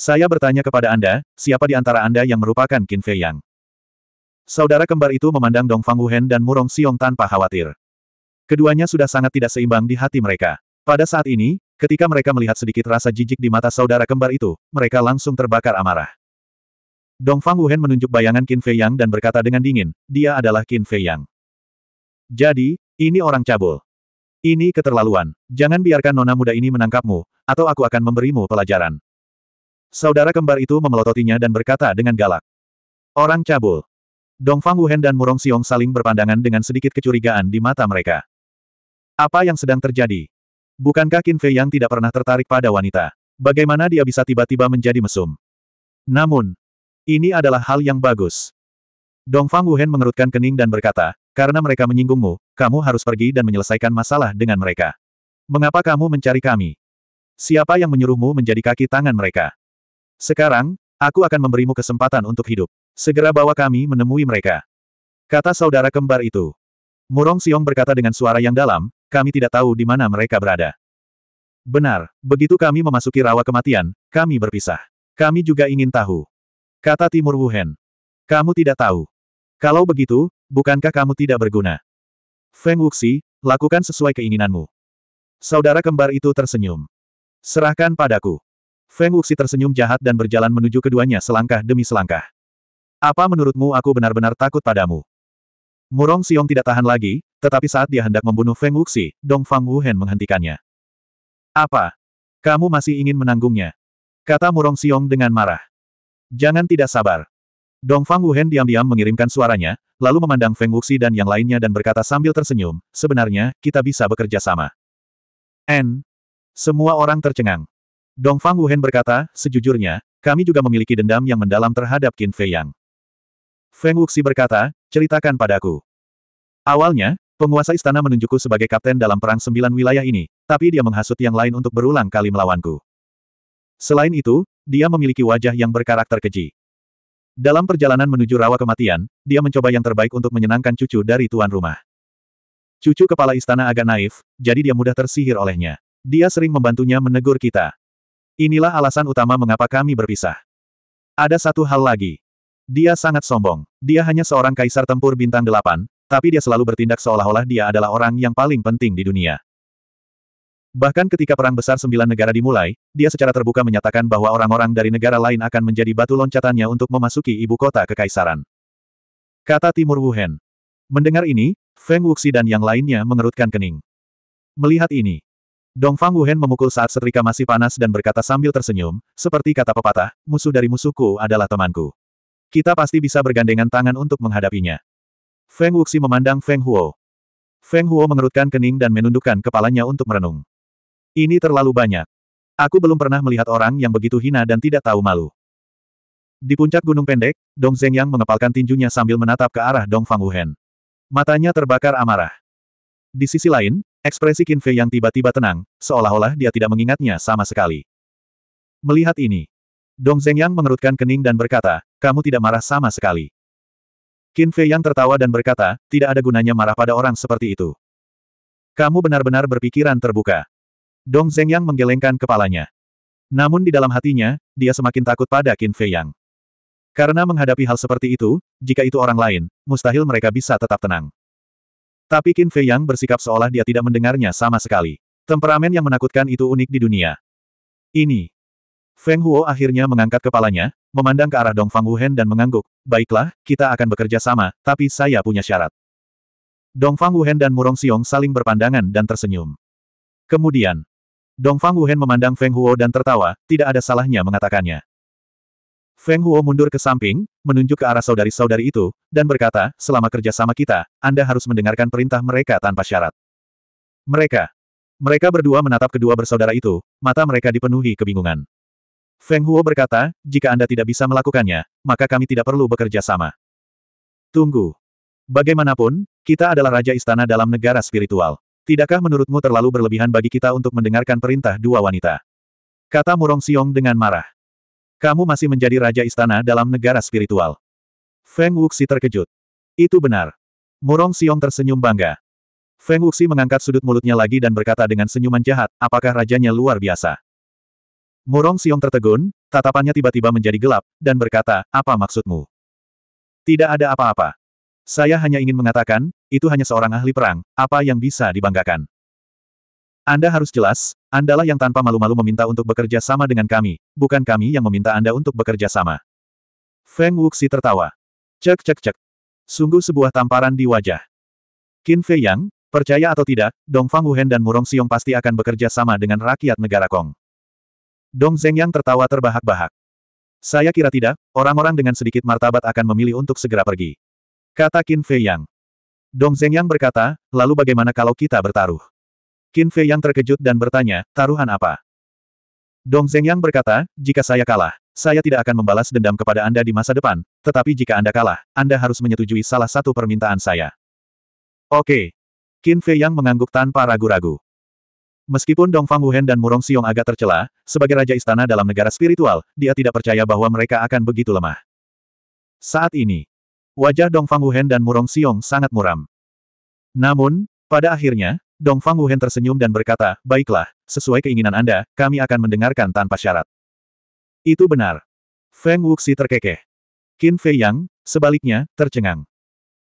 Saya bertanya kepada Anda, siapa di antara Anda yang merupakan Qin Fei Yang? Saudara kembar itu memandang Dong Fang Wuhen dan Murong Xiong tanpa khawatir. Keduanya sudah sangat tidak seimbang di hati mereka. Pada saat ini, ketika mereka melihat sedikit rasa jijik di mata saudara kembar itu, mereka langsung terbakar amarah. Dong Fang Wuhen menunjuk bayangan Qin Fei Yang dan berkata dengan dingin, dia adalah Qin Fei Yang. Jadi, ini orang cabul. Ini keterlaluan. Jangan biarkan nona muda ini menangkapmu, atau aku akan memberimu pelajaran. Saudara kembar itu memelototinya dan berkata dengan galak. Orang cabul. Dongfang Wuhen dan Murong Xiong saling berpandangan dengan sedikit kecurigaan di mata mereka. Apa yang sedang terjadi? Bukankah Qin Fei yang tidak pernah tertarik pada wanita? Bagaimana dia bisa tiba-tiba menjadi mesum? Namun, ini adalah hal yang bagus. Dongfang Wuhen mengerutkan kening dan berkata, karena mereka menyinggungmu, kamu harus pergi dan menyelesaikan masalah dengan mereka. Mengapa kamu mencari kami? Siapa yang menyuruhmu menjadi kaki tangan mereka? Sekarang, aku akan memberimu kesempatan untuk hidup. Segera bawa kami menemui mereka. Kata saudara kembar itu. Murong Siong berkata dengan suara yang dalam, kami tidak tahu di mana mereka berada. Benar, begitu kami memasuki rawa kematian, kami berpisah. Kami juga ingin tahu. Kata Timur Wuhen. Kamu tidak tahu. Kalau begitu, bukankah kamu tidak berguna? Feng Wuxi, lakukan sesuai keinginanmu. Saudara kembar itu tersenyum. Serahkan padaku. Feng Wuxi tersenyum jahat dan berjalan menuju keduanya selangkah demi selangkah. Apa menurutmu aku benar-benar takut padamu? Murong Xiong tidak tahan lagi, tetapi saat dia hendak membunuh Feng Wuxi, Dong Fang Wuhen menghentikannya. Apa? Kamu masih ingin menanggungnya? Kata Murong Xiong dengan marah. Jangan tidak sabar. Dong Fang Wuhen diam-diam mengirimkan suaranya, lalu memandang Feng Wuxi dan yang lainnya dan berkata sambil tersenyum, sebenarnya, kita bisa bekerja sama. N. Semua orang tercengang. Dongfang Wuhen berkata, sejujurnya, kami juga memiliki dendam yang mendalam terhadap Qin Fei Yang. Feng Wuxi berkata, ceritakan padaku. Awalnya, penguasa istana menunjukku sebagai kapten dalam perang sembilan wilayah ini, tapi dia menghasut yang lain untuk berulang kali melawanku. Selain itu, dia memiliki wajah yang berkarakter keji. Dalam perjalanan menuju rawa kematian, dia mencoba yang terbaik untuk menyenangkan cucu dari tuan rumah. Cucu kepala istana agak naif, jadi dia mudah tersihir olehnya. Dia sering membantunya menegur kita. Inilah alasan utama mengapa kami berpisah. Ada satu hal lagi. Dia sangat sombong. Dia hanya seorang kaisar tempur bintang delapan, tapi dia selalu bertindak seolah-olah dia adalah orang yang paling penting di dunia. Bahkan ketika Perang Besar Sembilan Negara dimulai, dia secara terbuka menyatakan bahwa orang-orang dari negara lain akan menjadi batu loncatannya untuk memasuki ibu kota kekaisaran. Kata Timur Wuhan. Mendengar ini, Feng Wuxi dan yang lainnya mengerutkan kening. Melihat ini, Dong Fang Wuhen memukul saat setrika masih panas dan berkata sambil tersenyum, seperti kata pepatah, musuh dari musuhku adalah temanku. Kita pasti bisa bergandengan tangan untuk menghadapinya. Feng Wuxi memandang Feng Huo. Feng Huo mengerutkan kening dan menundukkan kepalanya untuk merenung. Ini terlalu banyak. Aku belum pernah melihat orang yang begitu hina dan tidak tahu malu. Di puncak gunung pendek, Dong Zhengyang mengepalkan tinjunya sambil menatap ke arah Dong Fang Wuhen. Matanya terbakar amarah. Di sisi lain, Ekspresi Qin Fei yang tiba-tiba tenang, seolah-olah dia tidak mengingatnya sama sekali. Melihat ini, Dong Yang mengerutkan kening dan berkata, kamu tidak marah sama sekali. Qin Fei yang tertawa dan berkata, tidak ada gunanya marah pada orang seperti itu. Kamu benar-benar berpikiran terbuka. Dong Yang menggelengkan kepalanya. Namun di dalam hatinya, dia semakin takut pada Qin Fei yang. Karena menghadapi hal seperti itu, jika itu orang lain, mustahil mereka bisa tetap tenang. Tapi Qin Fei Yang bersikap seolah dia tidak mendengarnya sama sekali. Temperamen yang menakutkan itu unik di dunia. Ini. Feng Huo akhirnya mengangkat kepalanya, memandang ke arah Dong Fang Wuhen dan mengangguk, baiklah, kita akan bekerja sama, tapi saya punya syarat. Dong Fang Wuhen dan Murong Xiong saling berpandangan dan tersenyum. Kemudian, Dong Fang Wuhen memandang Feng Huo dan tertawa, tidak ada salahnya mengatakannya. Feng Huo mundur ke samping, menunjuk ke arah saudari-saudari itu, dan berkata, selama kerja sama kita, Anda harus mendengarkan perintah mereka tanpa syarat. Mereka. Mereka berdua menatap kedua bersaudara itu, mata mereka dipenuhi kebingungan. Feng Huo berkata, jika Anda tidak bisa melakukannya, maka kami tidak perlu bekerja sama. Tunggu. Bagaimanapun, kita adalah raja istana dalam negara spiritual. Tidakkah menurutmu terlalu berlebihan bagi kita untuk mendengarkan perintah dua wanita? Kata Murong Xiong dengan marah. Kamu masih menjadi raja istana dalam negara spiritual. Feng Wuxi terkejut. Itu benar. Murong Xiong tersenyum bangga. Feng Wuxi mengangkat sudut mulutnya lagi dan berkata dengan senyuman jahat, apakah rajanya luar biasa? Murong Xiong tertegun, tatapannya tiba-tiba menjadi gelap, dan berkata, apa maksudmu? Tidak ada apa-apa. Saya hanya ingin mengatakan, itu hanya seorang ahli perang, apa yang bisa dibanggakan. Anda harus jelas, Andalah yang tanpa malu-malu meminta untuk bekerja sama dengan kami, bukan kami yang meminta Anda untuk bekerja sama. Feng Wuxi tertawa. Cek cek cek. Sungguh sebuah tamparan di wajah. Qin Fei Yang, percaya atau tidak, Dong Fang Wuhen dan Murong Xiong pasti akan bekerja sama dengan rakyat negara Kong. Dong Zeng Yang tertawa terbahak-bahak. Saya kira tidak, orang-orang dengan sedikit martabat akan memilih untuk segera pergi. Kata Qin Fei Yang. Dong Zeng Yang berkata, lalu bagaimana kalau kita bertaruh? Qin Fei yang terkejut dan bertanya, taruhan apa? Dong Zhengyang berkata, jika saya kalah, saya tidak akan membalas dendam kepada Anda di masa depan, tetapi jika Anda kalah, Anda harus menyetujui salah satu permintaan saya. Oke. Qin Fei yang mengangguk tanpa ragu-ragu. Meskipun Dong Fang Wuhen dan Murong Xiong agak tercela, sebagai raja istana dalam negara spiritual, dia tidak percaya bahwa mereka akan begitu lemah. Saat ini, wajah Dong Fang Wuhen dan Murong Xiong sangat muram. Namun, pada akhirnya, Dong Fang Wuhen tersenyum dan berkata, Baiklah, sesuai keinginan Anda, kami akan mendengarkan tanpa syarat. Itu benar. Feng Wuxi terkekeh. Qin Fei Yang, sebaliknya, tercengang.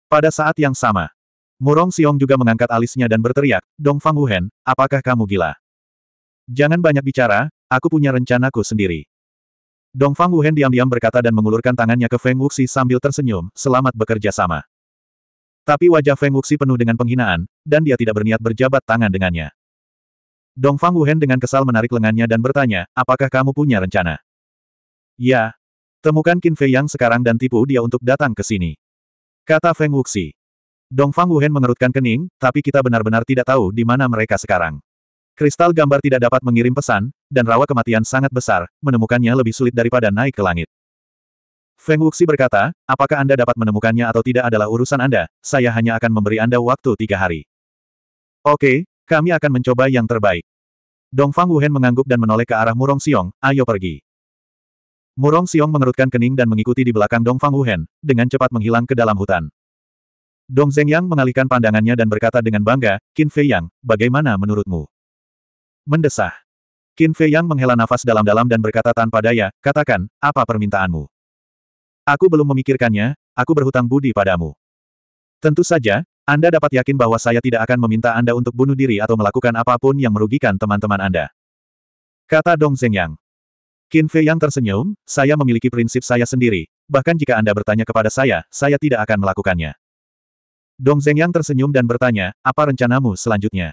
Pada saat yang sama, Murong Xiong juga mengangkat alisnya dan berteriak, Dong Fang Wuhen, apakah kamu gila? Jangan banyak bicara, aku punya rencanaku sendiri. Dong Fang Wuhen diam-diam berkata dan mengulurkan tangannya ke Feng Wuxi sambil tersenyum, selamat bekerja sama. Tapi wajah Feng Wuxi penuh dengan penghinaan, dan dia tidak berniat berjabat tangan dengannya. Dong Fang Wuhen dengan kesal menarik lengannya dan bertanya, apakah kamu punya rencana? Ya. Temukan Qin Fei Yang sekarang dan tipu dia untuk datang ke sini. Kata Feng Wuxi. Dong Fang Wuhen mengerutkan kening, tapi kita benar-benar tidak tahu di mana mereka sekarang. Kristal gambar tidak dapat mengirim pesan, dan rawa kematian sangat besar, menemukannya lebih sulit daripada naik ke langit. Feng Wuxi berkata, apakah Anda dapat menemukannya atau tidak adalah urusan Anda, saya hanya akan memberi Anda waktu tiga hari. Oke, kami akan mencoba yang terbaik. Dongfang Wuhen mengangguk dan menoleh ke arah Murong Xiong, ayo pergi. Murong Xiong mengerutkan kening dan mengikuti di belakang Dongfang Wuhen, dengan cepat menghilang ke dalam hutan. Dong Zhengyang mengalihkan pandangannya dan berkata dengan bangga, Qin Fei Yang, bagaimana menurutmu? Mendesah. Qin Fei Yang menghela nafas dalam-dalam dan berkata tanpa daya, katakan, apa permintaanmu? Aku belum memikirkannya, aku berhutang budi padamu. Tentu saja, Anda dapat yakin bahwa saya tidak akan meminta Anda untuk bunuh diri atau melakukan apapun yang merugikan teman-teman Anda. Kata Dong Zhengyang. Qin Fei yang tersenyum, saya memiliki prinsip saya sendiri, bahkan jika Anda bertanya kepada saya, saya tidak akan melakukannya. Dong Zhengyang tersenyum dan bertanya, apa rencanamu selanjutnya?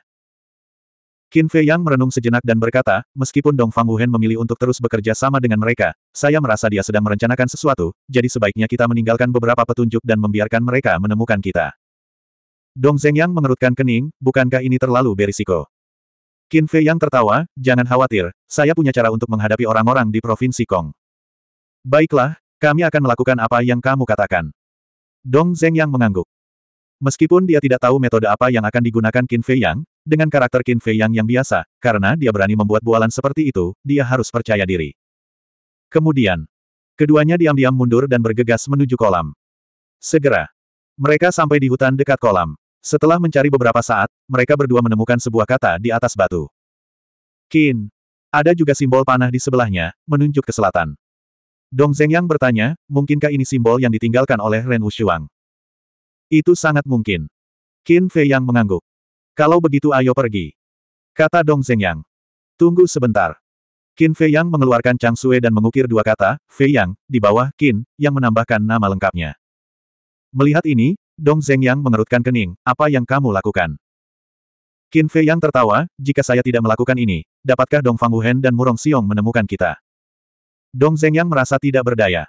Qin Fei Yang merenung sejenak dan berkata, meskipun Dong Fang Wuhen memilih untuk terus bekerja sama dengan mereka, saya merasa dia sedang merencanakan sesuatu, jadi sebaiknya kita meninggalkan beberapa petunjuk dan membiarkan mereka menemukan kita. Dong Zeng Yang mengerutkan kening, bukankah ini terlalu berisiko? Qin Fei Yang tertawa, jangan khawatir, saya punya cara untuk menghadapi orang-orang di Provinsi Kong. Baiklah, kami akan melakukan apa yang kamu katakan. Dong Zeng Yang mengangguk. Meskipun dia tidak tahu metode apa yang akan digunakan Qin Fei Yang, dengan karakter Qin Fei Yang yang biasa, karena dia berani membuat bualan seperti itu, dia harus percaya diri. Kemudian, keduanya diam-diam mundur dan bergegas menuju kolam. Segera, mereka sampai di hutan dekat kolam. Setelah mencari beberapa saat, mereka berdua menemukan sebuah kata di atas batu. Qin. Ada juga simbol panah di sebelahnya, menunjuk ke selatan. Dong Zhengyang bertanya, mungkinkah ini simbol yang ditinggalkan oleh Ren Wushuang? Itu sangat mungkin. Qin Fei Yang mengangguk. Kalau begitu ayo pergi. Kata Dong Yang. Tunggu sebentar. Qin Fei Yang mengeluarkan Chang Sue dan mengukir dua kata, Fei Yang, di bawah Qin, yang menambahkan nama lengkapnya. Melihat ini, Dong Yang mengerutkan kening, apa yang kamu lakukan? Qin Fei Yang tertawa, jika saya tidak melakukan ini, dapatkah Dong Fang Wuhen dan Murong Xiong menemukan kita? Dong Yang merasa tidak berdaya.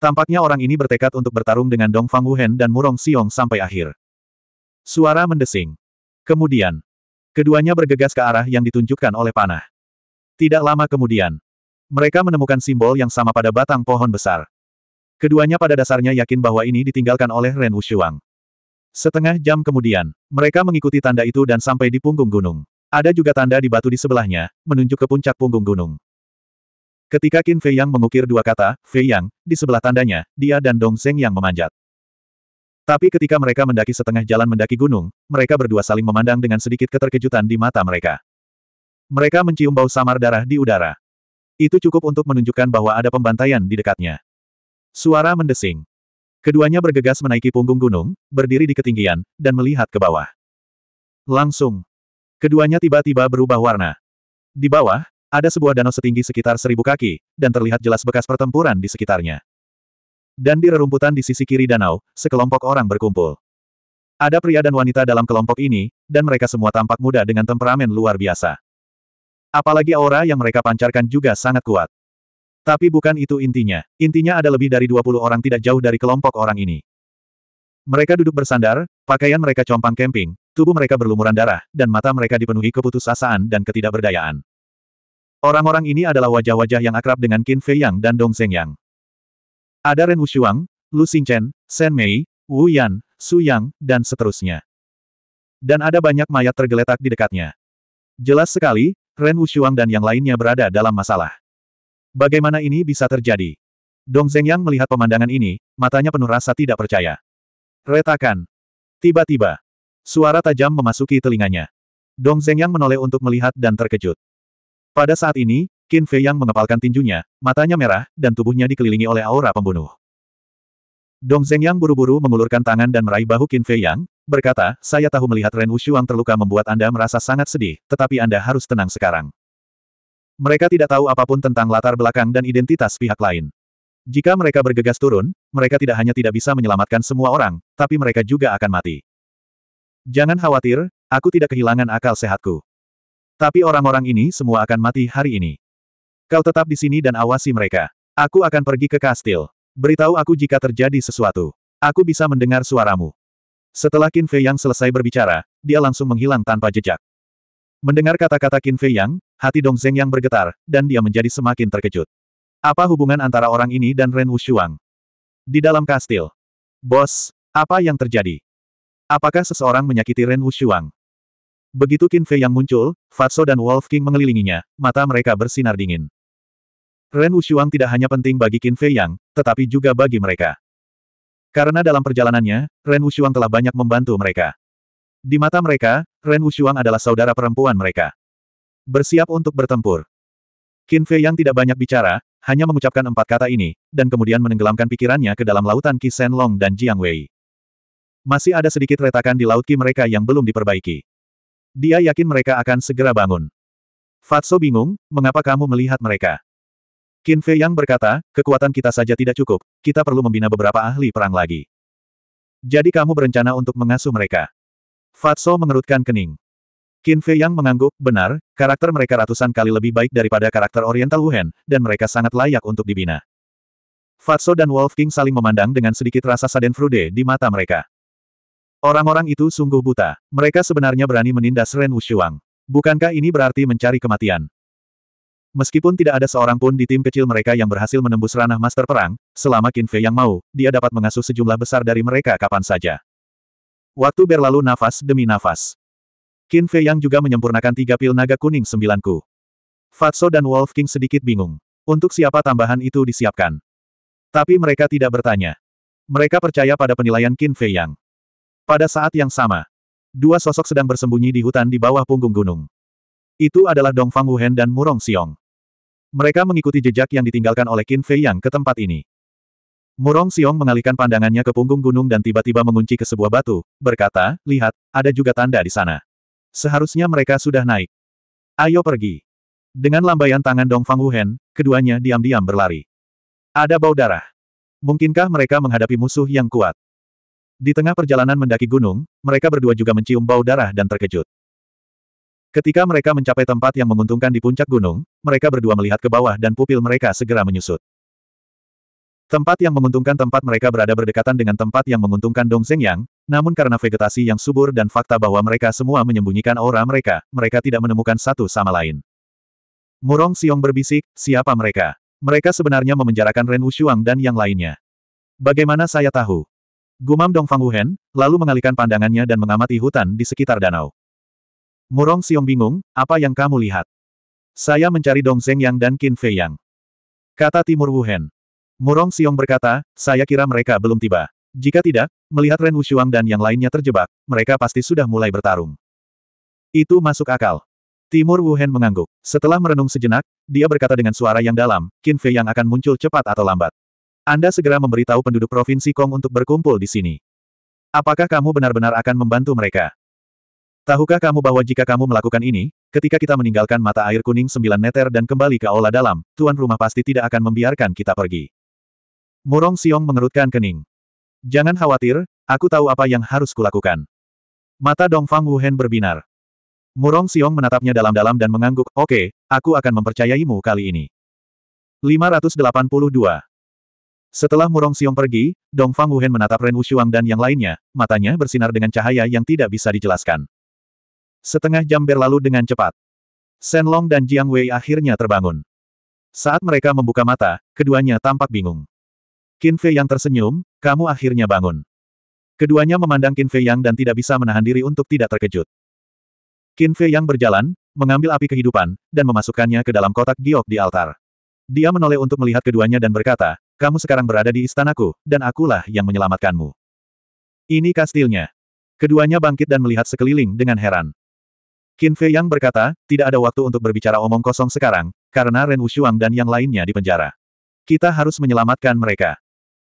Tampaknya orang ini bertekad untuk bertarung dengan Dong Fang Wuhen dan Murong Xiong sampai akhir. Suara mendesing. Kemudian, keduanya bergegas ke arah yang ditunjukkan oleh panah. Tidak lama kemudian, mereka menemukan simbol yang sama pada batang pohon besar. Keduanya pada dasarnya yakin bahwa ini ditinggalkan oleh Ren Wushuang. Setengah jam kemudian, mereka mengikuti tanda itu dan sampai di punggung gunung. Ada juga tanda di batu di sebelahnya, menunjuk ke puncak punggung gunung. Ketika Qin Fei Yang mengukir dua kata, Fei Yang, di sebelah tandanya, dia dan Dong Zeng Yang memanjat. Tapi ketika mereka mendaki setengah jalan mendaki gunung, mereka berdua saling memandang dengan sedikit keterkejutan di mata mereka. Mereka mencium bau samar darah di udara. Itu cukup untuk menunjukkan bahwa ada pembantaian di dekatnya. Suara mendesing. Keduanya bergegas menaiki punggung gunung, berdiri di ketinggian, dan melihat ke bawah. Langsung. Keduanya tiba-tiba berubah warna. Di bawah, ada sebuah danau setinggi sekitar seribu kaki, dan terlihat jelas bekas pertempuran di sekitarnya. Dan di rerumputan di sisi kiri danau, sekelompok orang berkumpul. Ada pria dan wanita dalam kelompok ini, dan mereka semua tampak muda dengan temperamen luar biasa. Apalagi aura yang mereka pancarkan juga sangat kuat. Tapi bukan itu intinya. Intinya ada lebih dari 20 orang tidak jauh dari kelompok orang ini. Mereka duduk bersandar, pakaian mereka compang camping, tubuh mereka berlumuran darah, dan mata mereka dipenuhi keputusasaan dan ketidakberdayaan. Orang-orang ini adalah wajah-wajah yang akrab dengan Qin Fei Yang dan Dong Zheng Yang. Ada Ren Wushuang, Lu Xingchen, Shen Mei, Wu Yan, Su Yang, dan seterusnya. Dan ada banyak mayat tergeletak di dekatnya. Jelas sekali, Ren Wushuang dan yang lainnya berada dalam masalah. Bagaimana ini bisa terjadi? Dong Zhengyang melihat pemandangan ini, matanya penuh rasa tidak percaya. Retakan. Tiba-tiba, suara tajam memasuki telinganya. Dong Zhengyang menoleh untuk melihat dan terkejut. Pada saat ini, Qin Fei yang mengepalkan tinjunya, matanya merah, dan tubuhnya dikelilingi oleh aura pembunuh. Dong Zeng yang buru-buru mengulurkan tangan dan meraih bahu Qin Fei yang, berkata, saya tahu melihat Ren Wushuang terluka membuat Anda merasa sangat sedih, tetapi Anda harus tenang sekarang. Mereka tidak tahu apapun tentang latar belakang dan identitas pihak lain. Jika mereka bergegas turun, mereka tidak hanya tidak bisa menyelamatkan semua orang, tapi mereka juga akan mati. Jangan khawatir, aku tidak kehilangan akal sehatku. Tapi orang-orang ini semua akan mati hari ini. Kau tetap di sini dan awasi mereka. Aku akan pergi ke kastil. Beritahu aku jika terjadi sesuatu. Aku bisa mendengar suaramu. Setelah Qin Fei Yang selesai berbicara, dia langsung menghilang tanpa jejak. Mendengar kata-kata Qin Fei Yang, hati Dong Zeng yang bergetar, dan dia menjadi semakin terkejut. Apa hubungan antara orang ini dan Ren Wushuang? Di dalam kastil. Bos, apa yang terjadi? Apakah seseorang menyakiti Ren Wushuang? Begitu Qin Fei Yang muncul, Fatso dan Wolf King mengelilinginya, mata mereka bersinar dingin. Ren Wuxuang tidak hanya penting bagi Qin Fei Yang, tetapi juga bagi mereka. Karena dalam perjalanannya, Ren Wuxuang telah banyak membantu mereka. Di mata mereka, Ren Wuxuang adalah saudara perempuan mereka. Bersiap untuk bertempur. Qin Fei Yang tidak banyak bicara, hanya mengucapkan empat kata ini, dan kemudian menenggelamkan pikirannya ke dalam lautan Qi Long dan Jiang Wei. Masih ada sedikit retakan di laut Qi mereka yang belum diperbaiki. Dia yakin mereka akan segera bangun. Fatso bingung, mengapa kamu melihat mereka? Qin Fei Yang berkata, kekuatan kita saja tidak cukup, kita perlu membina beberapa ahli perang lagi. Jadi kamu berencana untuk mengasuh mereka. Fatso mengerutkan kening. Qin Fei Yang mengangguk, benar, karakter mereka ratusan kali lebih baik daripada karakter Oriental Wuhan, dan mereka sangat layak untuk dibina. Fatso dan Wolf King saling memandang dengan sedikit rasa saden frude di mata mereka. Orang-orang itu sungguh buta. Mereka sebenarnya berani menindas Ren Wushuang. Bukankah ini berarti mencari kematian? Meskipun tidak ada seorang pun di tim kecil mereka yang berhasil menembus ranah master perang, selama Qin Fei yang mau, dia dapat mengasuh sejumlah besar dari mereka kapan saja. Waktu berlalu nafas demi nafas. Qin Fei yang juga menyempurnakan tiga pil naga kuning sembilanku. Fatso dan Wolf King sedikit bingung. Untuk siapa tambahan itu disiapkan? Tapi mereka tidak bertanya. Mereka percaya pada penilaian Qin Fei yang. Pada saat yang sama, dua sosok sedang bersembunyi di hutan di bawah punggung gunung. Itu adalah Dong Fang Wuhen dan Murong Xiong. Mereka mengikuti jejak yang ditinggalkan oleh Qin Fei Yang ke tempat ini. Murong Xiong mengalihkan pandangannya ke punggung gunung dan tiba-tiba mengunci ke sebuah batu, berkata, lihat, ada juga tanda di sana. Seharusnya mereka sudah naik. Ayo pergi. Dengan lambaian tangan Dong Fang Wuhen, keduanya diam-diam berlari. Ada bau darah. Mungkinkah mereka menghadapi musuh yang kuat? Di tengah perjalanan mendaki gunung, mereka berdua juga mencium bau darah dan terkejut. Ketika mereka mencapai tempat yang menguntungkan di puncak gunung, mereka berdua melihat ke bawah dan pupil mereka segera menyusut. Tempat yang menguntungkan tempat mereka berada berdekatan dengan tempat yang menguntungkan Dong Yang, namun karena vegetasi yang subur dan fakta bahwa mereka semua menyembunyikan aura mereka, mereka tidak menemukan satu sama lain. Murong Xiong berbisik, siapa mereka? Mereka sebenarnya memenjarakan Ren Wushuang dan yang lainnya. Bagaimana saya tahu? Gumam Dong Fang Wuhen, lalu mengalihkan pandangannya dan mengamati hutan di sekitar danau. Murong Xiong bingung, apa yang kamu lihat? Saya mencari Dong Zeng Yang dan Qin Fei Yang. Kata Timur Wuhan. Murong Xiong berkata, saya kira mereka belum tiba. Jika tidak, melihat Ren Wushuang dan yang lainnya terjebak, mereka pasti sudah mulai bertarung. Itu masuk akal. Timur Wuhan mengangguk. Setelah merenung sejenak, dia berkata dengan suara yang dalam, Qin Fei Yang akan muncul cepat atau lambat. Anda segera memberitahu penduduk Provinsi Kong untuk berkumpul di sini. Apakah kamu benar-benar akan membantu mereka? Tahukah kamu bahwa jika kamu melakukan ini, ketika kita meninggalkan mata air kuning sembilan neter dan kembali ke aula dalam, tuan rumah pasti tidak akan membiarkan kita pergi. Murong Siong mengerutkan kening. Jangan khawatir, aku tahu apa yang harus kulakukan. Mata Dongfang Wuhen berbinar. Murong Siong menatapnya dalam-dalam dan mengangguk, oke, okay, aku akan mempercayaimu kali ini. 582. Setelah Murong Siong pergi, Dongfang Wuhen menatap Ren Wushuang dan yang lainnya, matanya bersinar dengan cahaya yang tidak bisa dijelaskan. Setengah jam berlalu dengan cepat. Shen Long dan Jiang Wei akhirnya terbangun. Saat mereka membuka mata, keduanya tampak bingung. Qin Fei yang tersenyum, kamu akhirnya bangun. Keduanya memandang Qin Fei Yang dan tidak bisa menahan diri untuk tidak terkejut. Qin Fei Yang berjalan, mengambil api kehidupan, dan memasukkannya ke dalam kotak giok di altar. Dia menoleh untuk melihat keduanya dan berkata, kamu sekarang berada di istanaku, dan akulah yang menyelamatkanmu. Ini kastilnya. Keduanya bangkit dan melihat sekeliling dengan heran. Qin Fei Yang berkata, tidak ada waktu untuk berbicara omong kosong sekarang, karena Ren Wushuang dan yang lainnya di penjara. Kita harus menyelamatkan mereka.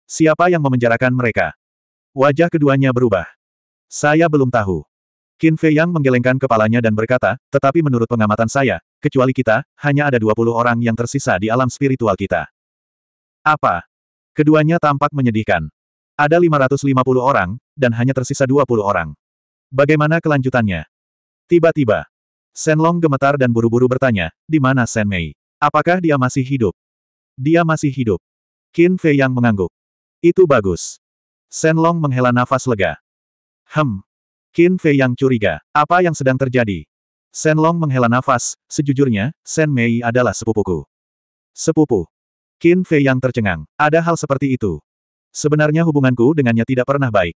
Siapa yang memenjarakan mereka? Wajah keduanya berubah. Saya belum tahu. Qin Fei Yang menggelengkan kepalanya dan berkata, tetapi menurut pengamatan saya, kecuali kita, hanya ada 20 orang yang tersisa di alam spiritual kita. Apa? Keduanya tampak menyedihkan. Ada 550 orang, dan hanya tersisa 20 orang. Bagaimana kelanjutannya? Tiba-tiba, Long gemetar dan buru-buru bertanya, di mana Sen Mei? Apakah dia masih hidup? Dia masih hidup. Qin Fei yang mengangguk. Itu bagus. Long menghela nafas lega. Hem. Qin Fei yang curiga, apa yang sedang terjadi? Long menghela nafas, sejujurnya, Sen Mei adalah sepupuku. Sepupu. Qin Fei yang tercengang, ada hal seperti itu. Sebenarnya hubunganku dengannya tidak pernah baik.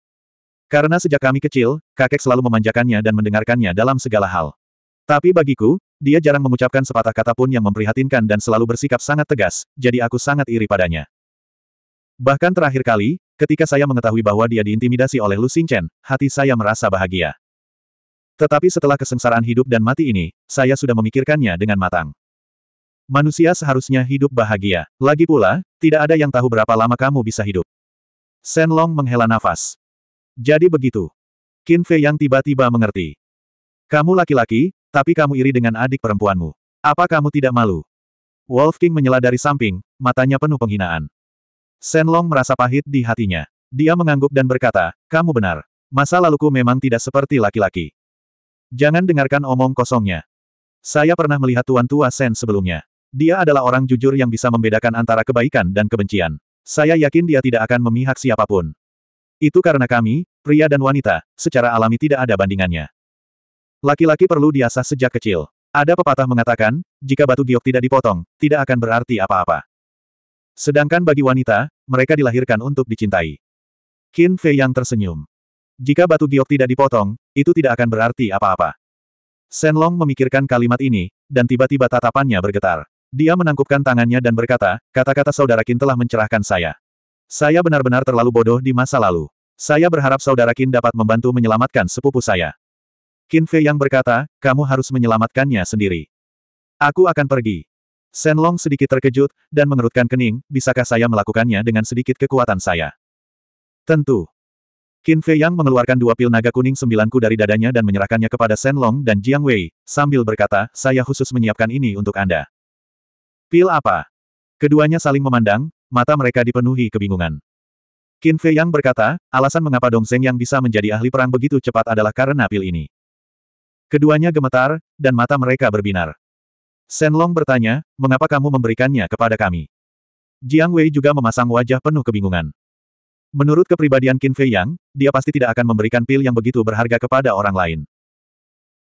Karena sejak kami kecil, kakek selalu memanjakannya dan mendengarkannya dalam segala hal. Tapi bagiku, dia jarang mengucapkan sepatah kata pun yang memprihatinkan dan selalu bersikap sangat tegas, jadi aku sangat iri padanya. Bahkan terakhir kali, ketika saya mengetahui bahwa dia diintimidasi oleh Lu Xingchen, hati saya merasa bahagia. Tetapi setelah kesengsaraan hidup dan mati ini, saya sudah memikirkannya dengan matang. Manusia seharusnya hidup bahagia. Lagi pula, tidak ada yang tahu berapa lama kamu bisa hidup. Long menghela nafas. Jadi begitu. Qin Fei yang tiba-tiba mengerti. Kamu laki-laki, tapi kamu iri dengan adik perempuanmu. Apa kamu tidak malu? Wolf King menyela dari samping, matanya penuh penghinaan. Long merasa pahit di hatinya. Dia mengangguk dan berkata, kamu benar. Masa laluku memang tidak seperti laki-laki. Jangan dengarkan omong kosongnya. Saya pernah melihat Tuan Tua Sen sebelumnya. Dia adalah orang jujur yang bisa membedakan antara kebaikan dan kebencian. Saya yakin dia tidak akan memihak siapapun. Itu karena kami, pria dan wanita, secara alami tidak ada bandingannya. Laki-laki perlu diasah sejak kecil. Ada pepatah mengatakan, jika batu giok tidak dipotong, tidak akan berarti apa-apa. Sedangkan bagi wanita, mereka dilahirkan untuk dicintai. Qin Fei yang tersenyum. Jika batu giok tidak dipotong, itu tidak akan berarti apa-apa. Shen Long memikirkan kalimat ini, dan tiba-tiba tatapannya bergetar. Dia menangkupkan tangannya dan berkata, kata-kata saudara Qin telah mencerahkan saya. Saya benar-benar terlalu bodoh di masa lalu. Saya berharap saudara Qin dapat membantu menyelamatkan sepupu saya. Qin Fei yang berkata, kamu harus menyelamatkannya sendiri. Aku akan pergi. Long sedikit terkejut, dan mengerutkan kening, bisakah saya melakukannya dengan sedikit kekuatan saya? Tentu. Qin Fei Yang mengeluarkan dua pil naga kuning sembilanku dari dadanya dan menyerahkannya kepada Long dan Jiang Wei, sambil berkata, saya khusus menyiapkan ini untuk Anda. Pil apa? Keduanya saling memandang, mata mereka dipenuhi kebingungan. Qin Fei Yang berkata, alasan mengapa Dong Zeng yang bisa menjadi ahli perang begitu cepat adalah karena pil ini. Keduanya gemetar, dan mata mereka berbinar. Long bertanya, mengapa kamu memberikannya kepada kami? Jiang Wei juga memasang wajah penuh kebingungan. Menurut kepribadian Qin Fei Yang, dia pasti tidak akan memberikan pil yang begitu berharga kepada orang lain.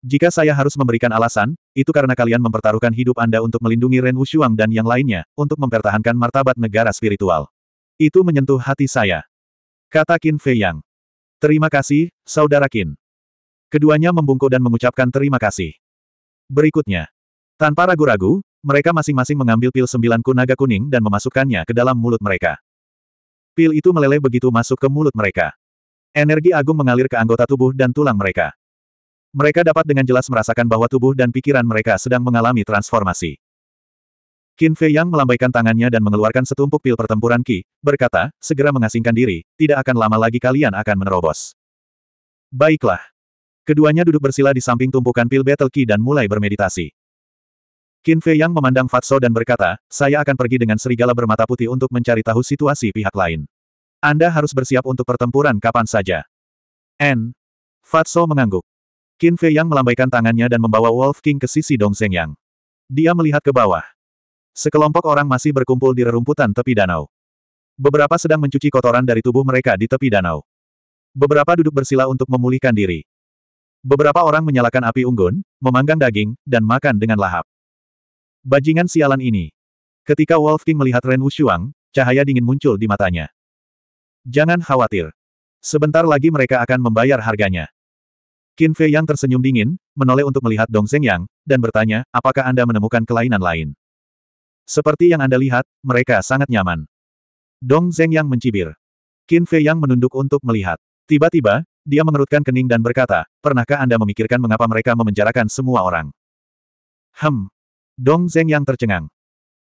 Jika saya harus memberikan alasan, itu karena kalian mempertaruhkan hidup Anda untuk melindungi Ren Wushuang dan yang lainnya, untuk mempertahankan martabat negara spiritual. Itu menyentuh hati saya. Kata Qin Fei Yang. Terima kasih, Saudara Qin. Keduanya membungkuk dan mengucapkan terima kasih. Berikutnya. Tanpa ragu-ragu, mereka masing-masing mengambil pil sembilan kunaga kuning dan memasukkannya ke dalam mulut mereka. Pil itu meleleh begitu masuk ke mulut mereka. Energi agung mengalir ke anggota tubuh dan tulang mereka. Mereka dapat dengan jelas merasakan bahwa tubuh dan pikiran mereka sedang mengalami transformasi. Qin Fei Yang melambaikan tangannya dan mengeluarkan setumpuk pil pertempuran Qi, berkata, segera mengasingkan diri, tidak akan lama lagi kalian akan menerobos. Baiklah. Keduanya duduk bersila di samping tumpukan pil battle Qi dan mulai bermeditasi. Qin Fei Yang memandang Fatso dan berkata, saya akan pergi dengan serigala bermata putih untuk mencari tahu situasi pihak lain. Anda harus bersiap untuk pertempuran kapan saja. N. Fatso mengangguk. Qin Fei Yang melambaikan tangannya dan membawa Wolf King ke sisi Dong Zeng Yang. Dia melihat ke bawah. Sekelompok orang masih berkumpul di rerumputan tepi danau. Beberapa sedang mencuci kotoran dari tubuh mereka di tepi danau. Beberapa duduk bersila untuk memulihkan diri. Beberapa orang menyalakan api unggun, memanggang daging, dan makan dengan lahap. Bajingan sialan ini. Ketika Wolf King melihat Ren Wushuang, cahaya dingin muncul di matanya. Jangan khawatir. Sebentar lagi mereka akan membayar harganya. Qin Fei yang tersenyum dingin, menoleh untuk melihat Dong Zeng Yang, dan bertanya, apakah Anda menemukan kelainan lain? Seperti yang Anda lihat, mereka sangat nyaman. Dong Zeng Yang mencibir. Qin Fei Yang menunduk untuk melihat. Tiba-tiba, dia mengerutkan kening dan berkata, Pernahkah Anda memikirkan mengapa mereka memenjarakan semua orang? Hem. Dong Zeng yang tercengang.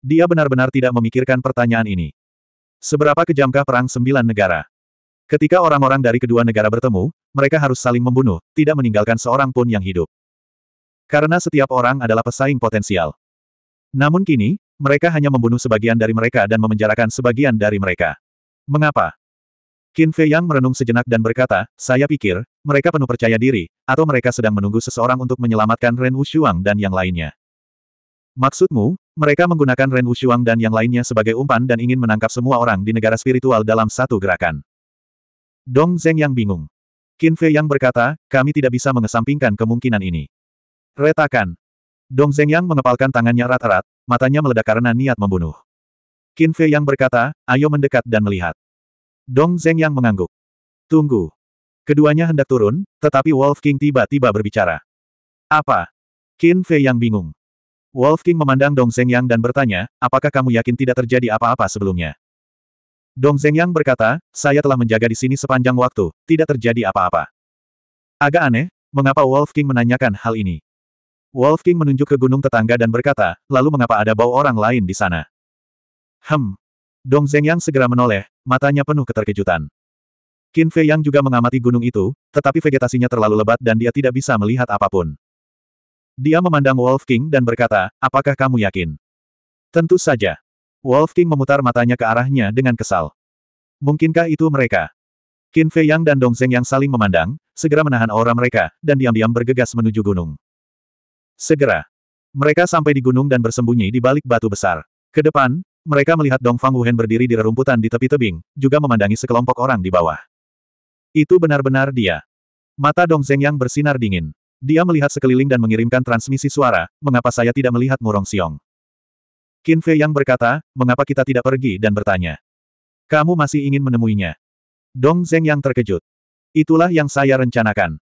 Dia benar-benar tidak memikirkan pertanyaan ini. Seberapa kejamkah perang sembilan negara? Ketika orang-orang dari kedua negara bertemu, mereka harus saling membunuh, tidak meninggalkan seorang pun yang hidup. Karena setiap orang adalah pesaing potensial. Namun kini, mereka hanya membunuh sebagian dari mereka dan memenjarakan sebagian dari mereka. Mengapa? Qin Fei Yang merenung sejenak dan berkata, saya pikir, mereka penuh percaya diri, atau mereka sedang menunggu seseorang untuk menyelamatkan Ren Wushuang dan yang lainnya. Maksudmu, mereka menggunakan Ren Wushuang dan yang lainnya sebagai umpan dan ingin menangkap semua orang di negara spiritual dalam satu gerakan. Dong Zeng yang bingung. Qin Fei yang berkata, kami tidak bisa mengesampingkan kemungkinan ini. Retakan. Dong Zeng yang mengepalkan tangannya rat-rat, matanya meledak karena niat membunuh. Qin Fei yang berkata, ayo mendekat dan melihat. Dong Zeng yang mengangguk. Tunggu. Keduanya hendak turun, tetapi Wolf King tiba-tiba berbicara. Apa? Qin Fei yang bingung. Wolf King memandang Dong Zeng yang dan bertanya, apakah kamu yakin tidak terjadi apa-apa sebelumnya? Dong Yang berkata, saya telah menjaga di sini sepanjang waktu, tidak terjadi apa-apa. Agak aneh, mengapa Wolf King menanyakan hal ini? Wolf King menunjuk ke gunung tetangga dan berkata, lalu mengapa ada bau orang lain di sana? Hem. Dong Yang segera menoleh, matanya penuh keterkejutan. Qin Fei Yang juga mengamati gunung itu, tetapi vegetasinya terlalu lebat dan dia tidak bisa melihat apapun. Dia memandang Wolf King dan berkata, apakah kamu yakin? Tentu saja. Wolf King memutar matanya ke arahnya dengan kesal. Mungkinkah itu mereka? Qin Fei Yang dan Dong Zeng yang saling memandang, segera menahan aura mereka, dan diam-diam bergegas menuju gunung. Segera. Mereka sampai di gunung dan bersembunyi di balik batu besar. Ke depan, mereka melihat Dong Fang Wuhen berdiri di rerumputan di tepi tebing, juga memandangi sekelompok orang di bawah. Itu benar-benar dia. Mata Dong Zeng yang bersinar dingin. Dia melihat sekeliling dan mengirimkan transmisi suara, mengapa saya tidak melihat Murong Xiong? Qin Fei Yang berkata, mengapa kita tidak pergi dan bertanya. Kamu masih ingin menemuinya. Dong Zeng Yang terkejut. Itulah yang saya rencanakan.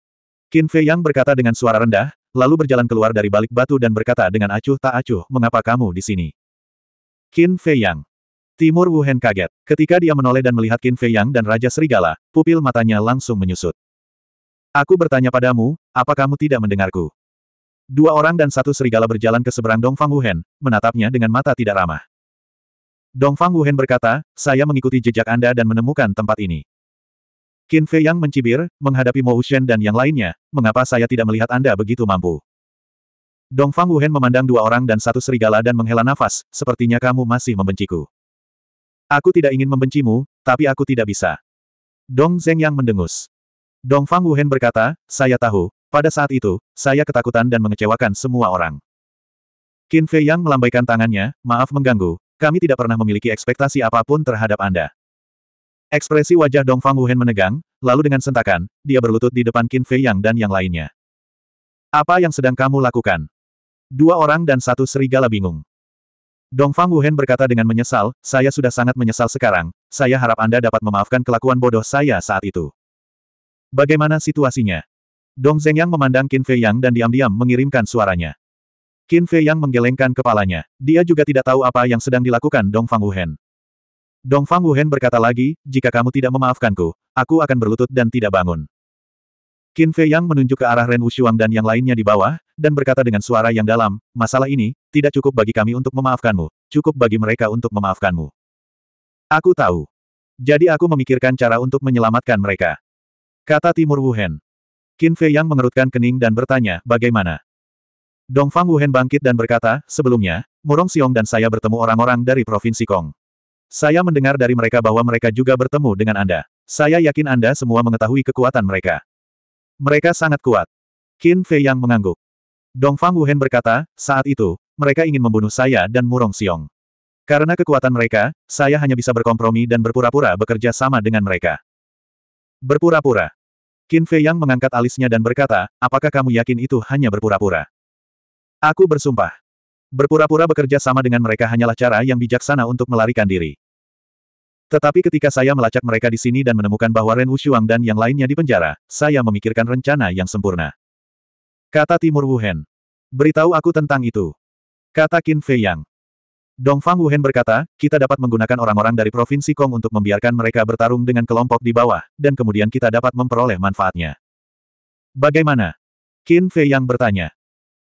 Qin Fei Yang berkata dengan suara rendah, lalu berjalan keluar dari balik batu dan berkata dengan acuh tak acuh, mengapa kamu di sini? Qin Fei Yang. Timur Wuhan kaget. Ketika dia menoleh dan melihat Qin Fei Yang dan Raja Serigala, pupil matanya langsung menyusut. Aku bertanya padamu, apa kamu tidak mendengarku? Dua orang dan satu serigala berjalan ke seberang Dong Fang Wuhen, menatapnya dengan mata tidak ramah. Dong Fang Wuhen berkata, saya mengikuti jejak Anda dan menemukan tempat ini. Qin Fei Yang mencibir, menghadapi Mo Shen dan yang lainnya, mengapa saya tidak melihat Anda begitu mampu? Dong Fang Wuhen memandang dua orang dan satu serigala dan menghela nafas, sepertinya kamu masih membenciku. Aku tidak ingin membencimu, tapi aku tidak bisa. Dong Zeng Yang mendengus. Dong Fang Wuhen berkata, saya tahu, pada saat itu, saya ketakutan dan mengecewakan semua orang. Qin Fei Yang melambaikan tangannya, maaf mengganggu, kami tidak pernah memiliki ekspektasi apapun terhadap Anda. Ekspresi wajah Dong Fang Wuhen menegang, lalu dengan sentakan, dia berlutut di depan Qin Fei Yang dan yang lainnya. Apa yang sedang kamu lakukan? Dua orang dan satu serigala bingung. Dong Fang Wuhen berkata dengan menyesal, saya sudah sangat menyesal sekarang, saya harap Anda dapat memaafkan kelakuan bodoh saya saat itu. Bagaimana situasinya? Dong Yang memandang Qin Fei Yang dan diam-diam mengirimkan suaranya. Qin Fei Yang menggelengkan kepalanya. Dia juga tidak tahu apa yang sedang dilakukan Dong Fang Wuhen. Dong Fang Wuhen berkata lagi, jika kamu tidak memaafkanku, aku akan berlutut dan tidak bangun. Qin Fei Yang menunjuk ke arah Ren Wushuang dan yang lainnya di bawah, dan berkata dengan suara yang dalam, masalah ini, tidak cukup bagi kami untuk memaafkanmu, cukup bagi mereka untuk memaafkanmu. Aku tahu. Jadi aku memikirkan cara untuk menyelamatkan mereka. Kata Timur Wuhen. Qin Fei Yang mengerutkan kening dan bertanya, bagaimana? Dong Fang Wuhen bangkit dan berkata, sebelumnya, Murong Xiong dan saya bertemu orang-orang dari Provinsi Kong. Saya mendengar dari mereka bahwa mereka juga bertemu dengan Anda. Saya yakin Anda semua mengetahui kekuatan mereka. Mereka sangat kuat. Qin Fei Yang mengangguk. Dong Fang Wuhen berkata, saat itu, mereka ingin membunuh saya dan Murong Xiong. Karena kekuatan mereka, saya hanya bisa berkompromi dan berpura-pura bekerja sama dengan mereka. Berpura-pura. Qin Fei Yang mengangkat alisnya dan berkata, apakah kamu yakin itu hanya berpura-pura? Aku bersumpah. Berpura-pura bekerja sama dengan mereka hanyalah cara yang bijaksana untuk melarikan diri. Tetapi ketika saya melacak mereka di sini dan menemukan bahwa Ren Wushuang dan yang lainnya di penjara, saya memikirkan rencana yang sempurna. Kata Timur Wuhen. Beritahu aku tentang itu. Kata Qin Fei Yang. Dong Fang Wuhen berkata, kita dapat menggunakan orang-orang dari Provinsi Kong untuk membiarkan mereka bertarung dengan kelompok di bawah, dan kemudian kita dapat memperoleh manfaatnya. Bagaimana? Qin Fei yang bertanya.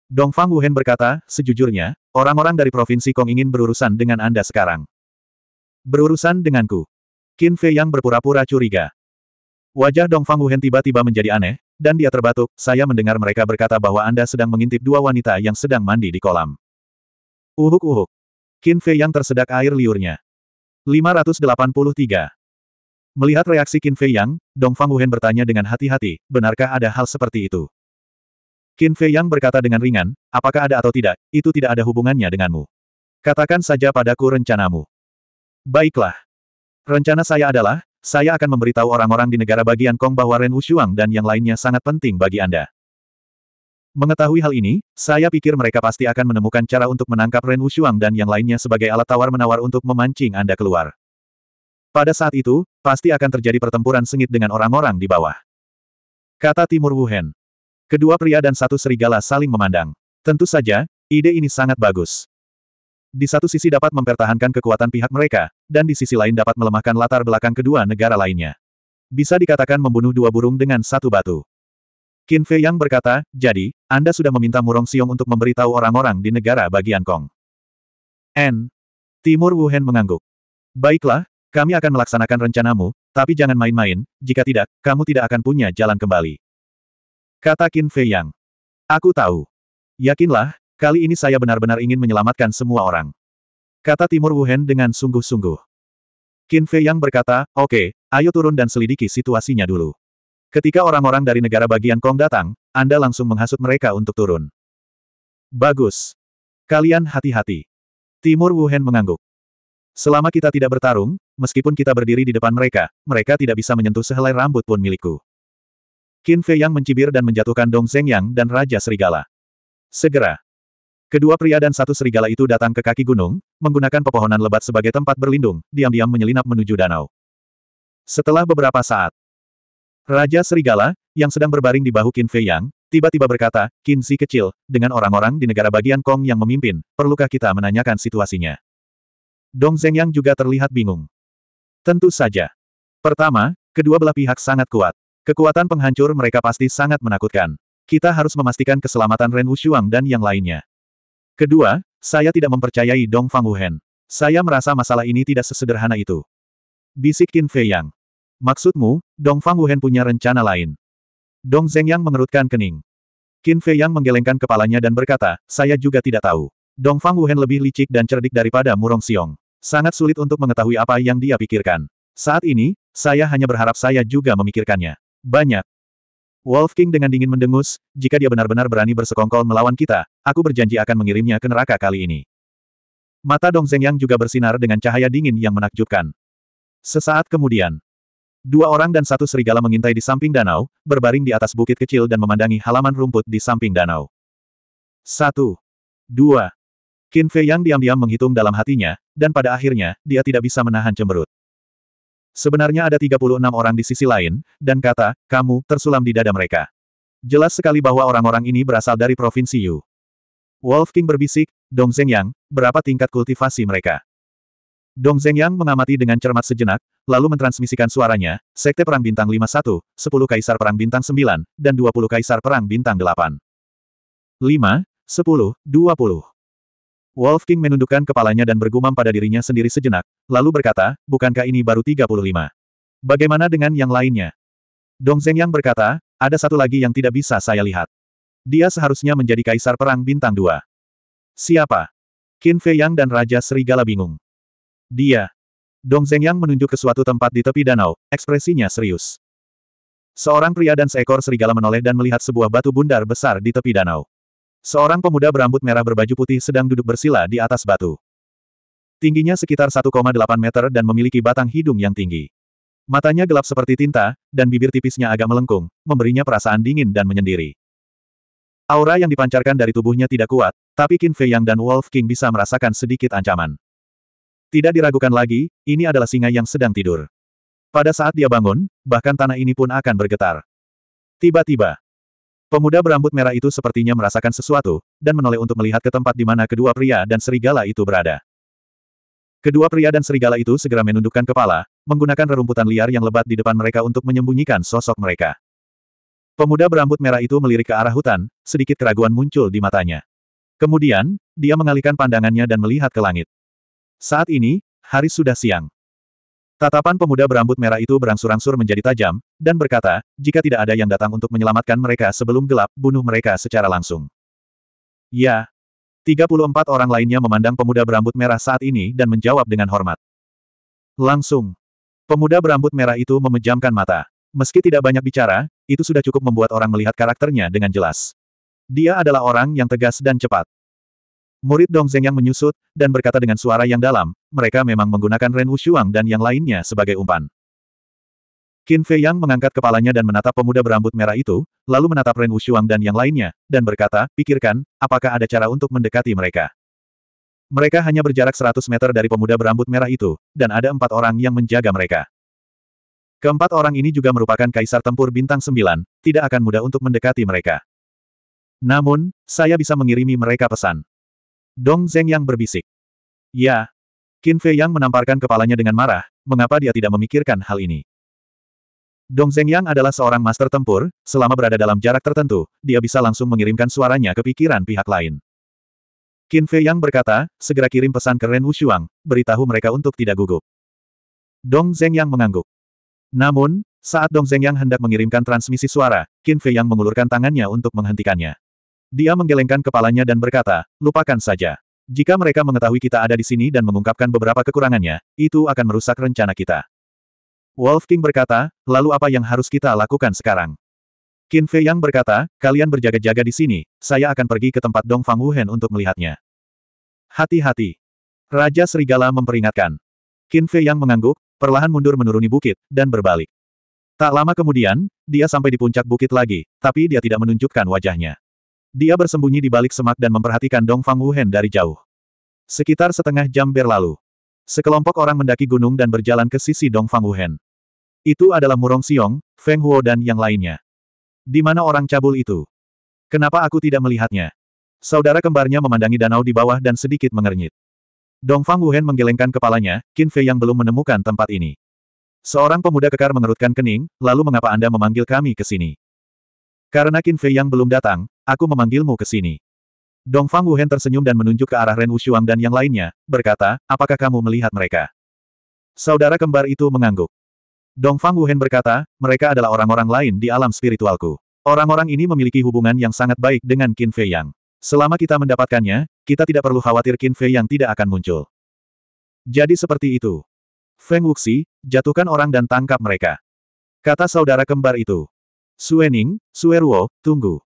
Dong Fang Wuhen berkata, sejujurnya, orang-orang dari Provinsi Kong ingin berurusan dengan Anda sekarang. Berurusan denganku. Qin Fei yang berpura-pura curiga. Wajah Dong Fang Wuhen tiba-tiba menjadi aneh, dan dia terbatuk, saya mendengar mereka berkata bahwa Anda sedang mengintip dua wanita yang sedang mandi di kolam. Uhuk-uhuk. Qin Fei yang tersedak air liurnya. 583. Melihat reaksi Qin Fei Yang, Dong Fang Wuhen bertanya dengan hati-hati, benarkah ada hal seperti itu? Qin Fei Yang berkata dengan ringan, apakah ada atau tidak, itu tidak ada hubungannya denganmu. Katakan saja padaku rencanamu. Baiklah. Rencana saya adalah, saya akan memberitahu orang-orang di negara bagian Kong bahwa Ren Wushuang dan yang lainnya sangat penting bagi Anda. Mengetahui hal ini, saya pikir mereka pasti akan menemukan cara untuk menangkap Ren Wushuang dan yang lainnya sebagai alat tawar-menawar untuk memancing Anda keluar. Pada saat itu, pasti akan terjadi pertempuran sengit dengan orang-orang di bawah. Kata Timur Wuhen. Kedua pria dan satu serigala saling memandang. Tentu saja, ide ini sangat bagus. Di satu sisi dapat mempertahankan kekuatan pihak mereka, dan di sisi lain dapat melemahkan latar belakang kedua negara lainnya. Bisa dikatakan membunuh dua burung dengan satu batu. Qin Fei Yang berkata, jadi, Anda sudah meminta Murong Xiong untuk memberitahu orang-orang di negara bagian Kong. N. Timur Wuhan mengangguk. Baiklah, kami akan melaksanakan rencanamu, tapi jangan main-main, jika tidak, kamu tidak akan punya jalan kembali. Kata Qin Fei Yang. Aku tahu. Yakinlah, kali ini saya benar-benar ingin menyelamatkan semua orang. Kata Timur Wuhan dengan sungguh-sungguh. Qin Fei Yang berkata, oke, okay, ayo turun dan selidiki situasinya dulu. Ketika orang-orang dari negara bagian Kong datang, Anda langsung menghasut mereka untuk turun. Bagus. Kalian hati-hati. Timur Wuhan mengangguk. Selama kita tidak bertarung, meskipun kita berdiri di depan mereka, mereka tidak bisa menyentuh sehelai rambut pun milikku. Qin Fei Yang mencibir dan menjatuhkan Dong Zeng Yang dan Raja Serigala. Segera. Kedua pria dan satu serigala itu datang ke kaki gunung, menggunakan pepohonan lebat sebagai tempat berlindung, diam-diam menyelinap menuju danau. Setelah beberapa saat, Raja Serigala, yang sedang berbaring di bahu Qin Fei Yang, tiba-tiba berkata, Qin Si kecil, dengan orang-orang di negara bagian Kong yang memimpin, perlukah kita menanyakan situasinya? Dong Zeng Yang juga terlihat bingung. Tentu saja. Pertama, kedua belah pihak sangat kuat. Kekuatan penghancur mereka pasti sangat menakutkan. Kita harus memastikan keselamatan Ren Wushuang dan yang lainnya. Kedua, saya tidak mempercayai Dong Fang Wuhen. Saya merasa masalah ini tidak sesederhana itu. Bisik Qin Fei Yang. Maksudmu, Dong Fang Wuhen punya rencana lain? Dong Zeng Yang mengerutkan kening. Qin Fei Yang menggelengkan kepalanya dan berkata, saya juga tidak tahu. Dong Fang Wuhen lebih licik dan cerdik daripada Murong Xiong. Sangat sulit untuk mengetahui apa yang dia pikirkan. Saat ini, saya hanya berharap saya juga memikirkannya. Banyak. Wolf King dengan dingin mendengus, jika dia benar-benar berani bersekongkol melawan kita, aku berjanji akan mengirimnya ke neraka kali ini. Mata Dong Zeng Yang juga bersinar dengan cahaya dingin yang menakjubkan. Sesaat kemudian, Dua orang dan satu serigala mengintai di samping danau, berbaring di atas bukit kecil dan memandangi halaman rumput di samping danau. Satu. Dua. Qin Fei yang diam-diam menghitung dalam hatinya, dan pada akhirnya, dia tidak bisa menahan cemberut. Sebenarnya ada 36 orang di sisi lain, dan kata, kamu, tersulam di dada mereka. Jelas sekali bahwa orang-orang ini berasal dari Provinsi Yu. Wolf King berbisik, Dong Yang, berapa tingkat kultivasi mereka? Dong Zhengyang mengamati dengan cermat sejenak, lalu mentransmisikan suaranya, Sekte Perang Bintang 51, 10 Kaisar Perang Bintang 9, dan 20 Kaisar Perang Bintang 8. 5, 10, 20. Wolf King menundukkan kepalanya dan bergumam pada dirinya sendiri sejenak, lalu berkata, bukankah ini baru 35? Bagaimana dengan yang lainnya? Dong Zhengyang berkata, ada satu lagi yang tidak bisa saya lihat. Dia seharusnya menjadi Kaisar Perang Bintang 2. Siapa? Qin Fei Yang dan Raja Serigala bingung. Dia. Dong Zhengyang menunjuk ke suatu tempat di tepi danau, ekspresinya serius. Seorang pria dan seekor serigala menoleh dan melihat sebuah batu bundar besar di tepi danau. Seorang pemuda berambut merah berbaju putih sedang duduk bersila di atas batu. Tingginya sekitar 1,8 meter dan memiliki batang hidung yang tinggi. Matanya gelap seperti tinta, dan bibir tipisnya agak melengkung, memberinya perasaan dingin dan menyendiri. Aura yang dipancarkan dari tubuhnya tidak kuat, tapi Qin Fei Yang dan Wolf King bisa merasakan sedikit ancaman. Tidak diragukan lagi, ini adalah singa yang sedang tidur. Pada saat dia bangun, bahkan tanah ini pun akan bergetar. Tiba-tiba, pemuda berambut merah itu sepertinya merasakan sesuatu, dan menoleh untuk melihat ke tempat di mana kedua pria dan serigala itu berada. Kedua pria dan serigala itu segera menundukkan kepala, menggunakan rerumputan liar yang lebat di depan mereka untuk menyembunyikan sosok mereka. Pemuda berambut merah itu melirik ke arah hutan, sedikit keraguan muncul di matanya. Kemudian, dia mengalihkan pandangannya dan melihat ke langit. Saat ini, hari sudah siang. Tatapan pemuda berambut merah itu berangsur-angsur menjadi tajam, dan berkata, jika tidak ada yang datang untuk menyelamatkan mereka sebelum gelap, bunuh mereka secara langsung. Ya. 34 orang lainnya memandang pemuda berambut merah saat ini dan menjawab dengan hormat. Langsung. Pemuda berambut merah itu memejamkan mata. Meski tidak banyak bicara, itu sudah cukup membuat orang melihat karakternya dengan jelas. Dia adalah orang yang tegas dan cepat. Murid Dong Zeng yang menyusut, dan berkata dengan suara yang dalam, mereka memang menggunakan Ren Wushuang dan yang lainnya sebagai umpan. Qin Fei Yang mengangkat kepalanya dan menatap pemuda berambut merah itu, lalu menatap Ren Wushuang dan yang lainnya, dan berkata, pikirkan, apakah ada cara untuk mendekati mereka. Mereka hanya berjarak 100 meter dari pemuda berambut merah itu, dan ada empat orang yang menjaga mereka. Keempat orang ini juga merupakan kaisar tempur bintang Sembilan, tidak akan mudah untuk mendekati mereka. Namun, saya bisa mengirimi mereka pesan. Dong Zeng yang berbisik. Ya. Qin Fei yang menamparkan kepalanya dengan marah, mengapa dia tidak memikirkan hal ini? Dong Zeng yang adalah seorang master tempur, selama berada dalam jarak tertentu, dia bisa langsung mengirimkan suaranya ke pikiran pihak lain. Qin Fei yang berkata, segera kirim pesan ke Ren Wushuang, beritahu mereka untuk tidak gugup. Dong Zeng yang mengangguk. Namun, saat Dong Zeng yang hendak mengirimkan transmisi suara, Qin Fei yang mengulurkan tangannya untuk menghentikannya. Dia menggelengkan kepalanya dan berkata, lupakan saja. Jika mereka mengetahui kita ada di sini dan mengungkapkan beberapa kekurangannya, itu akan merusak rencana kita. Wolf King berkata, lalu apa yang harus kita lakukan sekarang? Qin Fei Yang berkata, kalian berjaga-jaga di sini, saya akan pergi ke tempat Dong Fang Wuhen untuk melihatnya. Hati-hati. Raja Serigala memperingatkan. Qin Fei Yang mengangguk, perlahan mundur menuruni bukit, dan berbalik. Tak lama kemudian, dia sampai di puncak bukit lagi, tapi dia tidak menunjukkan wajahnya. Dia bersembunyi di balik semak dan memperhatikan Dong Fang Wuhen dari jauh. Sekitar setengah jam berlalu. Sekelompok orang mendaki gunung dan berjalan ke sisi Dong Fang Wuhen. Itu adalah Murong Xiong, Feng Huo dan yang lainnya. Di mana orang cabul itu? Kenapa aku tidak melihatnya? Saudara kembarnya memandangi danau di bawah dan sedikit mengernyit. Dong Fang Wuhen menggelengkan kepalanya, Qin Fei yang belum menemukan tempat ini. Seorang pemuda kekar mengerutkan kening, lalu mengapa Anda memanggil kami ke sini? Karena Qin Fei yang belum datang, Aku memanggilmu ke sini. Dong Fang Wuhen tersenyum dan menunjuk ke arah Ren Wushuang dan yang lainnya, berkata, apakah kamu melihat mereka? Saudara kembar itu mengangguk. Dong Fang Wuhen berkata, mereka adalah orang-orang lain di alam spiritualku. Orang-orang ini memiliki hubungan yang sangat baik dengan Qin Fei Yang. Selama kita mendapatkannya, kita tidak perlu khawatir Qin Fei Yang tidak akan muncul. Jadi seperti itu. Feng Wuxi, jatuhkan orang dan tangkap mereka. Kata saudara kembar itu. Suening, Sueruo, tunggu.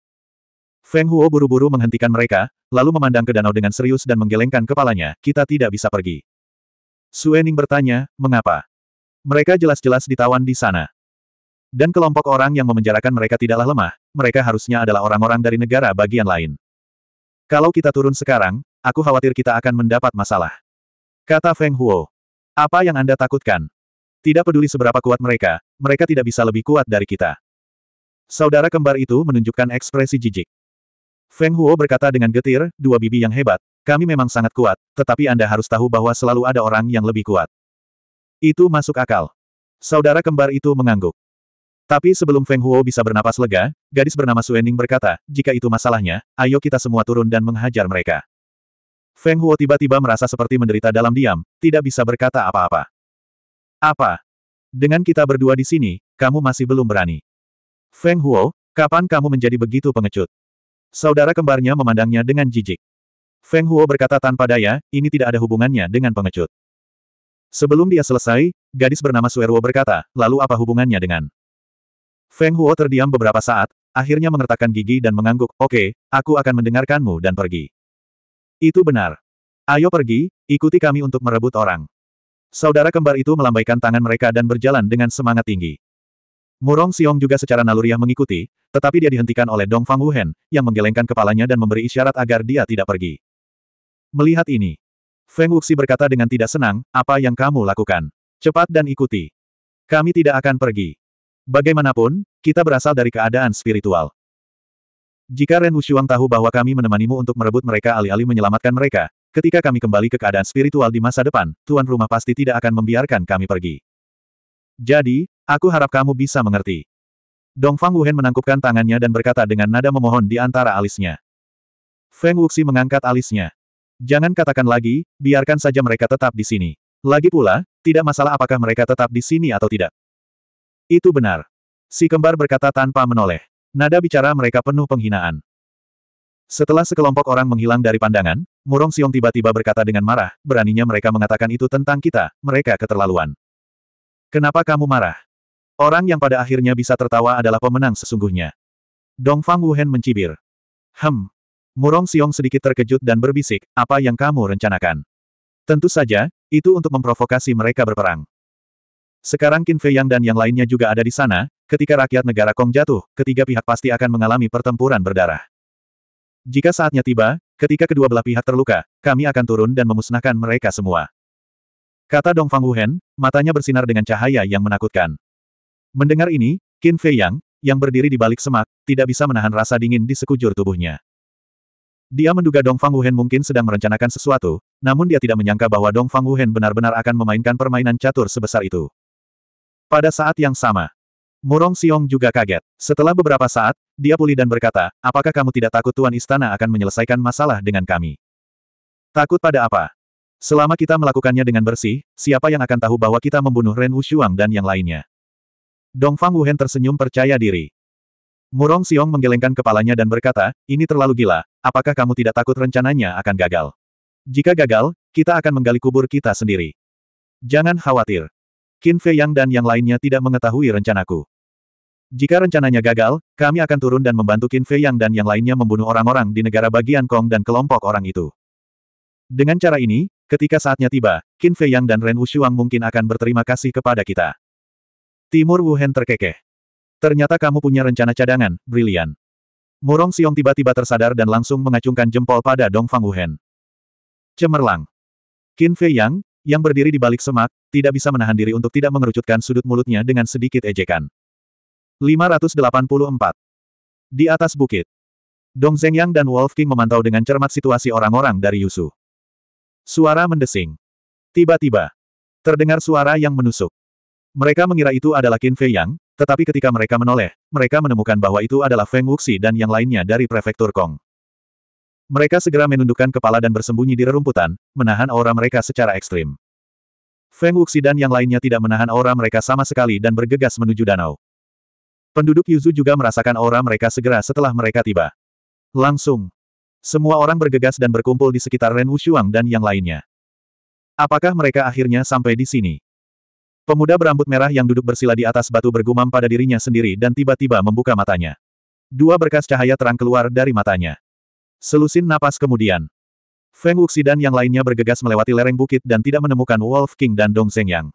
Feng Huo buru-buru menghentikan mereka, lalu memandang ke danau dengan serius dan menggelengkan kepalanya, kita tidak bisa pergi. Suening bertanya, mengapa? Mereka jelas-jelas ditawan di sana. Dan kelompok orang yang memenjarakan mereka tidaklah lemah, mereka harusnya adalah orang-orang dari negara bagian lain. Kalau kita turun sekarang, aku khawatir kita akan mendapat masalah. Kata Feng Huo. Apa yang Anda takutkan? Tidak peduli seberapa kuat mereka, mereka tidak bisa lebih kuat dari kita. Saudara kembar itu menunjukkan ekspresi jijik. Feng Huo berkata dengan getir, dua bibi yang hebat, kami memang sangat kuat, tetapi Anda harus tahu bahwa selalu ada orang yang lebih kuat. Itu masuk akal. Saudara kembar itu mengangguk. Tapi sebelum Feng Huo bisa bernapas lega, gadis bernama Suening berkata, jika itu masalahnya, ayo kita semua turun dan menghajar mereka. Feng Huo tiba-tiba merasa seperti menderita dalam diam, tidak bisa berkata apa-apa. Apa? Dengan kita berdua di sini, kamu masih belum berani. Feng Huo, kapan kamu menjadi begitu pengecut? Saudara kembarnya memandangnya dengan jijik. Feng Huo berkata tanpa daya, ini tidak ada hubungannya dengan pengecut. Sebelum dia selesai, gadis bernama Suerwo berkata, lalu apa hubungannya dengan? Feng Huo terdiam beberapa saat, akhirnya mengertakkan gigi dan mengangguk, oke, okay, aku akan mendengarkanmu dan pergi. Itu benar. Ayo pergi, ikuti kami untuk merebut orang. Saudara kembar itu melambaikan tangan mereka dan berjalan dengan semangat tinggi. Murong Xiong juga secara naluriah mengikuti, tetapi dia dihentikan oleh Dong Fang Wuhen, yang menggelengkan kepalanya dan memberi isyarat agar dia tidak pergi. Melihat ini, Feng Wuxi berkata dengan tidak senang, apa yang kamu lakukan? Cepat dan ikuti. Kami tidak akan pergi. Bagaimanapun, kita berasal dari keadaan spiritual. Jika Ren Wushuang tahu bahwa kami menemanimu untuk merebut mereka alih-alih menyelamatkan mereka, ketika kami kembali ke keadaan spiritual di masa depan, tuan rumah pasti tidak akan membiarkan kami pergi. Jadi, aku harap kamu bisa mengerti. Dong Fang Wuhen menangkupkan tangannya dan berkata dengan nada memohon di antara alisnya. Feng Wuxi mengangkat alisnya. Jangan katakan lagi, biarkan saja mereka tetap di sini. Lagi pula, tidak masalah apakah mereka tetap di sini atau tidak. Itu benar. Si kembar berkata tanpa menoleh. Nada bicara mereka penuh penghinaan. Setelah sekelompok orang menghilang dari pandangan, Murong Xiong tiba-tiba berkata dengan marah, beraninya mereka mengatakan itu tentang kita, mereka keterlaluan. Kenapa kamu marah? Orang yang pada akhirnya bisa tertawa adalah pemenang sesungguhnya. Dongfang Wuhen mencibir. Hem. Murong Xiong sedikit terkejut dan berbisik, apa yang kamu rencanakan? Tentu saja, itu untuk memprovokasi mereka berperang. Sekarang Qin Fei Yang dan yang lainnya juga ada di sana, ketika rakyat negara Kong jatuh, ketiga pihak pasti akan mengalami pertempuran berdarah. Jika saatnya tiba, ketika kedua belah pihak terluka, kami akan turun dan memusnahkan mereka semua. Kata Dong Fang Wuhen, matanya bersinar dengan cahaya yang menakutkan. Mendengar ini, Qin Fei Yang, yang berdiri di balik semak, tidak bisa menahan rasa dingin di sekujur tubuhnya. Dia menduga Dong Fang Wuhen mungkin sedang merencanakan sesuatu, namun dia tidak menyangka bahwa Dong Fang Wuhen benar-benar akan memainkan permainan catur sebesar itu. Pada saat yang sama, Murong Xiong juga kaget. Setelah beberapa saat, dia pulih dan berkata, apakah kamu tidak takut Tuan Istana akan menyelesaikan masalah dengan kami? Takut pada apa? Selama kita melakukannya dengan bersih, siapa yang akan tahu bahwa kita membunuh Ren Wushuang dan yang lainnya? Dongfang Wuhen tersenyum percaya diri. Murong Xiong menggelengkan kepalanya dan berkata, ini terlalu gila, apakah kamu tidak takut rencananya akan gagal? Jika gagal, kita akan menggali kubur kita sendiri. Jangan khawatir. Qin Fei Yang dan yang lainnya tidak mengetahui rencanaku. Jika rencananya gagal, kami akan turun dan membantu Qin Fei Yang dan yang lainnya membunuh orang-orang di negara bagian Kong dan kelompok orang itu. Dengan cara ini, Ketika saatnya tiba, Qin Fei Yang dan Ren Wushuang mungkin akan berterima kasih kepada kita. Timur Wuhan terkekeh. Ternyata kamu punya rencana cadangan, brilian. Murong Xiong tiba-tiba tersadar dan langsung mengacungkan jempol pada Dong Fang Wuhan. Cemerlang. Qin Fei Yang, yang berdiri di balik semak, tidak bisa menahan diri untuk tidak mengerucutkan sudut mulutnya dengan sedikit ejekan. 584. Di atas bukit. Dong Yang dan Wolf King memantau dengan cermat situasi orang-orang dari Yusu. Suara mendesing. Tiba-tiba, terdengar suara yang menusuk. Mereka mengira itu adalah Qin Fei Yang, tetapi ketika mereka menoleh, mereka menemukan bahwa itu adalah Feng Wuxi dan yang lainnya dari prefektur Kong. Mereka segera menundukkan kepala dan bersembunyi di rerumputan, menahan aura mereka secara ekstrim. Feng Wuxi dan yang lainnya tidak menahan aura mereka sama sekali dan bergegas menuju danau. Penduduk Yuzu juga merasakan aura mereka segera setelah mereka tiba. Langsung, semua orang bergegas dan berkumpul di sekitar Ren Wushuang dan yang lainnya. Apakah mereka akhirnya sampai di sini? Pemuda berambut merah yang duduk bersila di atas batu bergumam pada dirinya sendiri dan tiba-tiba membuka matanya. Dua berkas cahaya terang keluar dari matanya. Selusin napas kemudian. Feng Wuxi dan yang lainnya bergegas melewati lereng bukit dan tidak menemukan Wolf King dan Dong Zhengyang.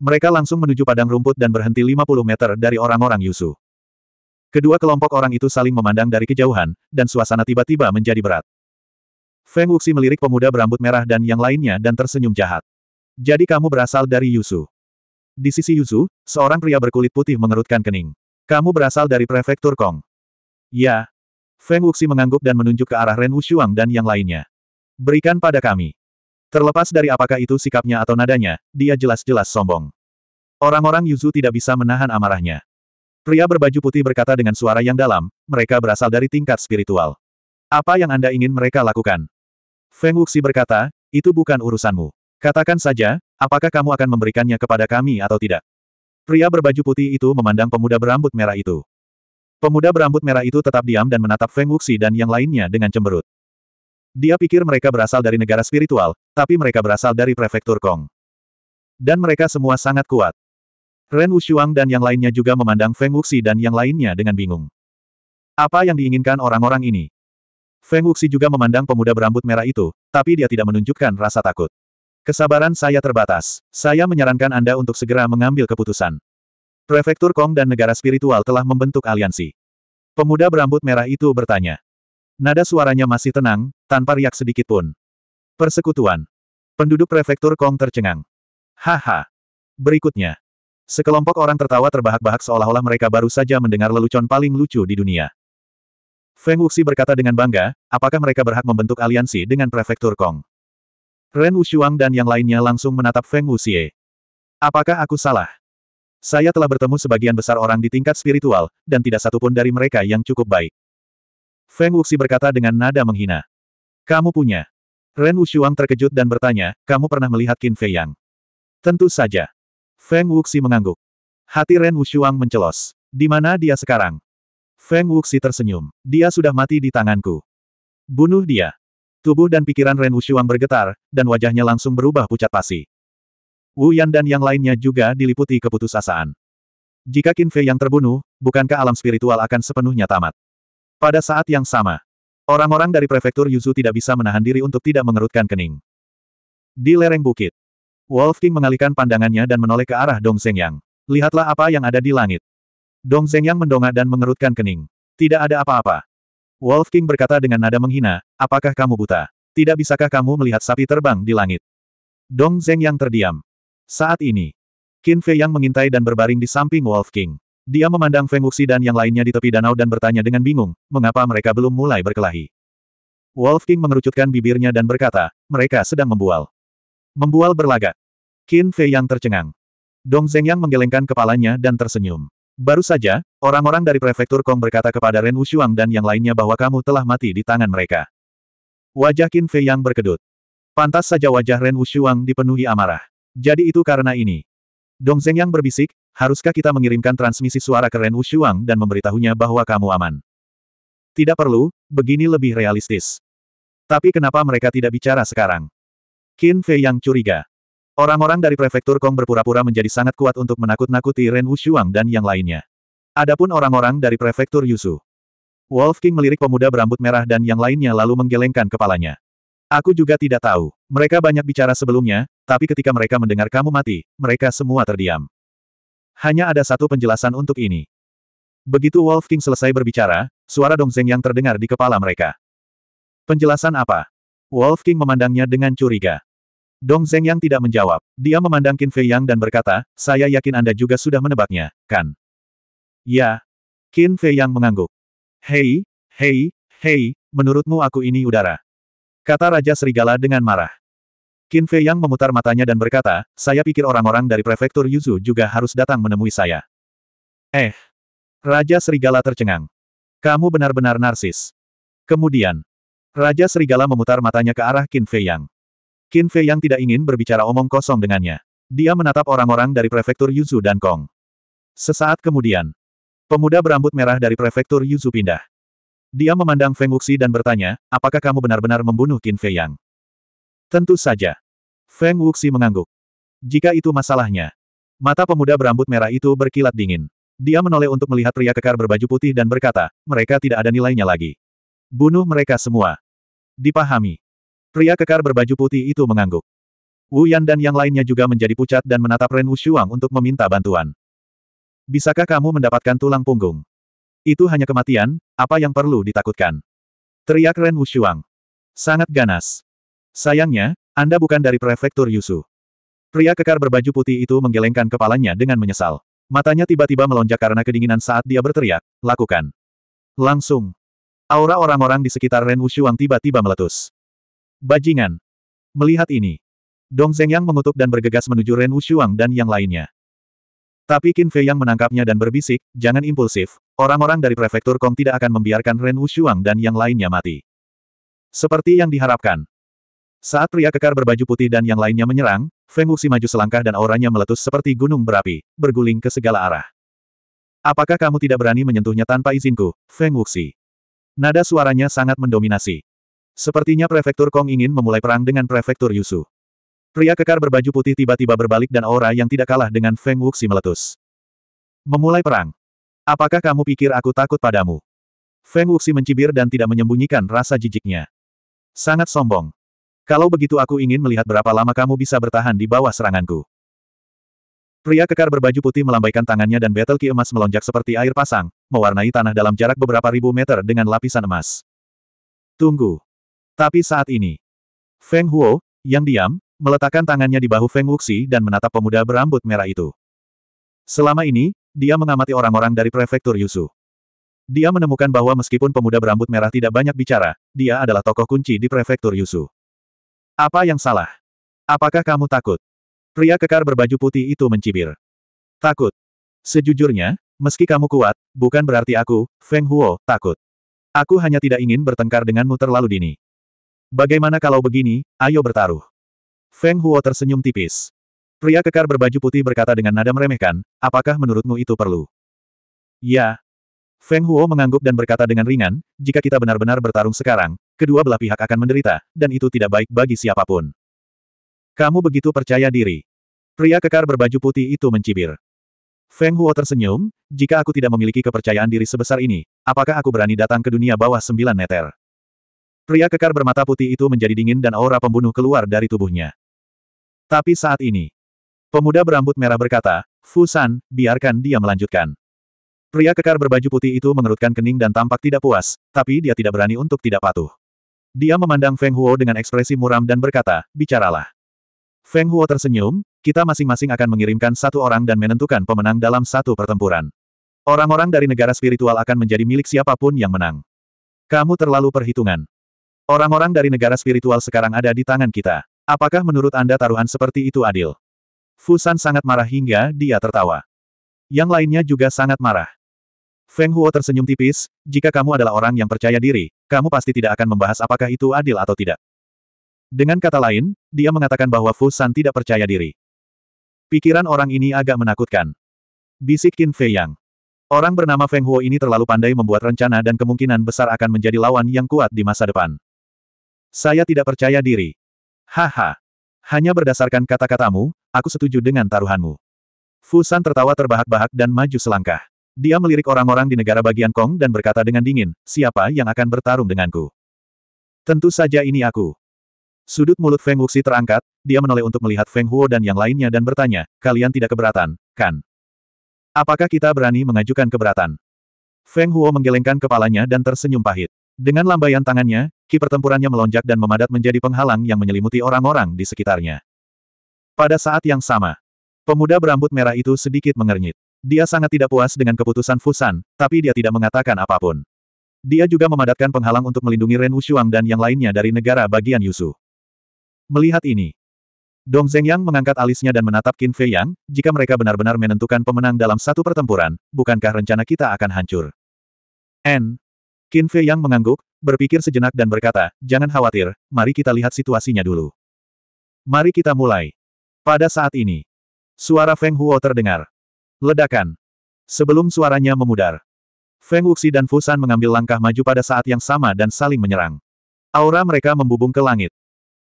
Mereka langsung menuju padang rumput dan berhenti 50 meter dari orang-orang Yusu. Kedua kelompok orang itu saling memandang dari kejauhan, dan suasana tiba-tiba menjadi berat. Feng Wuxi melirik pemuda berambut merah dan yang lainnya dan tersenyum jahat. Jadi kamu berasal dari Yusu. Di sisi Yusu, seorang pria berkulit putih mengerutkan kening. Kamu berasal dari prefektur Kong. Ya. Feng Wuxi mengangguk dan menunjuk ke arah Ren Wushuang dan yang lainnya. Berikan pada kami. Terlepas dari apakah itu sikapnya atau nadanya, dia jelas-jelas sombong. Orang-orang Yuzu tidak bisa menahan amarahnya. Pria berbaju putih berkata dengan suara yang dalam, mereka berasal dari tingkat spiritual. Apa yang Anda ingin mereka lakukan? Feng Wuxi berkata, itu bukan urusanmu. Katakan saja, apakah kamu akan memberikannya kepada kami atau tidak? Pria berbaju putih itu memandang pemuda berambut merah itu. Pemuda berambut merah itu tetap diam dan menatap Feng Wuxi dan yang lainnya dengan cemberut. Dia pikir mereka berasal dari negara spiritual, tapi mereka berasal dari prefektur Kong. Dan mereka semua sangat kuat. Ren Wushuang dan yang lainnya juga memandang Feng Wuxi dan yang lainnya dengan bingung. Apa yang diinginkan orang-orang ini? Feng Wuxi juga memandang pemuda berambut merah itu, tapi dia tidak menunjukkan rasa takut. Kesabaran saya terbatas. Saya menyarankan Anda untuk segera mengambil keputusan. Prefektur Kong dan negara spiritual telah membentuk aliansi. Pemuda berambut merah itu bertanya. Nada suaranya masih tenang, tanpa riak sedikit pun. Persekutuan. Penduduk prefektur Kong tercengang. Haha. Berikutnya, Sekelompok orang tertawa terbahak-bahak seolah-olah mereka baru saja mendengar lelucon paling lucu di dunia. Feng Wuxi berkata dengan bangga, apakah mereka berhak membentuk aliansi dengan prefektur Kong? Ren Wuxuang dan yang lainnya langsung menatap Feng Wuxie. Apakah aku salah? Saya telah bertemu sebagian besar orang di tingkat spiritual, dan tidak satupun dari mereka yang cukup baik. Feng Wuxi berkata dengan nada menghina. Kamu punya. Ren Wuxuang terkejut dan bertanya, kamu pernah melihat Qin Fei Yang? Tentu saja. Feng Wuxi mengangguk. Hati Ren Wushuang mencelos. Di mana dia sekarang? Feng Wuxi tersenyum. Dia sudah mati di tanganku. Bunuh dia. Tubuh dan pikiran Ren Wushuang bergetar, dan wajahnya langsung berubah pucat pasi. Wu Yan dan yang lainnya juga diliputi keputusasaan. Jika Qin Fei yang terbunuh, bukankah alam spiritual akan sepenuhnya tamat? Pada saat yang sama, orang-orang dari prefektur Yuzu tidak bisa menahan diri untuk tidak mengerutkan kening. Di lereng bukit, Wolf King mengalihkan pandangannya dan menoleh ke arah Dong Yang. Lihatlah apa yang ada di langit. Dong Yang mendongak dan mengerutkan kening. Tidak ada apa-apa. Wolf King berkata dengan nada menghina, apakah kamu buta? Tidak bisakah kamu melihat sapi terbang di langit? Dong Yang terdiam. Saat ini, Qin Fei yang mengintai dan berbaring di samping Wolf King. Dia memandang Feng Wuxi dan yang lainnya di tepi danau dan bertanya dengan bingung, mengapa mereka belum mulai berkelahi. Wolf King mengerucutkan bibirnya dan berkata, mereka sedang membual. Membual berlagak. Qin Fei yang tercengang. Dong Yang menggelengkan kepalanya dan tersenyum. Baru saja, orang-orang dari prefektur Kong berkata kepada Ren Wushuang dan yang lainnya bahwa kamu telah mati di tangan mereka. Wajah Qin Fei yang berkedut. Pantas saja wajah Ren Wushuang dipenuhi amarah. Jadi itu karena ini. Dong Yang berbisik, haruskah kita mengirimkan transmisi suara ke Ren Wushuang dan memberitahunya bahwa kamu aman? Tidak perlu, begini lebih realistis. Tapi kenapa mereka tidak bicara sekarang? Qin Fei yang curiga. Orang-orang dari prefektur Kong berpura-pura menjadi sangat kuat untuk menakut-nakuti Ren Wushuang dan yang lainnya. Adapun orang-orang dari prefektur Yusu. Wolf King melirik pemuda berambut merah dan yang lainnya lalu menggelengkan kepalanya. Aku juga tidak tahu. Mereka banyak bicara sebelumnya, tapi ketika mereka mendengar kamu mati, mereka semua terdiam. Hanya ada satu penjelasan untuk ini. Begitu Wolf King selesai berbicara, suara dongzeng yang terdengar di kepala mereka. Penjelasan apa? Wolf King memandangnya dengan curiga. Dong Zeng yang tidak menjawab. Dia memandang Qin Fei Yang dan berkata, saya yakin Anda juga sudah menebaknya, kan? Ya. Qin Fei Yang mengangguk. Hei, hei, hei, menurutmu aku ini udara? Kata Raja Serigala dengan marah. Qin Fei Yang memutar matanya dan berkata, saya pikir orang-orang dari prefektur Yuzu juga harus datang menemui saya. Eh. Raja Serigala tercengang. Kamu benar-benar narsis. Kemudian, Raja Serigala memutar matanya ke arah Qin Fei Yang. Qin Fei yang tidak ingin berbicara omong kosong dengannya. Dia menatap orang-orang dari prefektur Yuzu dan Kong. Sesaat kemudian, pemuda berambut merah dari prefektur Yuzu pindah. Dia memandang Feng Wuxi dan bertanya, apakah kamu benar-benar membunuh Qin Fei Yang? Tentu saja. Feng Wuxi mengangguk. Jika itu masalahnya. Mata pemuda berambut merah itu berkilat dingin. Dia menoleh untuk melihat pria kekar berbaju putih dan berkata, mereka tidak ada nilainya lagi. Bunuh mereka semua. Dipahami. Pria kekar berbaju putih itu mengangguk. Wu Yan dan yang lainnya juga menjadi pucat dan menatap Ren Wushuang untuk meminta bantuan. Bisakah kamu mendapatkan tulang punggung? Itu hanya kematian, apa yang perlu ditakutkan? Teriak Ren Wushuang. Sangat ganas. Sayangnya, Anda bukan dari prefektur Yusu. Pria kekar berbaju putih itu menggelengkan kepalanya dengan menyesal. Matanya tiba-tiba melonjak karena kedinginan saat dia berteriak, lakukan. Langsung. Aura orang-orang di sekitar Ren Wushuang tiba-tiba meletus. Bajingan. Melihat ini, Dong Zhengyang mengutuk dan bergegas menuju Ren Wushuang dan yang lainnya. Tapi Qin Fei yang menangkapnya dan berbisik, jangan impulsif, orang-orang dari prefektur Kong tidak akan membiarkan Ren Wushuang dan yang lainnya mati. Seperti yang diharapkan. Saat pria kekar berbaju putih dan yang lainnya menyerang, Feng Wuxi maju selangkah dan auranya meletus seperti gunung berapi, berguling ke segala arah. Apakah kamu tidak berani menyentuhnya tanpa izinku, Feng Wuxi? Nada suaranya sangat mendominasi. Sepertinya Prefektur Kong ingin memulai perang dengan Prefektur Yusu. Pria kekar berbaju putih tiba-tiba berbalik dan aura yang tidak kalah dengan Feng Wuxi meletus. Memulai perang. Apakah kamu pikir aku takut padamu? Feng Wuxi mencibir dan tidak menyembunyikan rasa jijiknya. Sangat sombong. Kalau begitu aku ingin melihat berapa lama kamu bisa bertahan di bawah seranganku. Pria kekar berbaju putih melambaikan tangannya dan battle ki emas melonjak seperti air pasang, mewarnai tanah dalam jarak beberapa ribu meter dengan lapisan emas. Tunggu, tapi saat ini, Feng Huo, yang diam, meletakkan tangannya di bahu Feng Wuxi dan menatap pemuda berambut merah itu. Selama ini, dia mengamati orang-orang dari prefektur Yusu. Dia menemukan bahwa meskipun pemuda berambut merah tidak banyak bicara, dia adalah tokoh kunci di prefektur Yusu. Apa yang salah? Apakah kamu takut? Pria kekar berbaju putih itu mencibir. Takut. Sejujurnya, meski kamu kuat, bukan berarti aku, Feng Huo, takut. Aku hanya tidak ingin bertengkar denganmu terlalu dini. Bagaimana kalau begini, ayo bertaruh. Feng Huo tersenyum tipis. Pria kekar berbaju putih berkata dengan nada meremehkan, apakah menurutmu itu perlu? Ya. Feng Huo mengangguk dan berkata dengan ringan, jika kita benar-benar bertarung sekarang, kedua belah pihak akan menderita, dan itu tidak baik bagi siapapun. Kamu begitu percaya diri. Pria kekar berbaju putih itu mencibir. Feng Huo tersenyum, jika aku tidak memiliki kepercayaan diri sebesar ini, apakah aku berani datang ke dunia bawah sembilan meter? Pria kekar bermata putih itu menjadi dingin dan aura pembunuh keluar dari tubuhnya. Tapi saat ini, pemuda berambut merah berkata, Fusan, biarkan dia melanjutkan. Pria kekar berbaju putih itu mengerutkan kening dan tampak tidak puas, tapi dia tidak berani untuk tidak patuh. Dia memandang Feng Huo dengan ekspresi muram dan berkata, bicaralah. Feng Huo tersenyum, kita masing-masing akan mengirimkan satu orang dan menentukan pemenang dalam satu pertempuran. Orang-orang dari negara spiritual akan menjadi milik siapapun yang menang. Kamu terlalu perhitungan. Orang-orang dari negara spiritual sekarang ada di tangan kita. Apakah menurut Anda taruhan seperti itu adil? Fusan sangat marah hingga dia tertawa. Yang lainnya juga sangat marah. Feng Huo tersenyum tipis, jika kamu adalah orang yang percaya diri, kamu pasti tidak akan membahas apakah itu adil atau tidak. Dengan kata lain, dia mengatakan bahwa Fusan tidak percaya diri. Pikiran orang ini agak menakutkan. Bisik Qin Fei Yang. Orang bernama Feng Huo ini terlalu pandai membuat rencana dan kemungkinan besar akan menjadi lawan yang kuat di masa depan. Saya tidak percaya diri. Haha. Hanya berdasarkan kata-katamu, aku setuju dengan taruhanmu. Fusan tertawa terbahak-bahak dan maju selangkah. Dia melirik orang-orang di negara bagian Kong dan berkata dengan dingin, siapa yang akan bertarung denganku? Tentu saja ini aku. Sudut mulut Feng Wuxi terangkat, dia menoleh untuk melihat Feng Huo dan yang lainnya dan bertanya, kalian tidak keberatan, kan? Apakah kita berani mengajukan keberatan? Feng Huo menggelengkan kepalanya dan tersenyum pahit. Dengan lambaian tangannya, ki pertempurannya melonjak dan memadat menjadi penghalang yang menyelimuti orang-orang di sekitarnya. Pada saat yang sama, pemuda berambut merah itu sedikit mengernyit. Dia sangat tidak puas dengan keputusan Fusan, tapi dia tidak mengatakan apapun. Dia juga memadatkan penghalang untuk melindungi Ren Wushuang dan yang lainnya dari negara bagian Yusu. Melihat ini, Dong Zhengyang mengangkat alisnya dan menatap Qin Fei Yang, jika mereka benar-benar menentukan pemenang dalam satu pertempuran, bukankah rencana kita akan hancur? N. Qin Fei yang mengangguk, berpikir sejenak dan berkata, jangan khawatir, mari kita lihat situasinya dulu. Mari kita mulai. Pada saat ini, suara Feng Huo terdengar. Ledakan. Sebelum suaranya memudar, Feng Wuxi dan Fusan mengambil langkah maju pada saat yang sama dan saling menyerang. Aura mereka membubung ke langit.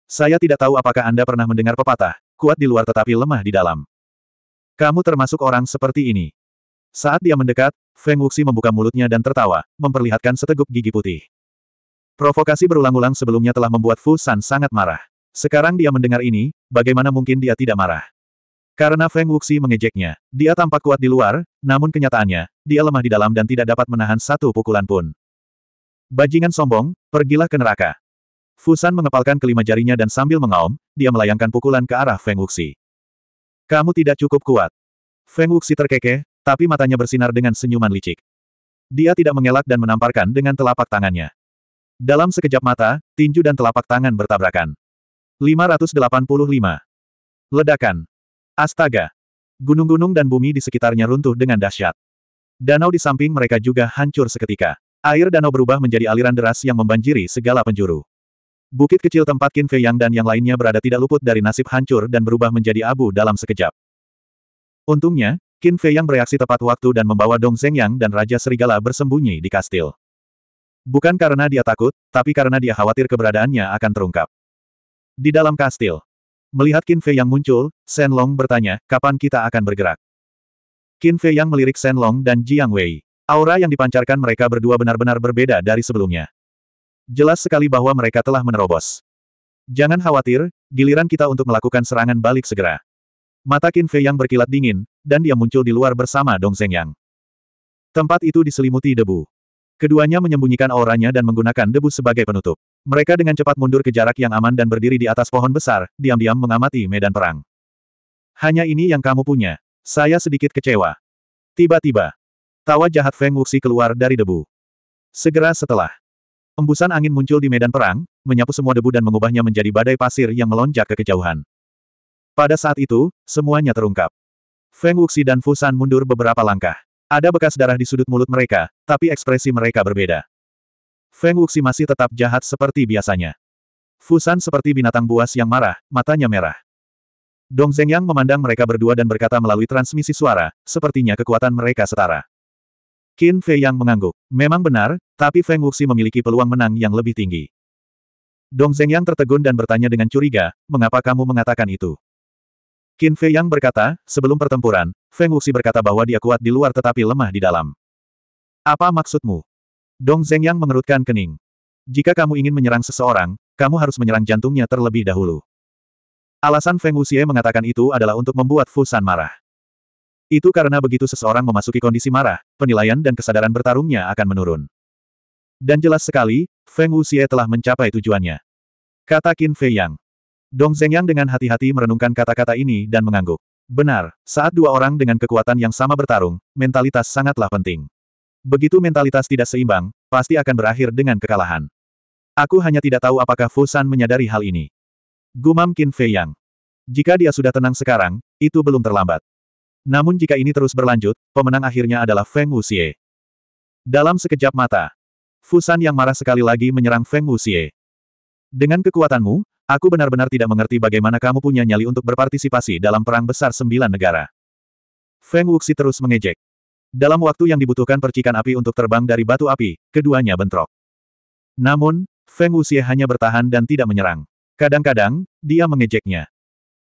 Saya tidak tahu apakah Anda pernah mendengar pepatah, kuat di luar tetapi lemah di dalam. Kamu termasuk orang seperti ini. Saat dia mendekat, Feng Wuxi membuka mulutnya dan tertawa, memperlihatkan seteguk gigi putih. Provokasi berulang-ulang sebelumnya telah membuat Fu San sangat marah. Sekarang dia mendengar ini, bagaimana mungkin dia tidak marah? Karena Feng Wuxi mengejeknya, dia tampak kuat di luar, namun kenyataannya, dia lemah di dalam dan tidak dapat menahan satu pukulan pun. Bajingan sombong, pergilah ke neraka. Fu San mengepalkan kelima jarinya dan sambil mengaum, dia melayangkan pukulan ke arah Feng Wuxi. Kamu tidak cukup kuat. Feng Wuxi terkekeh, tapi matanya bersinar dengan senyuman licik. Dia tidak mengelak dan menamparkan dengan telapak tangannya. Dalam sekejap mata, tinju dan telapak tangan bertabrakan. 585. Ledakan. Astaga. Gunung-gunung dan bumi di sekitarnya runtuh dengan dahsyat. Danau di samping mereka juga hancur seketika. Air danau berubah menjadi aliran deras yang membanjiri segala penjuru. Bukit kecil tempat Qin Fei Yang dan yang lainnya berada tidak luput dari nasib hancur dan berubah menjadi abu dalam sekejap. Untungnya, Qin Fei yang bereaksi tepat waktu dan membawa Dong Yang dan Raja Serigala bersembunyi di kastil. Bukan karena dia takut, tapi karena dia khawatir keberadaannya akan terungkap. Di dalam kastil. Melihat Qin Fei yang muncul, Shen Long bertanya, kapan kita akan bergerak? Qin Fei yang melirik Shen Long dan Jiang Wei. Aura yang dipancarkan mereka berdua benar-benar berbeda dari sebelumnya. Jelas sekali bahwa mereka telah menerobos. Jangan khawatir, giliran kita untuk melakukan serangan balik segera. Mata Qin Fei yang berkilat dingin, dan dia muncul di luar bersama Dong Yang. Tempat itu diselimuti debu. Keduanya menyembunyikan auranya dan menggunakan debu sebagai penutup. Mereka dengan cepat mundur ke jarak yang aman dan berdiri di atas pohon besar, diam-diam mengamati medan perang. Hanya ini yang kamu punya. Saya sedikit kecewa. Tiba-tiba, tawa jahat Feng Wuxi keluar dari debu. Segera setelah, embusan angin muncul di medan perang, menyapu semua debu dan mengubahnya menjadi badai pasir yang melonjak ke kejauhan. Pada saat itu, semuanya terungkap. Feng Wuxi dan Fusan mundur beberapa langkah. Ada bekas darah di sudut mulut mereka, tapi ekspresi mereka berbeda. Feng Wuxi masih tetap jahat seperti biasanya. Fusan seperti binatang buas yang marah, matanya merah. Dong Zhengyang memandang mereka berdua dan berkata melalui transmisi suara, sepertinya kekuatan mereka setara. Qin Fei Yang mengangguk. Memang benar, tapi Feng Wuxi memiliki peluang menang yang lebih tinggi. Dong Zhengyang tertegun dan bertanya dengan curiga, mengapa kamu mengatakan itu? Qin Fei Yang berkata, sebelum pertempuran, Feng Wuxi berkata bahwa dia kuat di luar tetapi lemah di dalam. Apa maksudmu? Dong Zeng Yang mengerutkan kening. Jika kamu ingin menyerang seseorang, kamu harus menyerang jantungnya terlebih dahulu. Alasan Feng Wuxie mengatakan itu adalah untuk membuat Fu San marah. Itu karena begitu seseorang memasuki kondisi marah, penilaian dan kesadaran bertarungnya akan menurun. Dan jelas sekali, Feng Wuxie telah mencapai tujuannya. Kata Qin Fei Yang. Dong Zengyang dengan hati-hati merenungkan kata-kata ini dan mengangguk. Benar, saat dua orang dengan kekuatan yang sama bertarung, mentalitas sangatlah penting. Begitu mentalitas tidak seimbang, pasti akan berakhir dengan kekalahan. Aku hanya tidak tahu apakah Fusan menyadari hal ini. Gumam Qin Fei Yang. Jika dia sudah tenang sekarang, itu belum terlambat. Namun jika ini terus berlanjut, pemenang akhirnya adalah Feng Wuxie. Dalam sekejap mata, Fusan yang marah sekali lagi menyerang Feng Wuxie. Dengan kekuatanmu, Aku benar-benar tidak mengerti bagaimana kamu punya nyali untuk berpartisipasi dalam perang besar sembilan negara. Feng Wuxi terus mengejek. Dalam waktu yang dibutuhkan percikan api untuk terbang dari batu api, keduanya bentrok. Namun, Feng Wuxi hanya bertahan dan tidak menyerang. Kadang-kadang, dia mengejeknya.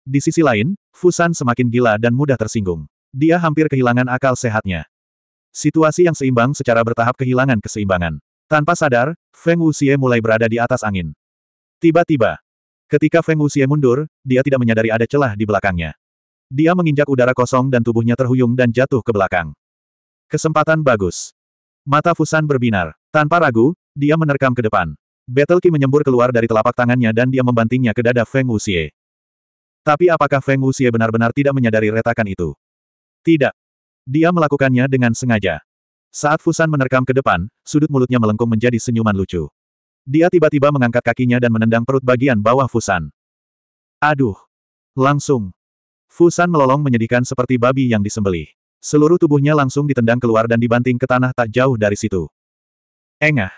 Di sisi lain, Fusan semakin gila dan mudah tersinggung. Dia hampir kehilangan akal sehatnya. Situasi yang seimbang secara bertahap kehilangan keseimbangan. Tanpa sadar, Feng Wuxie mulai berada di atas angin. Tiba-tiba, Ketika Feng Wuxie mundur, dia tidak menyadari ada celah di belakangnya. Dia menginjak udara kosong dan tubuhnya terhuyung dan jatuh ke belakang. Kesempatan bagus. Mata Fusan berbinar. Tanpa ragu, dia menerkam ke depan. Battle Qi menyembur keluar dari telapak tangannya dan dia membantingnya ke dada Feng Wuxie. Tapi apakah Feng Wuxie benar-benar tidak menyadari retakan itu? Tidak. Dia melakukannya dengan sengaja. Saat Fusan menerkam ke depan, sudut mulutnya melengkung menjadi senyuman lucu. Dia tiba-tiba mengangkat kakinya dan menendang perut bagian bawah Fusan. Aduh! Langsung! Fusan melolong menyedihkan seperti babi yang disembelih. Seluruh tubuhnya langsung ditendang keluar dan dibanting ke tanah tak jauh dari situ. Engah.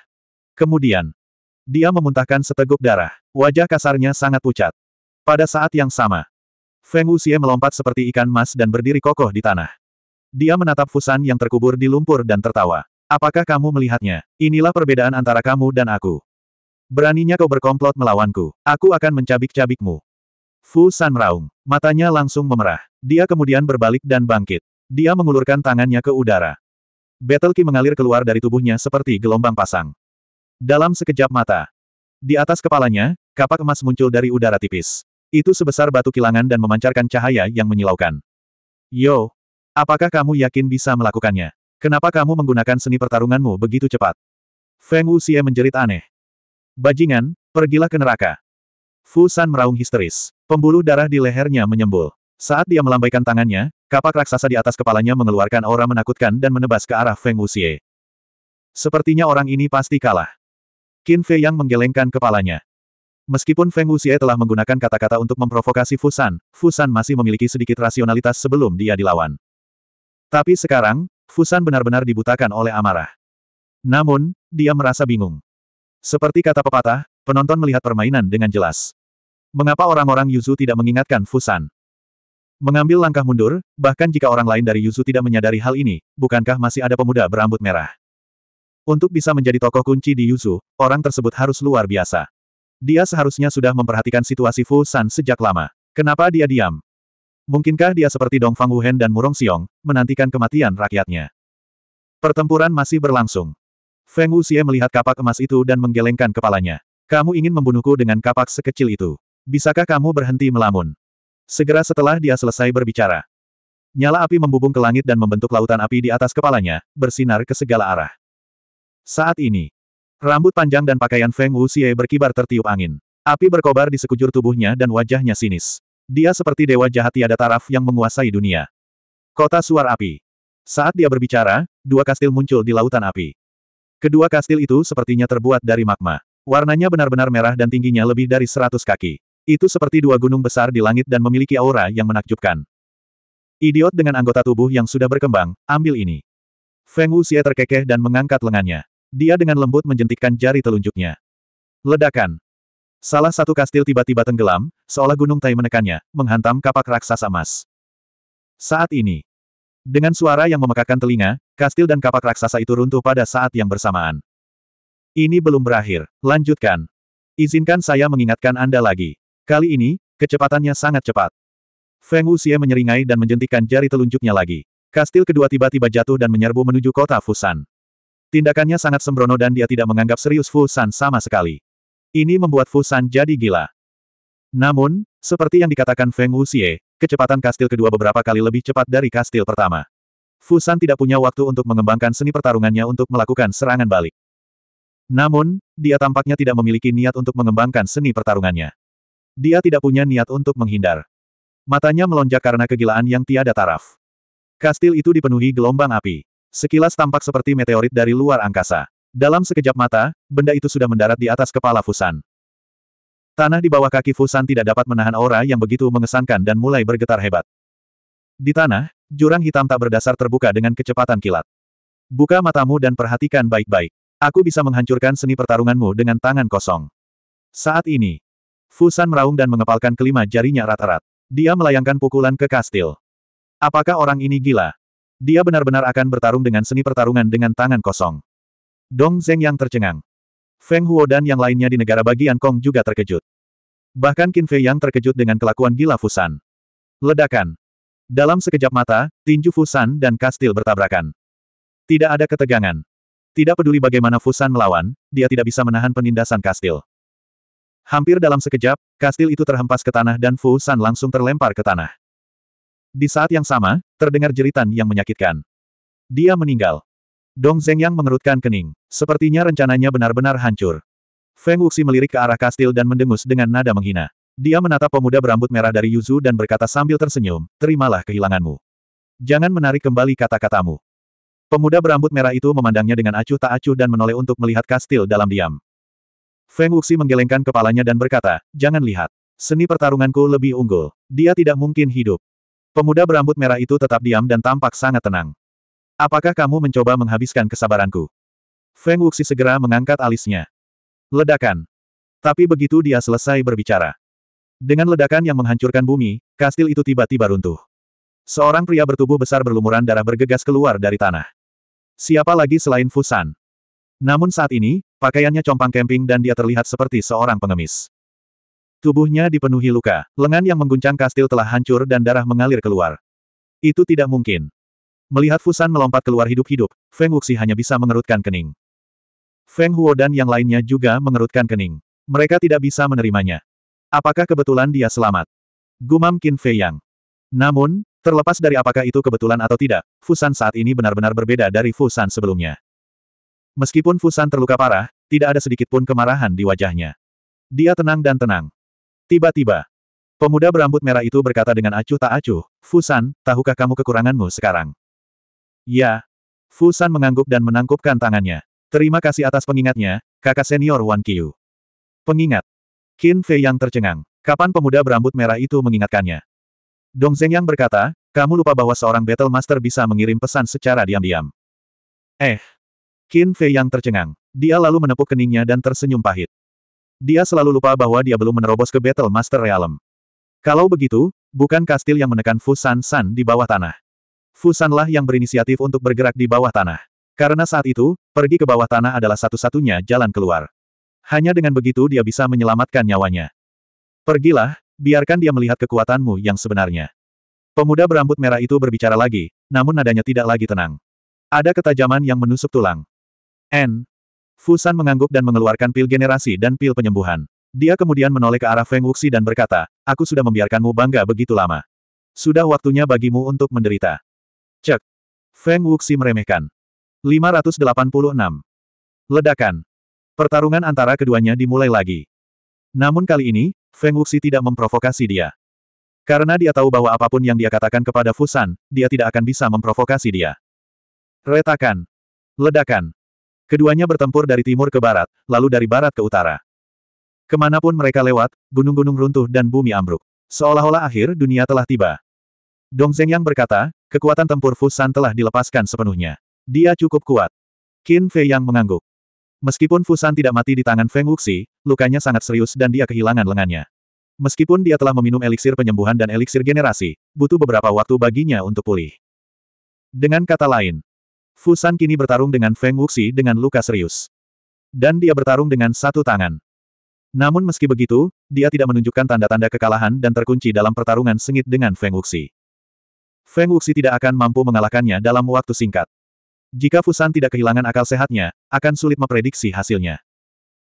Kemudian, dia memuntahkan seteguk darah. Wajah kasarnya sangat pucat. Pada saat yang sama, Feng Wuxie melompat seperti ikan mas dan berdiri kokoh di tanah. Dia menatap Fusan yang terkubur di lumpur dan tertawa. Apakah kamu melihatnya? Inilah perbedaan antara kamu dan aku. Beraninya kau berkomplot melawanku. Aku akan mencabik-cabikmu. Fu San meraung. Matanya langsung memerah. Dia kemudian berbalik dan bangkit. Dia mengulurkan tangannya ke udara. Battle Ki mengalir keluar dari tubuhnya seperti gelombang pasang. Dalam sekejap mata. Di atas kepalanya, kapak emas muncul dari udara tipis. Itu sebesar batu kilangan dan memancarkan cahaya yang menyilaukan. Yo, apakah kamu yakin bisa melakukannya? Kenapa kamu menggunakan seni pertarunganmu begitu cepat? Feng Wuxie menjerit aneh. Bajingan, pergilah ke neraka. Fu San meraung histeris. Pembuluh darah di lehernya menyembul. Saat dia melambaikan tangannya, kapak raksasa di atas kepalanya mengeluarkan aura menakutkan dan menebas ke arah Feng Wuxie. Sepertinya orang ini pasti kalah. Qin Fei yang menggelengkan kepalanya. Meskipun Feng Wuxie telah menggunakan kata-kata untuk memprovokasi Fusan, Fusan masih memiliki sedikit rasionalitas sebelum dia dilawan. Tapi sekarang, Fusan benar-benar dibutakan oleh amarah. Namun, dia merasa bingung. Seperti kata pepatah, penonton melihat permainan dengan jelas. Mengapa orang-orang Yuzu tidak mengingatkan Fusan? Mengambil langkah mundur, bahkan jika orang lain dari Yuzu tidak menyadari hal ini, bukankah masih ada pemuda berambut merah? Untuk bisa menjadi tokoh kunci di Yuzu, orang tersebut harus luar biasa. Dia seharusnya sudah memperhatikan situasi Fusan sejak lama. Kenapa dia diam? Mungkinkah dia seperti Dong Fang Wuhen dan Murong Xiong, menantikan kematian rakyatnya? Pertempuran masih berlangsung. Feng Wuxie melihat kapak emas itu dan menggelengkan kepalanya. Kamu ingin membunuhku dengan kapak sekecil itu. Bisakah kamu berhenti melamun? Segera setelah dia selesai berbicara. Nyala api membubung ke langit dan membentuk lautan api di atas kepalanya, bersinar ke segala arah. Saat ini, rambut panjang dan pakaian Feng Wuxie berkibar tertiup angin. Api berkobar di sekujur tubuhnya dan wajahnya sinis. Dia seperti dewa jahat tiada taraf yang menguasai dunia. Kota Suar Api. Saat dia berbicara, dua kastil muncul di lautan api. Kedua kastil itu sepertinya terbuat dari magma. Warnanya benar-benar merah dan tingginya lebih dari seratus kaki. Itu seperti dua gunung besar di langit dan memiliki aura yang menakjubkan. Idiot dengan anggota tubuh yang sudah berkembang, ambil ini. Feng Wuxie terkekeh dan mengangkat lengannya. Dia dengan lembut menjentikkan jari telunjuknya. Ledakan. Salah satu kastil tiba-tiba tenggelam, seolah gunung tai menekannya, menghantam kapak raksasa emas. Saat ini, dengan suara yang memekakkan telinga, kastil dan kapak raksasa itu runtuh pada saat yang bersamaan. Ini belum berakhir, lanjutkan. Izinkan saya mengingatkan Anda lagi. Kali ini, kecepatannya sangat cepat. Feng Wuxie menyeringai dan menjentikkan jari telunjuknya lagi. Kastil kedua tiba-tiba jatuh dan menyerbu menuju kota Fusan. Tindakannya sangat sembrono dan dia tidak menganggap serius Fusan sama sekali. Ini membuat Fusan jadi gila. Namun, seperti yang dikatakan Feng Wuxie, kecepatan kastil kedua beberapa kali lebih cepat dari kastil pertama. Fusan tidak punya waktu untuk mengembangkan seni pertarungannya untuk melakukan serangan balik. Namun, dia tampaknya tidak memiliki niat untuk mengembangkan seni pertarungannya. Dia tidak punya niat untuk menghindar. Matanya melonjak karena kegilaan yang tiada taraf. Kastil itu dipenuhi gelombang api. Sekilas tampak seperti meteorit dari luar angkasa. Dalam sekejap mata, benda itu sudah mendarat di atas kepala Fusan. Tanah di bawah kaki Fusan tidak dapat menahan aura yang begitu mengesankan dan mulai bergetar hebat. Di tanah, jurang hitam tak berdasar terbuka dengan kecepatan kilat. Buka matamu dan perhatikan baik-baik. Aku bisa menghancurkan seni pertarunganmu dengan tangan kosong. Saat ini, Fusan meraung dan mengepalkan kelima jarinya rata-rata. Dia melayangkan pukulan ke kastil. Apakah orang ini gila? Dia benar-benar akan bertarung dengan seni pertarungan dengan tangan kosong. Dong Zeng yang tercengang. Feng Huo dan yang lainnya di negara bagian Kong juga terkejut. Bahkan Qin Fei Yang terkejut dengan kelakuan gila Fusan. Ledakan. Dalam sekejap mata, tinju Fusan dan kastil bertabrakan. Tidak ada ketegangan. Tidak peduli bagaimana Fusan melawan, dia tidak bisa menahan penindasan kastil. Hampir dalam sekejap, kastil itu terhempas ke tanah dan Fusan langsung terlempar ke tanah. Di saat yang sama, terdengar jeritan yang menyakitkan. Dia meninggal. Dong Zhengyang mengerutkan kening. Sepertinya rencananya benar-benar hancur. Feng Wuxi melirik ke arah kastil dan mendengus dengan nada menghina. Dia menatap pemuda berambut merah dari Yuzu dan berkata sambil tersenyum, terimalah kehilanganmu. Jangan menarik kembali kata-katamu. Pemuda berambut merah itu memandangnya dengan acuh tak acuh dan menoleh untuk melihat kastil dalam diam. Feng Wuxi menggelengkan kepalanya dan berkata, jangan lihat. Seni pertarunganku lebih unggul. Dia tidak mungkin hidup. Pemuda berambut merah itu tetap diam dan tampak sangat tenang. Apakah kamu mencoba menghabiskan kesabaranku? Feng Wuxi segera mengangkat alisnya. Ledakan. Tapi begitu dia selesai berbicara. Dengan ledakan yang menghancurkan bumi, kastil itu tiba-tiba runtuh. Seorang pria bertubuh besar berlumuran darah bergegas keluar dari tanah. Siapa lagi selain Fusan? Namun saat ini, pakaiannya compang kemping dan dia terlihat seperti seorang pengemis. Tubuhnya dipenuhi luka, lengan yang mengguncang kastil telah hancur dan darah mengalir keluar. Itu tidak mungkin. Melihat Fusan melompat keluar hidup-hidup, Feng Wuxi hanya bisa mengerutkan kening. Feng Huo dan yang lainnya juga mengerutkan kening. Mereka tidak bisa menerimanya. Apakah kebetulan dia selamat? Gumam Qin Fei Yang. Namun, terlepas dari apakah itu kebetulan atau tidak, Fusan saat ini benar-benar berbeda dari Fusan sebelumnya. Meskipun Fusan terluka parah, tidak ada sedikit pun kemarahan di wajahnya. Dia tenang dan tenang. Tiba-tiba, pemuda berambut merah itu berkata dengan acuh tak acuh, Fusan, tahukah kamu kekuranganmu sekarang? Ya. Fusan mengangguk dan menangkupkan tangannya. Terima kasih atas pengingatnya, kakak senior Wan Qiu. Pengingat. Qin Fei yang tercengang. Kapan pemuda berambut merah itu mengingatkannya? Dong Zeng yang berkata, kamu lupa bahwa seorang Battle Master bisa mengirim pesan secara diam-diam. Eh. Qin Fei yang tercengang. Dia lalu menepuk keningnya dan tersenyum pahit. Dia selalu lupa bahwa dia belum menerobos ke Battle Master Realm. Kalau begitu, bukan kastil yang menekan Fusan San di bawah tanah. Fusanlah yang berinisiatif untuk bergerak di bawah tanah. Karena saat itu, pergi ke bawah tanah adalah satu-satunya jalan keluar. Hanya dengan begitu dia bisa menyelamatkan nyawanya. Pergilah, biarkan dia melihat kekuatanmu yang sebenarnya. Pemuda berambut merah itu berbicara lagi, namun nadanya tidak lagi tenang. Ada ketajaman yang menusuk tulang. N. Fusan mengangguk dan mengeluarkan pil generasi dan pil penyembuhan. Dia kemudian menoleh ke arah Feng Wuxi dan berkata, aku sudah membiarkanmu bangga begitu lama. Sudah waktunya bagimu untuk menderita. Feng Wuxi meremehkan. 586. Ledakan. Pertarungan antara keduanya dimulai lagi. Namun kali ini, Feng Wuxi tidak memprovokasi dia. Karena dia tahu bahwa apapun yang dia katakan kepada Fusan, dia tidak akan bisa memprovokasi dia. Retakan. Ledakan. Keduanya bertempur dari timur ke barat, lalu dari barat ke utara. Kemanapun mereka lewat, gunung-gunung runtuh dan bumi ambruk. Seolah-olah akhir dunia telah tiba. Dong Zhengyang berkata, kekuatan tempur Fusan telah dilepaskan sepenuhnya. Dia cukup kuat. Qin Fei Yang mengangguk. Meskipun Fusan tidak mati di tangan Feng Wuxi, lukanya sangat serius dan dia kehilangan lengannya. Meskipun dia telah meminum eliksir penyembuhan dan eliksir generasi, butuh beberapa waktu baginya untuk pulih. Dengan kata lain, Fusan kini bertarung dengan Feng Wuxi dengan luka serius. Dan dia bertarung dengan satu tangan. Namun meski begitu, dia tidak menunjukkan tanda-tanda kekalahan dan terkunci dalam pertarungan sengit dengan Feng Wuxi. Feng Wuxi tidak akan mampu mengalahkannya dalam waktu singkat. Jika Fusan tidak kehilangan akal sehatnya, akan sulit memprediksi hasilnya.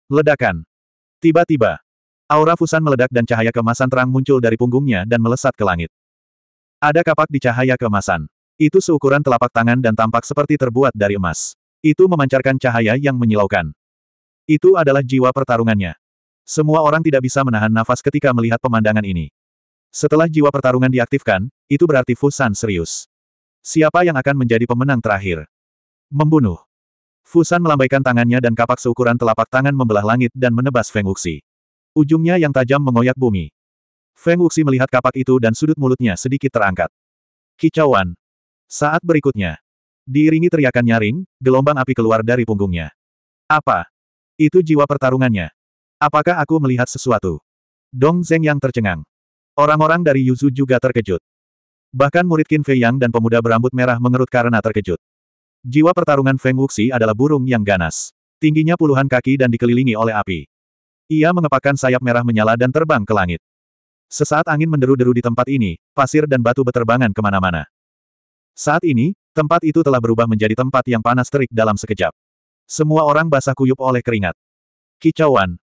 Ledakan. Tiba-tiba, aura Fusan meledak dan cahaya kemasan terang muncul dari punggungnya dan melesat ke langit. Ada kapak di cahaya kemasan. Itu seukuran telapak tangan dan tampak seperti terbuat dari emas. Itu memancarkan cahaya yang menyilaukan. Itu adalah jiwa pertarungannya. Semua orang tidak bisa menahan nafas ketika melihat pemandangan ini. Setelah jiwa pertarungan diaktifkan, itu berarti Fusan serius. Siapa yang akan menjadi pemenang terakhir? Membunuh. Fusan melambaikan tangannya dan kapak seukuran telapak tangan membelah langit dan menebas Feng Wuxi. Ujungnya yang tajam mengoyak bumi. Feng Wuxi melihat kapak itu dan sudut mulutnya sedikit terangkat. Kicauan. Saat berikutnya. Diiringi teriakan nyaring, gelombang api keluar dari punggungnya. Apa? Itu jiwa pertarungannya. Apakah aku melihat sesuatu? Dong Zeng yang tercengang. Orang-orang dari Yuzu juga terkejut. Bahkan murid Qin Fei Yang dan pemuda berambut merah mengerut karena terkejut. Jiwa pertarungan Feng Wuxi adalah burung yang ganas. Tingginya puluhan kaki dan dikelilingi oleh api. Ia mengepakkan sayap merah menyala dan terbang ke langit. Sesaat angin menderu-deru di tempat ini, pasir dan batu beterbangan kemana-mana. Saat ini, tempat itu telah berubah menjadi tempat yang panas terik dalam sekejap. Semua orang basah kuyup oleh keringat. Kicauan,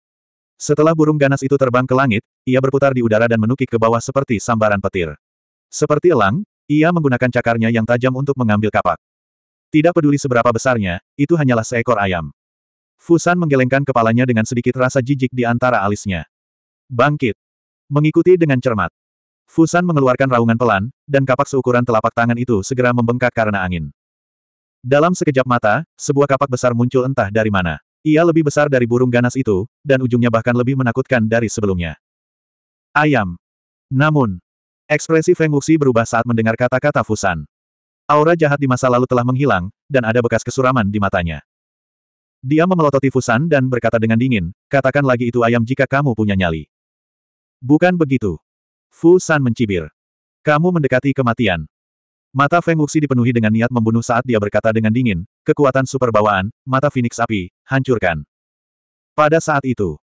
setelah burung ganas itu terbang ke langit, ia berputar di udara dan menukik ke bawah seperti sambaran petir. Seperti elang, ia menggunakan cakarnya yang tajam untuk mengambil kapak. Tidak peduli seberapa besarnya, itu hanyalah seekor ayam. Fusan menggelengkan kepalanya dengan sedikit rasa jijik di antara alisnya. Bangkit! Mengikuti dengan cermat. Fusan mengeluarkan raungan pelan, dan kapak seukuran telapak tangan itu segera membengkak karena angin. Dalam sekejap mata, sebuah kapak besar muncul entah dari mana. Ia lebih besar dari burung ganas itu, dan ujungnya bahkan lebih menakutkan dari sebelumnya. Ayam. Namun, ekspresi Feng Wuxi berubah saat mendengar kata-kata Fusan. Aura jahat di masa lalu telah menghilang, dan ada bekas kesuraman di matanya. Dia memelototi Fusan dan berkata dengan dingin, katakan lagi itu ayam jika kamu punya nyali. Bukan begitu. Fusan mencibir. Kamu mendekati kematian. Mata Feng Wuxi dipenuhi dengan niat membunuh saat dia berkata dengan dingin, kekuatan super bawaan, mata Phoenix api, hancurkan. Pada saat itu,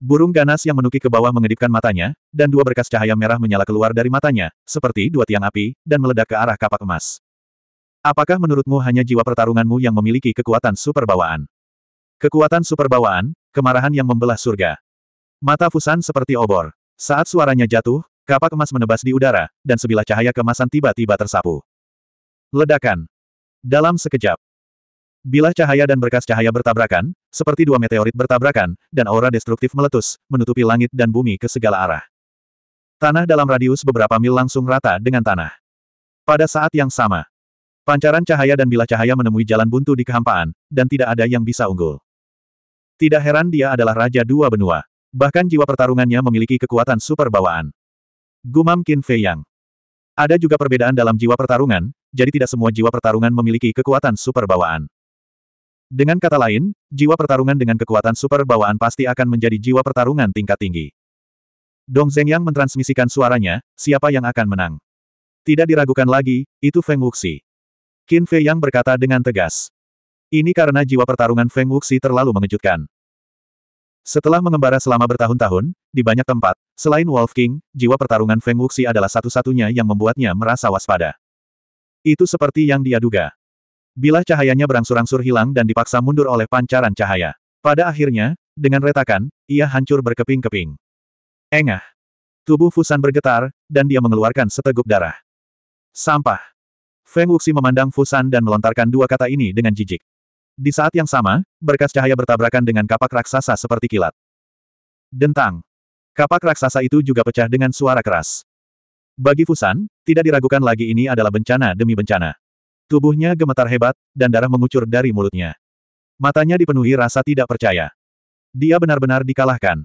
burung ganas yang menukik ke bawah mengedipkan matanya, dan dua berkas cahaya merah menyala keluar dari matanya, seperti dua tiang api, dan meledak ke arah kapak emas. Apakah menurutmu hanya jiwa pertarunganmu yang memiliki kekuatan super bawaan? Kekuatan super bawaan, kemarahan yang membelah surga. Mata Fusan seperti obor. Saat suaranya jatuh, Kapak emas menebas di udara, dan sebilah cahaya kemasan tiba-tiba tersapu. Ledakan. Dalam sekejap. Bilah cahaya dan berkas cahaya bertabrakan, seperti dua meteorit bertabrakan, dan aura destruktif meletus, menutupi langit dan bumi ke segala arah. Tanah dalam radius beberapa mil langsung rata dengan tanah. Pada saat yang sama, pancaran cahaya dan bilah cahaya menemui jalan buntu di kehampaan, dan tidak ada yang bisa unggul. Tidak heran dia adalah Raja Dua Benua. Bahkan jiwa pertarungannya memiliki kekuatan super bawaan. Gumam Qin Fei Yang. Ada juga perbedaan dalam jiwa pertarungan, jadi tidak semua jiwa pertarungan memiliki kekuatan super bawaan. Dengan kata lain, jiwa pertarungan dengan kekuatan super bawaan pasti akan menjadi jiwa pertarungan tingkat tinggi. Dong Yang mentransmisikan suaranya, siapa yang akan menang. Tidak diragukan lagi, itu Feng Wuxi. Qin Fei Yang berkata dengan tegas. Ini karena jiwa pertarungan Feng Wuxi terlalu mengejutkan. Setelah mengembara selama bertahun-tahun, di banyak tempat, selain Wolf King, jiwa pertarungan Feng Wuxi adalah satu-satunya yang membuatnya merasa waspada. Itu seperti yang dia duga. Bila cahayanya berangsur-angsur hilang dan dipaksa mundur oleh pancaran cahaya. Pada akhirnya, dengan retakan, ia hancur berkeping-keping. Engah. Tubuh Fusan bergetar, dan dia mengeluarkan seteguk darah. Sampah. Feng Wuxi memandang Fusan dan melontarkan dua kata ini dengan jijik. Di saat yang sama, berkas cahaya bertabrakan dengan kapak raksasa seperti kilat. Dentang. Kapak raksasa itu juga pecah dengan suara keras. Bagi Fusan, tidak diragukan lagi ini adalah bencana demi bencana. Tubuhnya gemetar hebat, dan darah mengucur dari mulutnya. Matanya dipenuhi rasa tidak percaya. Dia benar-benar dikalahkan.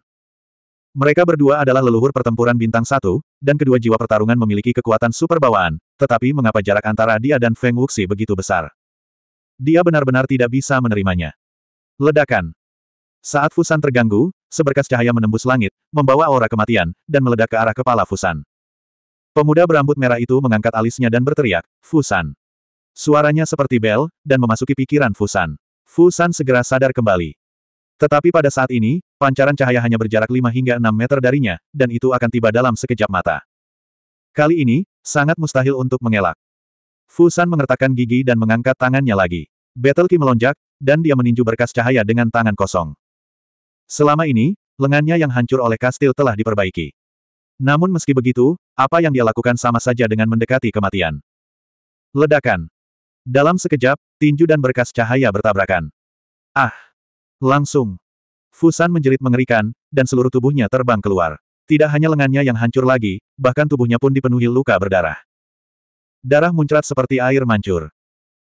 Mereka berdua adalah leluhur pertempuran bintang satu, dan kedua jiwa pertarungan memiliki kekuatan super bawaan, tetapi mengapa jarak antara dia dan Feng Wuxi begitu besar? Dia benar-benar tidak bisa menerimanya. Ledakan. Saat Fusan terganggu, seberkas cahaya menembus langit, membawa aura kematian, dan meledak ke arah kepala Fusan. Pemuda berambut merah itu mengangkat alisnya dan berteriak, Fusan. Suaranya seperti bel, dan memasuki pikiran Fusan. Fusan segera sadar kembali. Tetapi pada saat ini, pancaran cahaya hanya berjarak 5 hingga 6 meter darinya, dan itu akan tiba dalam sekejap mata. Kali ini, sangat mustahil untuk mengelak. Fusan mengertakkan gigi dan mengangkat tangannya lagi. Battle Ki melonjak, dan dia meninju berkas cahaya dengan tangan kosong. Selama ini, lengannya yang hancur oleh kastil telah diperbaiki. Namun meski begitu, apa yang dia lakukan sama saja dengan mendekati kematian. Ledakan. Dalam sekejap, tinju dan berkas cahaya bertabrakan. Ah! Langsung. Fusan menjerit mengerikan, dan seluruh tubuhnya terbang keluar. Tidak hanya lengannya yang hancur lagi, bahkan tubuhnya pun dipenuhi luka berdarah. Darah muncrat seperti air mancur.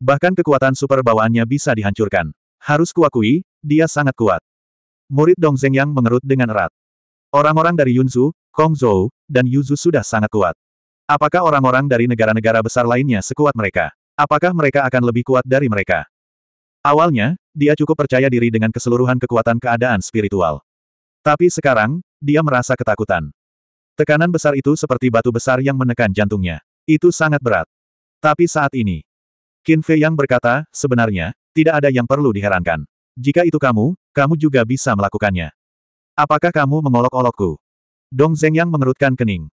Bahkan kekuatan super bawaannya bisa dihancurkan. Harus kuakui, dia sangat kuat. Murid Dong Zeng yang mengerut dengan erat. Orang-orang dari Yunzu, Kong Zhou, dan Yuzu sudah sangat kuat. Apakah orang-orang dari negara-negara besar lainnya sekuat mereka? Apakah mereka akan lebih kuat dari mereka? Awalnya, dia cukup percaya diri dengan keseluruhan kekuatan keadaan spiritual. Tapi sekarang, dia merasa ketakutan. Tekanan besar itu seperti batu besar yang menekan jantungnya. Itu sangat berat. Tapi saat ini, Qin Fei yang berkata, sebenarnya, tidak ada yang perlu diherankan. Jika itu kamu, kamu juga bisa melakukannya. Apakah kamu mengolok-olokku? Dong Zeng yang mengerutkan kening.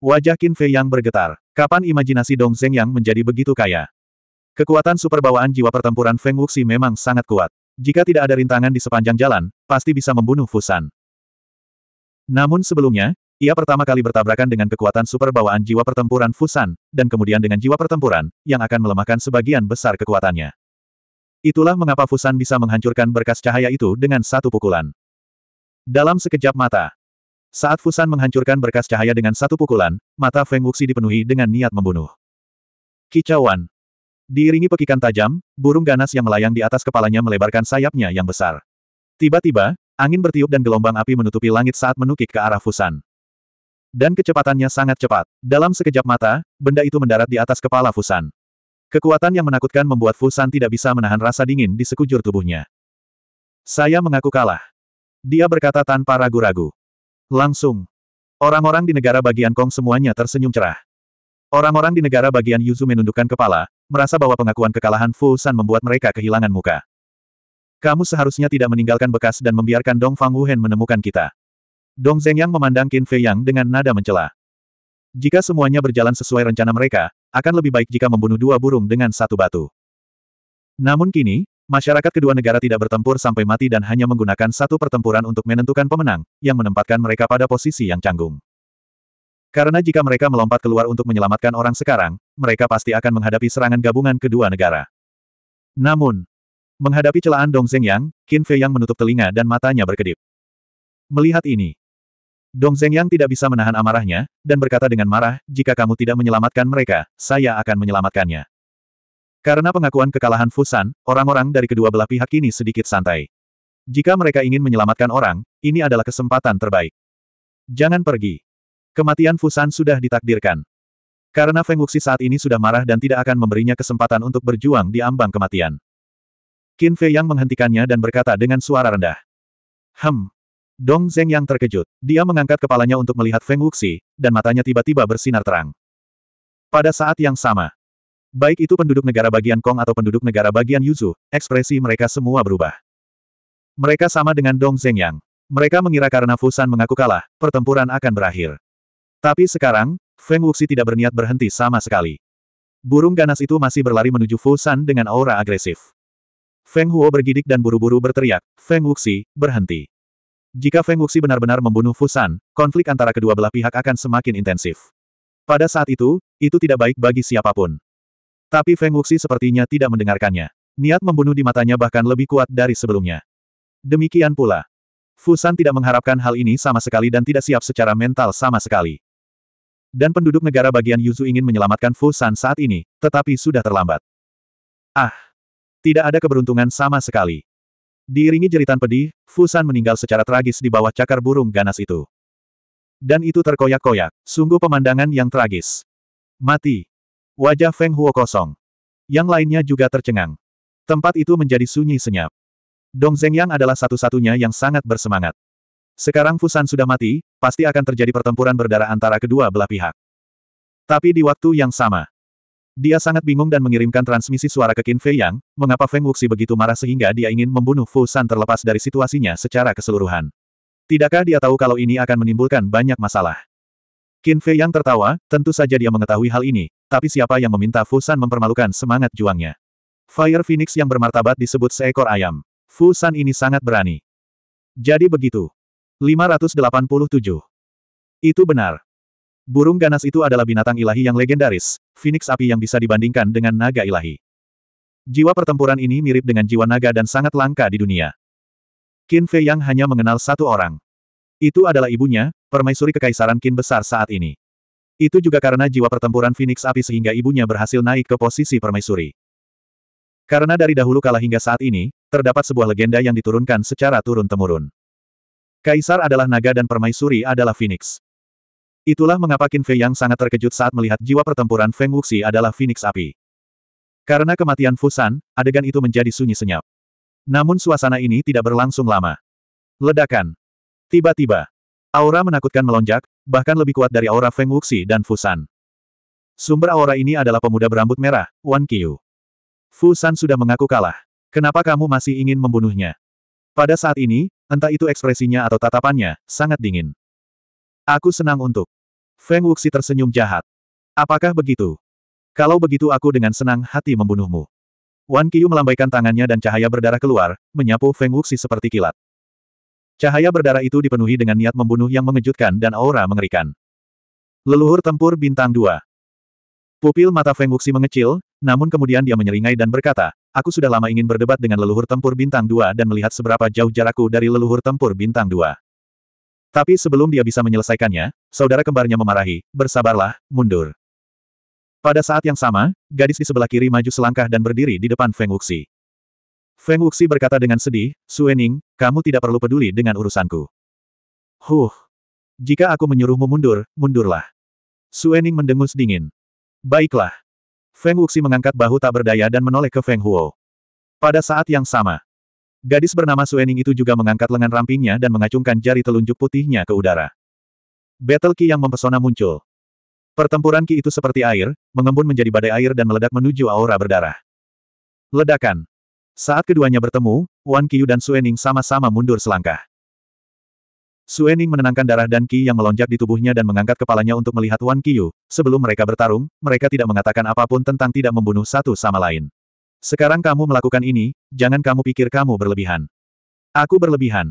Wajah Qin Fei yang bergetar. Kapan imajinasi Dong Zeng yang menjadi begitu kaya? Kekuatan super bawaan jiwa pertempuran Feng Wuxi memang sangat kuat. Jika tidak ada rintangan di sepanjang jalan, pasti bisa membunuh Fusan. Namun sebelumnya, ia pertama kali bertabrakan dengan kekuatan super bawaan jiwa pertempuran Fusan, dan kemudian dengan jiwa pertempuran, yang akan melemahkan sebagian besar kekuatannya. Itulah mengapa Fusan bisa menghancurkan berkas cahaya itu dengan satu pukulan. Dalam sekejap mata, saat Fusan menghancurkan berkas cahaya dengan satu pukulan, mata Feng Wuxi dipenuhi dengan niat membunuh. Kicauan. Diiringi pekikan tajam, burung ganas yang melayang di atas kepalanya melebarkan sayapnya yang besar. Tiba-tiba, angin bertiup dan gelombang api menutupi langit saat menukik ke arah Fusan. Dan kecepatannya sangat cepat. Dalam sekejap mata, benda itu mendarat di atas kepala Fusan. Kekuatan yang menakutkan membuat Fusan tidak bisa menahan rasa dingin di sekujur tubuhnya. Saya mengaku kalah. Dia berkata tanpa ragu-ragu. Langsung. Orang-orang di negara bagian Kong semuanya tersenyum cerah. Orang-orang di negara bagian Yuzu menundukkan kepala, merasa bahwa pengakuan kekalahan Fusan membuat mereka kehilangan muka. Kamu seharusnya tidak meninggalkan bekas dan membiarkan Dong Fang Wuhen menemukan kita. Dong Yang memandang Qin Fei Yang dengan nada mencela. Jika semuanya berjalan sesuai rencana mereka, akan lebih baik jika membunuh dua burung dengan satu batu. Namun kini, masyarakat kedua negara tidak bertempur sampai mati dan hanya menggunakan satu pertempuran untuk menentukan pemenang, yang menempatkan mereka pada posisi yang canggung. Karena jika mereka melompat keluar untuk menyelamatkan orang sekarang, mereka pasti akan menghadapi serangan gabungan kedua negara. Namun, menghadapi celaan Dong Zhengyang, Qin Fei Yang menutup telinga dan matanya berkedip. Melihat ini, Dong Zhenyang tidak bisa menahan amarahnya, dan berkata dengan marah, jika kamu tidak menyelamatkan mereka, saya akan menyelamatkannya. Karena pengakuan kekalahan Fusan, orang-orang dari kedua belah pihak kini sedikit santai. Jika mereka ingin menyelamatkan orang, ini adalah kesempatan terbaik. Jangan pergi. Kematian Fusan sudah ditakdirkan. Karena Feng Wuxi saat ini sudah marah dan tidak akan memberinya kesempatan untuk berjuang di ambang kematian. Qin Fei Yang menghentikannya dan berkata dengan suara rendah. Hem, Dong Zeng yang terkejut. Dia mengangkat kepalanya untuk melihat Feng Wuxi, dan matanya tiba-tiba bersinar terang. Pada saat yang sama, baik itu penduduk negara bagian Kong atau penduduk negara bagian Yuzu, ekspresi mereka semua berubah. Mereka sama dengan Dong Zeng yang. Mereka mengira karena Fusan mengaku kalah, pertempuran akan berakhir. Tapi sekarang, Feng Wuxi tidak berniat berhenti sama sekali. Burung ganas itu masih berlari menuju Fusan dengan aura agresif. Feng Huo bergidik dan buru-buru berteriak, Feng Wuxi, berhenti. Jika Feng Wuxi benar-benar membunuh Fusan, konflik antara kedua belah pihak akan semakin intensif. Pada saat itu, itu tidak baik bagi siapapun. Tapi Feng Wuxi sepertinya tidak mendengarkannya. Niat membunuh di matanya bahkan lebih kuat dari sebelumnya. Demikian pula. Fusan tidak mengharapkan hal ini sama sekali dan tidak siap secara mental sama sekali. Dan penduduk negara bagian Yuzu ingin menyelamatkan Fusan saat ini, tetapi sudah terlambat. Ah! Tidak ada keberuntungan sama sekali. Diiringi jeritan pedih, Fusan meninggal secara tragis di bawah cakar burung ganas itu. Dan itu terkoyak-koyak, sungguh pemandangan yang tragis. Mati. Wajah Feng Huo kosong. Yang lainnya juga tercengang. Tempat itu menjadi sunyi senyap. Dong Yang adalah satu-satunya yang sangat bersemangat. Sekarang Fusan sudah mati, pasti akan terjadi pertempuran berdarah antara kedua belah pihak. Tapi di waktu yang sama, dia sangat bingung dan mengirimkan transmisi suara ke Qin Fei Yang, mengapa Feng Wuxi begitu marah sehingga dia ingin membunuh Fu San terlepas dari situasinya secara keseluruhan. Tidakkah dia tahu kalau ini akan menimbulkan banyak masalah? Qin Fei Yang tertawa, tentu saja dia mengetahui hal ini, tapi siapa yang meminta Fu San mempermalukan semangat juangnya? Fire Phoenix yang bermartabat disebut seekor ayam. Fu San ini sangat berani. Jadi begitu. 587. Itu benar. Burung ganas itu adalah binatang ilahi yang legendaris, Phoenix api yang bisa dibandingkan dengan naga ilahi. Jiwa pertempuran ini mirip dengan jiwa naga dan sangat langka di dunia. Qin Fei Yang hanya mengenal satu orang. Itu adalah ibunya, permaisuri kekaisaran Qin besar saat ini. Itu juga karena jiwa pertempuran Phoenix api sehingga ibunya berhasil naik ke posisi permaisuri. Karena dari dahulu kala hingga saat ini, terdapat sebuah legenda yang diturunkan secara turun-temurun. Kaisar adalah naga dan permaisuri adalah Phoenix. Itulah mengapa Qin Fei yang sangat terkejut saat melihat jiwa pertempuran Feng Wuxi adalah Phoenix Api. Karena kematian Fusan, adegan itu menjadi sunyi senyap. Namun suasana ini tidak berlangsung lama. Ledakan. Tiba-tiba. Aura menakutkan melonjak, bahkan lebih kuat dari aura Feng Wuxi dan Fusan. Sumber aura ini adalah pemuda berambut merah, Wan Qiu. Fusan sudah mengaku kalah. Kenapa kamu masih ingin membunuhnya? Pada saat ini, entah itu ekspresinya atau tatapannya, sangat dingin. Aku senang untuk. Feng Wuxi tersenyum jahat. Apakah begitu? Kalau begitu aku dengan senang hati membunuhmu. Wan Qiu melambaikan tangannya dan cahaya berdarah keluar, menyapu Feng Wuxi seperti kilat. Cahaya berdarah itu dipenuhi dengan niat membunuh yang mengejutkan dan aura mengerikan. Leluhur tempur bintang Dua. Pupil mata Feng Wuxi mengecil, namun kemudian dia menyeringai dan berkata, Aku sudah lama ingin berdebat dengan leluhur tempur bintang Dua dan melihat seberapa jauh jarakku dari leluhur tempur bintang Dua. Tapi sebelum dia bisa menyelesaikannya, saudara kembarnya memarahi, bersabarlah, mundur. Pada saat yang sama, gadis di sebelah kiri maju selangkah dan berdiri di depan Feng Wuxi. Feng Wuxi berkata dengan sedih, Suening, kamu tidak perlu peduli dengan urusanku. Huh. Jika aku menyuruhmu mundur, mundurlah. Suening mendengus dingin. Baiklah. Feng Wuxi mengangkat bahu tak berdaya dan menoleh ke Feng Huo. Pada saat yang sama, Gadis bernama Suening itu juga mengangkat lengan rampingnya dan mengacungkan jari telunjuk putihnya ke udara. Battle Ki yang mempesona muncul. Pertempuran Ki itu seperti air, mengembun menjadi badai air dan meledak menuju aura berdarah. Ledakan. Saat keduanya bertemu, Wan Qiyu dan Suening sama-sama mundur selangkah. Suening menenangkan darah dan Ki yang melonjak di tubuhnya dan mengangkat kepalanya untuk melihat Wan Qiyu. Sebelum mereka bertarung, mereka tidak mengatakan apapun tentang tidak membunuh satu sama lain. Sekarang kamu melakukan ini, jangan kamu pikir kamu berlebihan. Aku berlebihan.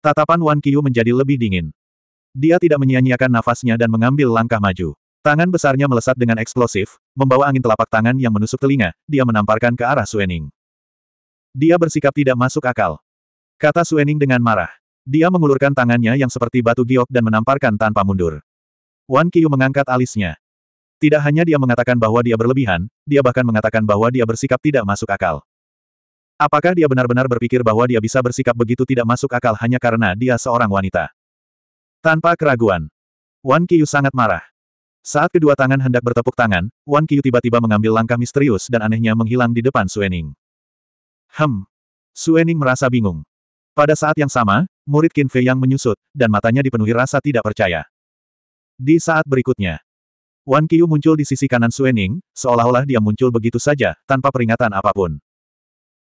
Tatapan Wan Qiu menjadi lebih dingin. Dia tidak menyia-nyiakan nafasnya dan mengambil langkah maju. Tangan besarnya melesat dengan eksplosif, membawa angin telapak tangan yang menusuk telinga, dia menamparkan ke arah Suening. Dia bersikap tidak masuk akal. Kata Suening dengan marah. Dia mengulurkan tangannya yang seperti batu giok dan menamparkan tanpa mundur. Wan Qiu mengangkat alisnya. Tidak hanya dia mengatakan bahwa dia berlebihan, dia bahkan mengatakan bahwa dia bersikap tidak masuk akal. Apakah dia benar-benar berpikir bahwa dia bisa bersikap begitu tidak masuk akal hanya karena dia seorang wanita? Tanpa keraguan. Wan Qiyu sangat marah. Saat kedua tangan hendak bertepuk tangan, Wan Qiyu tiba-tiba mengambil langkah misterius dan anehnya menghilang di depan Suening. Hem. Suening merasa bingung. Pada saat yang sama, murid Qin Fei yang menyusut, dan matanya dipenuhi rasa tidak percaya. Di saat berikutnya, Wan Qiu muncul di sisi kanan Suening, seolah-olah dia muncul begitu saja, tanpa peringatan apapun.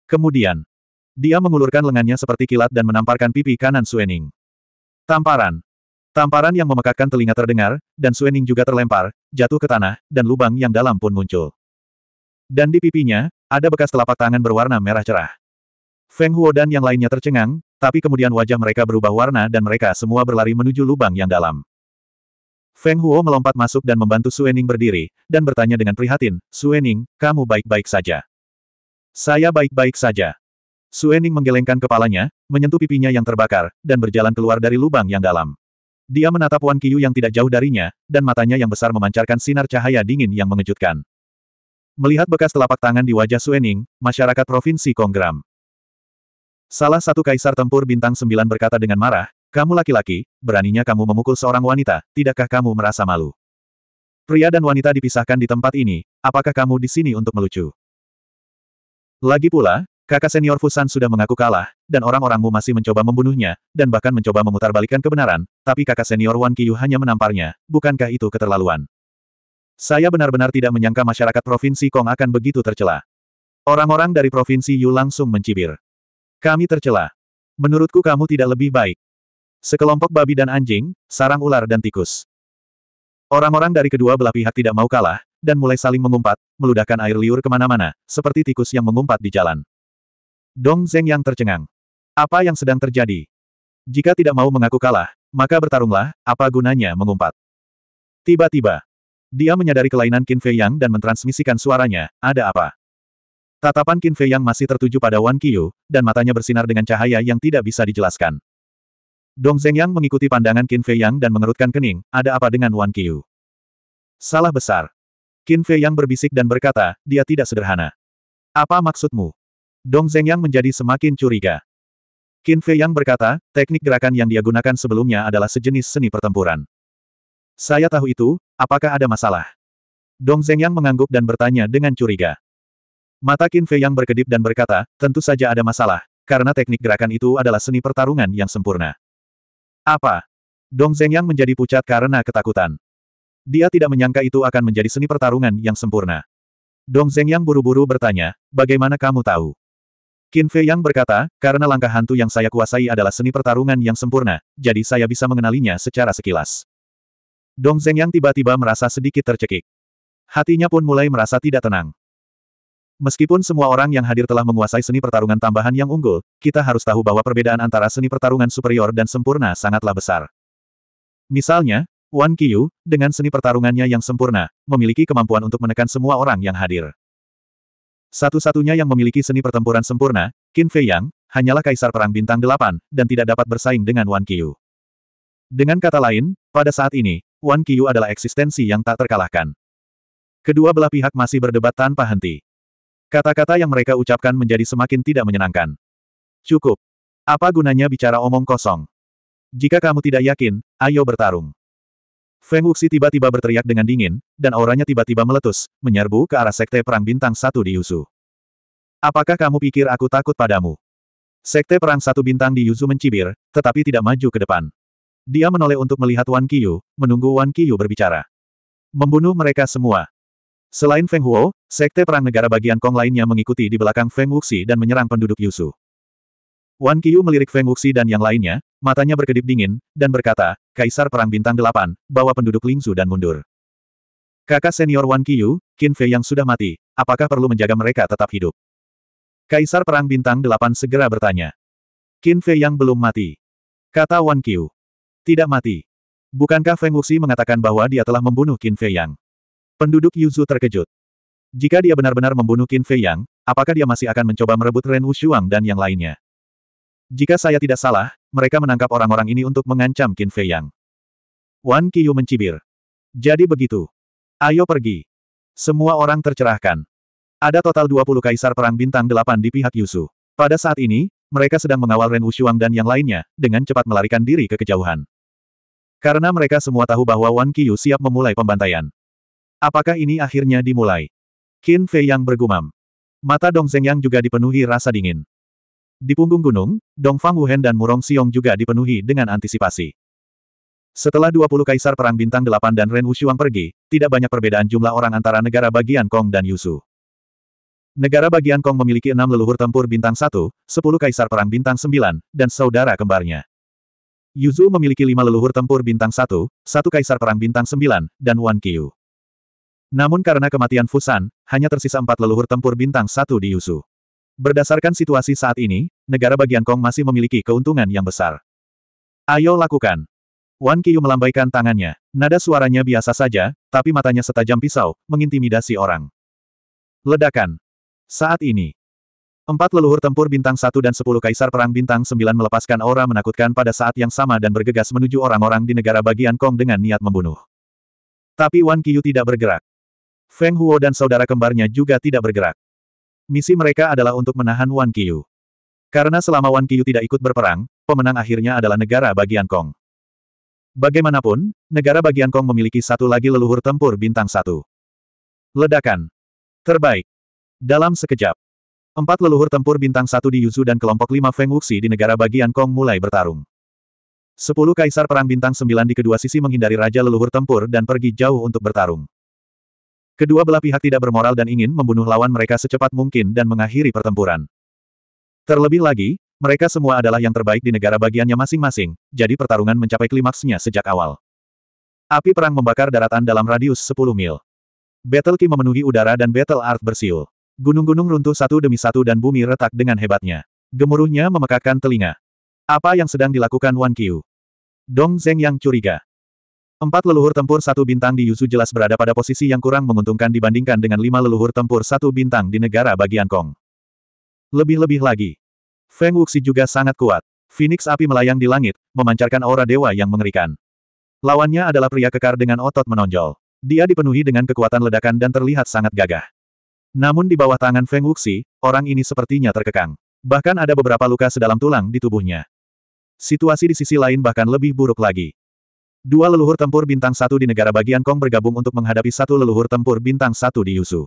Kemudian, dia mengulurkan lengannya seperti kilat dan menamparkan pipi kanan Suening. Tamparan. Tamparan yang memekakkan telinga terdengar, dan Suening juga terlempar, jatuh ke tanah, dan lubang yang dalam pun muncul. Dan di pipinya, ada bekas telapak tangan berwarna merah cerah. Feng Huo dan yang lainnya tercengang, tapi kemudian wajah mereka berubah warna dan mereka semua berlari menuju lubang yang dalam. Feng Huo melompat masuk dan membantu Suening berdiri, dan bertanya dengan prihatin, Suening, kamu baik-baik saja. Saya baik-baik saja. Suening menggelengkan kepalanya, menyentuh pipinya yang terbakar, dan berjalan keluar dari lubang yang dalam. Dia menatap Wan Qiyu yang tidak jauh darinya, dan matanya yang besar memancarkan sinar cahaya dingin yang mengejutkan. Melihat bekas telapak tangan di wajah Suening, masyarakat provinsi Konggram. Salah satu kaisar tempur bintang sembilan berkata dengan marah, kamu laki-laki, beraninya kamu memukul seorang wanita, tidakkah kamu merasa malu? Pria dan wanita dipisahkan di tempat ini, apakah kamu di sini untuk melucu? Lagi pula, kakak senior Fusan sudah mengaku kalah, dan orang-orangmu masih mencoba membunuhnya, dan bahkan mencoba memutarbalikkan kebenaran, tapi kakak senior Wan Kiyu hanya menamparnya, bukankah itu keterlaluan? Saya benar-benar tidak menyangka masyarakat Provinsi Kong akan begitu tercela. Orang-orang dari Provinsi Yu langsung mencibir. Kami tercela. Menurutku kamu tidak lebih baik. Sekelompok babi dan anjing, sarang ular dan tikus. Orang-orang dari kedua belah pihak tidak mau kalah, dan mulai saling mengumpat, meludahkan air liur kemana-mana, seperti tikus yang mengumpat di jalan. Dong Zeng yang tercengang. Apa yang sedang terjadi? Jika tidak mau mengaku kalah, maka bertarunglah, apa gunanya mengumpat? Tiba-tiba, dia menyadari kelainan Qin Fei Yang dan mentransmisikan suaranya, ada apa? Tatapan Qin Fei Yang masih tertuju pada Wan Qiu dan matanya bersinar dengan cahaya yang tidak bisa dijelaskan. Dong Zhengyang mengikuti pandangan Qin Fei Yang dan mengerutkan kening, ada apa dengan Wan Qiu? Salah besar. Qin Fei Yang berbisik dan berkata, dia tidak sederhana. Apa maksudmu? Dong Zhengyang menjadi semakin curiga. Qin Fei Yang berkata, teknik gerakan yang dia gunakan sebelumnya adalah sejenis seni pertempuran. Saya tahu itu, apakah ada masalah? Dong Zhengyang mengangguk dan bertanya dengan curiga. Mata Qin Fei Yang berkedip dan berkata, tentu saja ada masalah, karena teknik gerakan itu adalah seni pertarungan yang sempurna. Apa? Dong Zhengyang menjadi pucat karena ketakutan. Dia tidak menyangka itu akan menjadi seni pertarungan yang sempurna. Dong Zhengyang buru-buru bertanya, bagaimana kamu tahu? Qin Fei Yang berkata, karena langkah hantu yang saya kuasai adalah seni pertarungan yang sempurna, jadi saya bisa mengenalinya secara sekilas. Dong Zhengyang tiba-tiba merasa sedikit tercekik. Hatinya pun mulai merasa tidak tenang. Meskipun semua orang yang hadir telah menguasai seni pertarungan tambahan yang unggul, kita harus tahu bahwa perbedaan antara seni pertarungan superior dan sempurna sangatlah besar. Misalnya, Wan Qiyu, dengan seni pertarungannya yang sempurna, memiliki kemampuan untuk menekan semua orang yang hadir. Satu-satunya yang memiliki seni pertempuran sempurna, Qin Fei Yang, hanyalah kaisar perang bintang delapan, dan tidak dapat bersaing dengan Wan Qiyu. Dengan kata lain, pada saat ini, Wan Qiyu adalah eksistensi yang tak terkalahkan. Kedua belah pihak masih berdebat tanpa henti. Kata-kata yang mereka ucapkan menjadi semakin tidak menyenangkan. Cukup. Apa gunanya bicara omong kosong? Jika kamu tidak yakin, ayo bertarung. Feng Wuxi tiba-tiba berteriak dengan dingin, dan auranya tiba-tiba meletus, menyerbu ke arah Sekte Perang Bintang Satu di Yuzu. Apakah kamu pikir aku takut padamu? Sekte Perang Satu Bintang di Yuzu mencibir, tetapi tidak maju ke depan. Dia menoleh untuk melihat Wan Qiyu, menunggu Wan Qiyu berbicara. Membunuh mereka semua. Selain Feng Huo, sekte perang negara bagian Kong lainnya mengikuti di belakang Feng Wuxi dan menyerang penduduk Yusu. Wan Qiu melirik Feng Wuxi dan yang lainnya, matanya berkedip dingin, dan berkata, Kaisar Perang Bintang Delapan, bawa penduduk Lingzu dan mundur. Kakak senior Wan Qiu, Qin Fei yang sudah mati, apakah perlu menjaga mereka tetap hidup? Kaisar Perang Bintang Delapan segera bertanya. Qin Fei yang belum mati. Kata Wan Qiu. Tidak mati. Bukankah Feng Wuxi mengatakan bahwa dia telah membunuh Qin Fei Yang? Penduduk Yuzu terkejut. Jika dia benar-benar membunuh Qin Fei Yang, apakah dia masih akan mencoba merebut Ren Wushuang dan yang lainnya? Jika saya tidak salah, mereka menangkap orang-orang ini untuk mengancam Qin Fei Yang. Wan Qiyu mencibir. Jadi begitu. Ayo pergi. Semua orang tercerahkan. Ada total 20 kaisar perang bintang 8 di pihak Yusu. Pada saat ini, mereka sedang mengawal Ren Wushuang dan yang lainnya, dengan cepat melarikan diri ke kejauhan. Karena mereka semua tahu bahwa Wan Qiyu siap memulai pembantaian. Apakah ini akhirnya dimulai? Qin Fei yang bergumam. Mata Dong Zeng yang juga dipenuhi rasa dingin. Di punggung gunung, Dong Fang Wuhen dan Murong Xiong juga dipenuhi dengan antisipasi. Setelah 20 kaisar perang bintang 8 dan Ren Wushuang pergi, tidak banyak perbedaan jumlah orang antara negara bagian Kong dan Yusu. Negara bagian Kong memiliki enam leluhur tempur bintang 1, 10 kaisar perang bintang 9, dan saudara kembarnya. Yuzu memiliki lima leluhur tempur bintang 1, satu kaisar perang bintang 9, dan Wan Qiu. Namun karena kematian Fusan, hanya tersisa empat leluhur tempur bintang satu di Yusu. Berdasarkan situasi saat ini, negara bagian Kong masih memiliki keuntungan yang besar. Ayo lakukan. Wan Kiyu melambaikan tangannya. Nada suaranya biasa saja, tapi matanya setajam pisau, mengintimidasi orang. Ledakan. Saat ini. Empat leluhur tempur bintang satu dan sepuluh kaisar perang bintang sembilan melepaskan aura menakutkan pada saat yang sama dan bergegas menuju orang-orang di negara bagian Kong dengan niat membunuh. Tapi Wan Kiyu tidak bergerak. Feng Huo dan saudara kembarnya juga tidak bergerak. Misi mereka adalah untuk menahan Wan Qiu. Karena selama Wan Qiu tidak ikut berperang, pemenang akhirnya adalah negara bagian Kong. Bagaimanapun, negara bagian Kong memiliki satu lagi leluhur tempur bintang satu. Ledakan. Terbaik. Dalam sekejap, empat leluhur tempur bintang satu di Yuzu dan kelompok lima Feng Wuxi di negara bagian Kong mulai bertarung. Sepuluh kaisar perang bintang sembilan di kedua sisi menghindari raja leluhur tempur dan pergi jauh untuk bertarung. Kedua belah pihak tidak bermoral dan ingin membunuh lawan mereka secepat mungkin dan mengakhiri pertempuran. Terlebih lagi, mereka semua adalah yang terbaik di negara bagiannya masing-masing, jadi pertarungan mencapai klimaksnya sejak awal. Api perang membakar daratan dalam radius 10 mil. Battle Ki memenuhi udara dan Battle Art bersiul. Gunung-gunung runtuh satu demi satu dan bumi retak dengan hebatnya. Gemuruhnya memekakkan telinga. Apa yang sedang dilakukan Wan Qiu? Dong Zeng yang curiga. Empat leluhur tempur satu bintang di Yuzu jelas berada pada posisi yang kurang menguntungkan dibandingkan dengan lima leluhur tempur satu bintang di negara bagian Kong. Lebih-lebih lagi. Feng Wuxi juga sangat kuat. Phoenix api melayang di langit, memancarkan aura dewa yang mengerikan. Lawannya adalah pria kekar dengan otot menonjol. Dia dipenuhi dengan kekuatan ledakan dan terlihat sangat gagah. Namun di bawah tangan Feng Wuxi, orang ini sepertinya terkekang. Bahkan ada beberapa luka sedalam tulang di tubuhnya. Situasi di sisi lain bahkan lebih buruk lagi. Dua leluhur tempur bintang satu di negara bagian Kong bergabung untuk menghadapi satu leluhur tempur bintang satu di Yusu.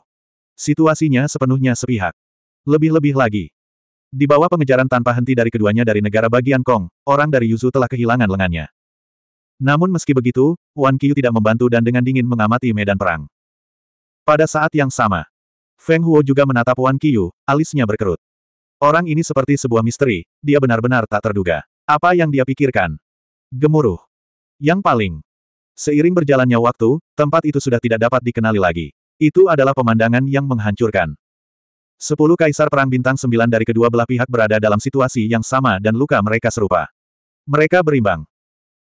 Situasinya sepenuhnya sepihak. Lebih-lebih lagi. Di bawah pengejaran tanpa henti dari keduanya dari negara bagian Kong, orang dari Yusu telah kehilangan lengannya. Namun meski begitu, Wan Qiyu tidak membantu dan dengan dingin mengamati medan perang. Pada saat yang sama, Feng Huo juga menatap Wan Qiyu, alisnya berkerut. Orang ini seperti sebuah misteri, dia benar-benar tak terduga. Apa yang dia pikirkan? Gemuruh. Yang paling seiring berjalannya waktu, tempat itu sudah tidak dapat dikenali lagi. Itu adalah pemandangan yang menghancurkan. Sepuluh kaisar perang bintang sembilan dari kedua belah pihak berada dalam situasi yang sama dan luka mereka serupa. Mereka berimbang.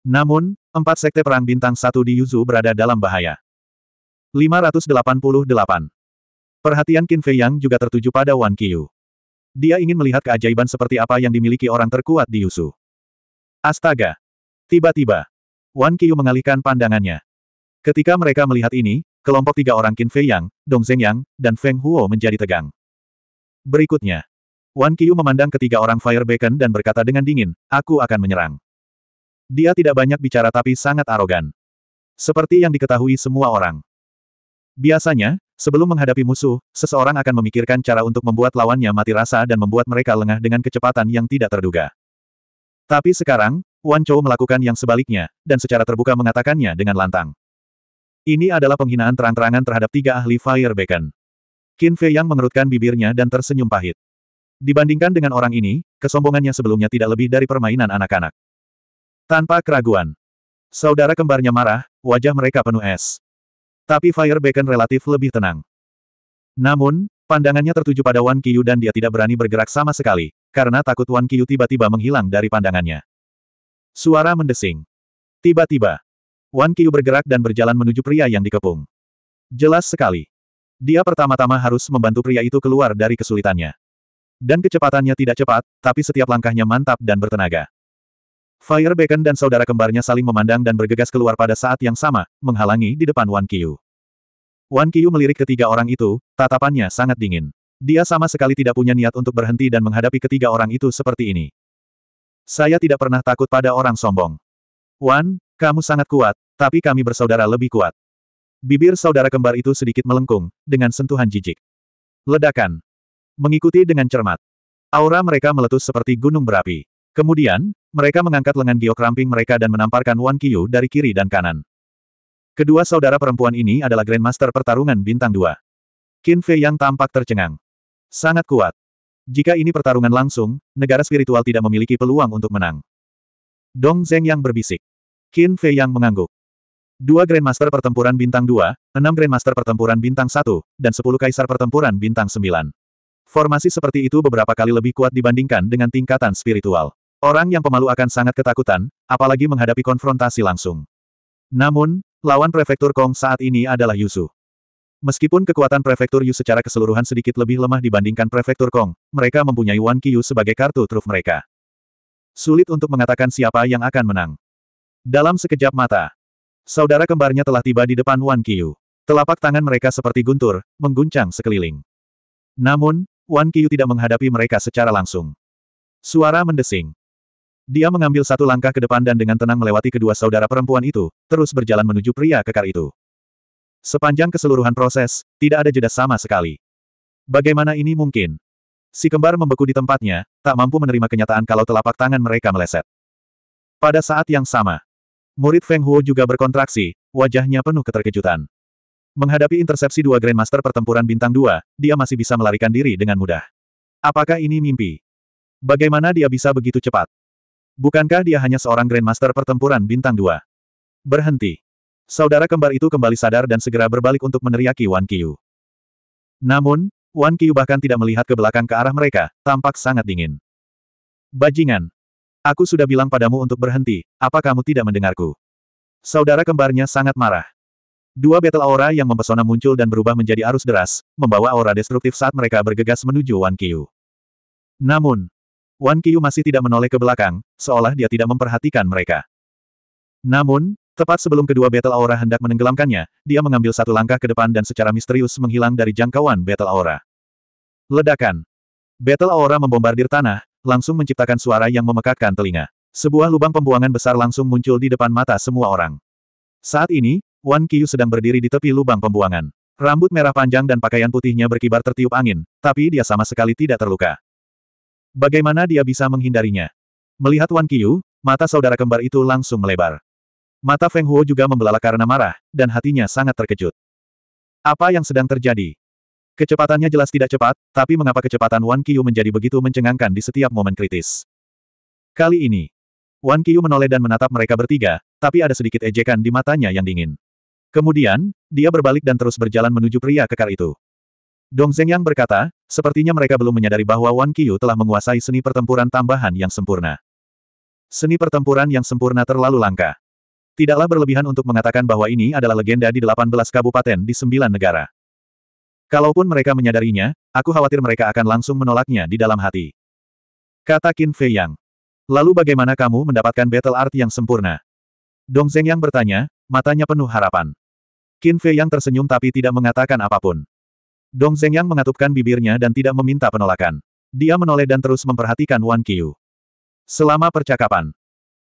Namun, empat sekte perang bintang satu di Yuzu berada dalam bahaya. 588. Perhatian Qin Fei Yang juga tertuju pada Wan Qiyu. Dia ingin melihat keajaiban seperti apa yang dimiliki orang terkuat di Yuzu. Astaga! Tiba-tiba, Wan Qiu mengalihkan pandangannya. Ketika mereka melihat ini, kelompok tiga orang Qin Fei Yang, Dong Zeng Yang, dan Feng Huo menjadi tegang. Berikutnya, Wan Qiu memandang ketiga orang Fire Beacon dan berkata dengan dingin, aku akan menyerang. Dia tidak banyak bicara tapi sangat arogan. Seperti yang diketahui semua orang. Biasanya, sebelum menghadapi musuh, seseorang akan memikirkan cara untuk membuat lawannya mati rasa dan membuat mereka lengah dengan kecepatan yang tidak terduga. Tapi sekarang, Wan Chou melakukan yang sebaliknya, dan secara terbuka mengatakannya dengan lantang. Ini adalah penghinaan terang-terangan terhadap tiga ahli Fire Beacon. Qin Fei yang mengerutkan bibirnya dan tersenyum pahit. Dibandingkan dengan orang ini, kesombongannya sebelumnya tidak lebih dari permainan anak-anak. Tanpa keraguan. Saudara kembarnya marah, wajah mereka penuh es. Tapi Fire Beacon relatif lebih tenang. Namun, pandangannya tertuju pada Wan Qiyu dan dia tidak berani bergerak sama sekali, karena takut Wan Qiyu tiba-tiba menghilang dari pandangannya. Suara mendesing. Tiba-tiba, Wan Qiu bergerak dan berjalan menuju pria yang dikepung. Jelas sekali. Dia pertama-tama harus membantu pria itu keluar dari kesulitannya. Dan kecepatannya tidak cepat, tapi setiap langkahnya mantap dan bertenaga. Fire Beacon dan saudara kembarnya saling memandang dan bergegas keluar pada saat yang sama, menghalangi di depan Wan Qiu. Wan Qiu melirik ketiga orang itu, tatapannya sangat dingin. Dia sama sekali tidak punya niat untuk berhenti dan menghadapi ketiga orang itu seperti ini. Saya tidak pernah takut pada orang sombong. Wan, kamu sangat kuat, tapi kami bersaudara lebih kuat. Bibir saudara kembar itu sedikit melengkung, dengan sentuhan jijik. Ledakan. Mengikuti dengan cermat. Aura mereka meletus seperti gunung berapi. Kemudian, mereka mengangkat lengan giok ramping mereka dan menamparkan Wan Qiyu dari kiri dan kanan. Kedua saudara perempuan ini adalah Grandmaster pertarungan bintang 2. Qin Fei yang tampak tercengang. Sangat kuat. Jika ini pertarungan langsung, negara spiritual tidak memiliki peluang untuk menang. Dong Zeng yang berbisik. Qin Fei yang mengangguk. Dua Grandmaster pertempuran bintang 2, enam Grandmaster pertempuran bintang 1, dan sepuluh Kaisar pertempuran bintang 9. Formasi seperti itu beberapa kali lebih kuat dibandingkan dengan tingkatan spiritual. Orang yang pemalu akan sangat ketakutan, apalagi menghadapi konfrontasi langsung. Namun, lawan prefektur Kong saat ini adalah Yusuf. Meskipun kekuatan Prefektur Yu secara keseluruhan sedikit lebih lemah dibandingkan Prefektur Kong, mereka mempunyai Wan Qiyu sebagai kartu truf mereka. Sulit untuk mengatakan siapa yang akan menang. Dalam sekejap mata, saudara kembarnya telah tiba di depan Wan Qiyu. Telapak tangan mereka seperti guntur, mengguncang sekeliling. Namun, Wan Qiyu tidak menghadapi mereka secara langsung. Suara mendesing. Dia mengambil satu langkah ke depan dan dengan tenang melewati kedua saudara perempuan itu, terus berjalan menuju pria kekar itu. Sepanjang keseluruhan proses, tidak ada jeda sama sekali. Bagaimana ini mungkin? Si kembar membeku di tempatnya, tak mampu menerima kenyataan kalau telapak tangan mereka meleset. Pada saat yang sama, murid Feng Huo juga berkontraksi, wajahnya penuh keterkejutan. Menghadapi intersepsi dua Grandmaster pertempuran bintang dua, dia masih bisa melarikan diri dengan mudah. Apakah ini mimpi? Bagaimana dia bisa begitu cepat? Bukankah dia hanya seorang Grandmaster pertempuran bintang dua? Berhenti. Saudara kembar itu kembali sadar dan segera berbalik untuk meneriaki Wan Qiyu. Namun, Wan Qiyu bahkan tidak melihat ke belakang ke arah mereka, tampak sangat dingin. Bajingan! Aku sudah bilang padamu untuk berhenti, apa kamu tidak mendengarku? Saudara kembarnya sangat marah. Dua battle aura yang mempesona muncul dan berubah menjadi arus deras, membawa aura destruktif saat mereka bergegas menuju Wan Qiyu. Namun, Wan Qiyu masih tidak menoleh ke belakang, seolah dia tidak memperhatikan mereka. Namun, Tepat sebelum kedua battle aura hendak menenggelamkannya, dia mengambil satu langkah ke depan dan secara misterius menghilang dari jangkauan battle aura. Ledakan. Battle aura membombardir tanah, langsung menciptakan suara yang memekakkan telinga. Sebuah lubang pembuangan besar langsung muncul di depan mata semua orang. Saat ini, Wan Qiu sedang berdiri di tepi lubang pembuangan. Rambut merah panjang dan pakaian putihnya berkibar tertiup angin, tapi dia sama sekali tidak terluka. Bagaimana dia bisa menghindarinya? Melihat Wan Qiu, mata saudara kembar itu langsung melebar. Mata Feng Huo juga membelalak karena marah, dan hatinya sangat terkejut. Apa yang sedang terjadi? Kecepatannya jelas tidak cepat, tapi mengapa kecepatan Wan Qiu menjadi begitu mencengangkan di setiap momen kritis? Kali ini, Wan Qiu menoleh dan menatap mereka bertiga, tapi ada sedikit ejekan di matanya yang dingin. Kemudian, dia berbalik dan terus berjalan menuju pria kekar itu. Dong Zeng yang berkata, sepertinya mereka belum menyadari bahwa Wan Qiu telah menguasai seni pertempuran tambahan yang sempurna. Seni pertempuran yang sempurna terlalu langka. Tidaklah berlebihan untuk mengatakan bahwa ini adalah legenda di 18 kabupaten di sembilan negara. Kalaupun mereka menyadarinya, aku khawatir mereka akan langsung menolaknya di dalam hati. Kata Qin Fei Yang. Lalu bagaimana kamu mendapatkan battle art yang sempurna? Dong Zeng Yang bertanya, matanya penuh harapan. Qin Fei Yang tersenyum tapi tidak mengatakan apapun. Dong Zeng Yang mengatupkan bibirnya dan tidak meminta penolakan. Dia menoleh dan terus memperhatikan Wan Qiu. Selama percakapan,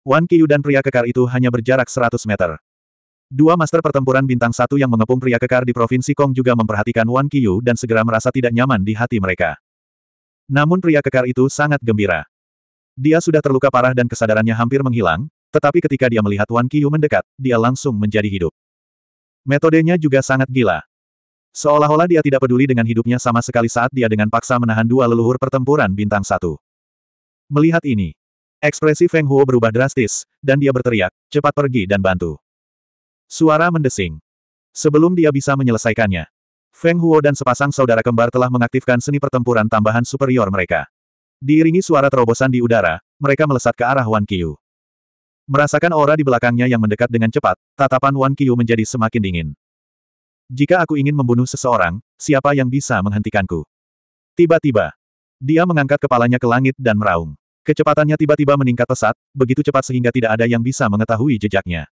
Wan Qiyu dan pria kekar itu hanya berjarak 100 meter. Dua master pertempuran bintang satu yang mengepung pria kekar di Provinsi Kong juga memperhatikan Wan Qiyu dan segera merasa tidak nyaman di hati mereka. Namun pria kekar itu sangat gembira. Dia sudah terluka parah dan kesadarannya hampir menghilang, tetapi ketika dia melihat Wan Qiyu mendekat, dia langsung menjadi hidup. Metodenya juga sangat gila. Seolah-olah dia tidak peduli dengan hidupnya sama sekali saat dia dengan paksa menahan dua leluhur pertempuran bintang satu. Melihat ini, Ekspresi Feng Huo berubah drastis, dan dia berteriak, cepat pergi dan bantu. Suara mendesing. Sebelum dia bisa menyelesaikannya, Feng Huo dan sepasang saudara kembar telah mengaktifkan seni pertempuran tambahan superior mereka. Diiringi suara terobosan di udara, mereka melesat ke arah Wan Qiu. Merasakan aura di belakangnya yang mendekat dengan cepat, tatapan Wan Qiu menjadi semakin dingin. Jika aku ingin membunuh seseorang, siapa yang bisa menghentikanku? Tiba-tiba, dia mengangkat kepalanya ke langit dan meraung. Kecepatannya tiba-tiba meningkat pesat, begitu cepat sehingga tidak ada yang bisa mengetahui jejaknya.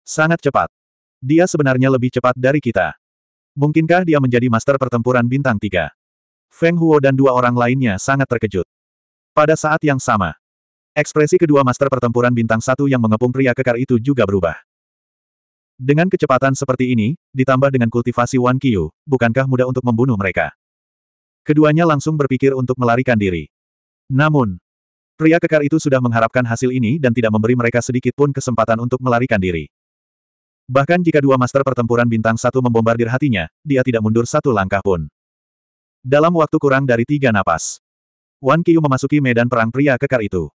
Sangat cepat. Dia sebenarnya lebih cepat dari kita. Mungkinkah dia menjadi master pertempuran bintang tiga? Feng Huo dan dua orang lainnya sangat terkejut. Pada saat yang sama, ekspresi kedua master pertempuran bintang satu yang mengepung pria kekar itu juga berubah. Dengan kecepatan seperti ini, ditambah dengan kultivasi Wan Qiu, bukankah mudah untuk membunuh mereka? Keduanya langsung berpikir untuk melarikan diri. Namun, Pria kekar itu sudah mengharapkan hasil ini dan tidak memberi mereka sedikit pun kesempatan untuk melarikan diri. Bahkan jika dua master pertempuran bintang satu membombardir hatinya, dia tidak mundur satu langkah pun. Dalam waktu kurang dari tiga napas, Wan Qiu memasuki medan perang pria kekar itu.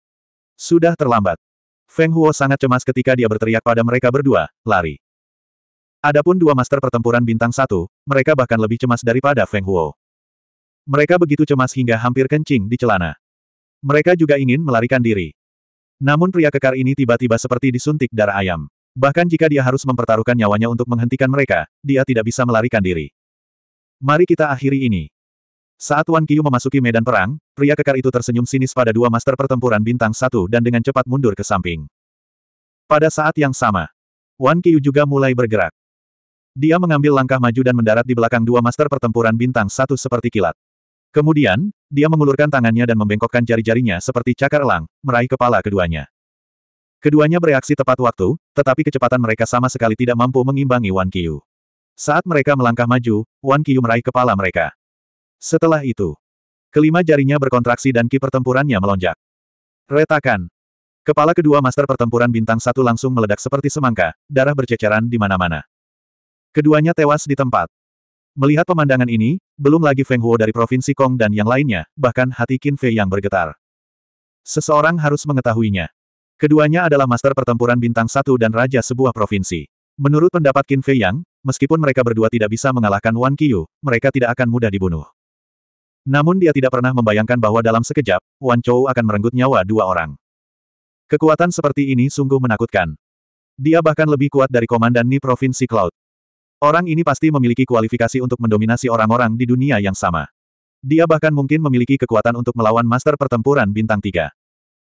Sudah terlambat. Feng Huo sangat cemas ketika dia berteriak pada mereka berdua, lari. Adapun dua master pertempuran bintang satu, mereka bahkan lebih cemas daripada Feng Huo. Mereka begitu cemas hingga hampir kencing di celana. Mereka juga ingin melarikan diri. Namun pria kekar ini tiba-tiba seperti disuntik darah ayam. Bahkan jika dia harus mempertaruhkan nyawanya untuk menghentikan mereka, dia tidak bisa melarikan diri. Mari kita akhiri ini. Saat Wan Kiyu memasuki medan perang, pria kekar itu tersenyum sinis pada dua master pertempuran bintang satu dan dengan cepat mundur ke samping. Pada saat yang sama, Wan Kiyu juga mulai bergerak. Dia mengambil langkah maju dan mendarat di belakang dua master pertempuran bintang satu seperti kilat. Kemudian, dia mengulurkan tangannya dan membengkokkan jari-jarinya seperti cakar elang, meraih kepala keduanya. Keduanya bereaksi tepat waktu, tetapi kecepatan mereka sama sekali tidak mampu mengimbangi Wan Qiyu. Saat mereka melangkah maju, Wan Qiyu meraih kepala mereka. Setelah itu, kelima jarinya berkontraksi dan ki pertempurannya melonjak. Retakan. Kepala kedua master pertempuran bintang satu langsung meledak seperti semangka, darah berceceran di mana-mana. Keduanya tewas di tempat. Melihat pemandangan ini, belum lagi Feng Huo dari Provinsi Kong dan yang lainnya, bahkan hati Qin Fei yang bergetar. Seseorang harus mengetahuinya. Keduanya adalah master pertempuran bintang satu dan raja sebuah provinsi. Menurut pendapat Qin Fei Yang, meskipun mereka berdua tidak bisa mengalahkan Wan Qiyu, mereka tidak akan mudah dibunuh. Namun dia tidak pernah membayangkan bahwa dalam sekejap, Wan Chou akan merenggut nyawa dua orang. Kekuatan seperti ini sungguh menakutkan. Dia bahkan lebih kuat dari komandan Ni Provinsi Cloud. Orang ini pasti memiliki kualifikasi untuk mendominasi orang-orang di dunia yang sama. Dia bahkan mungkin memiliki kekuatan untuk melawan master pertempuran bintang 3.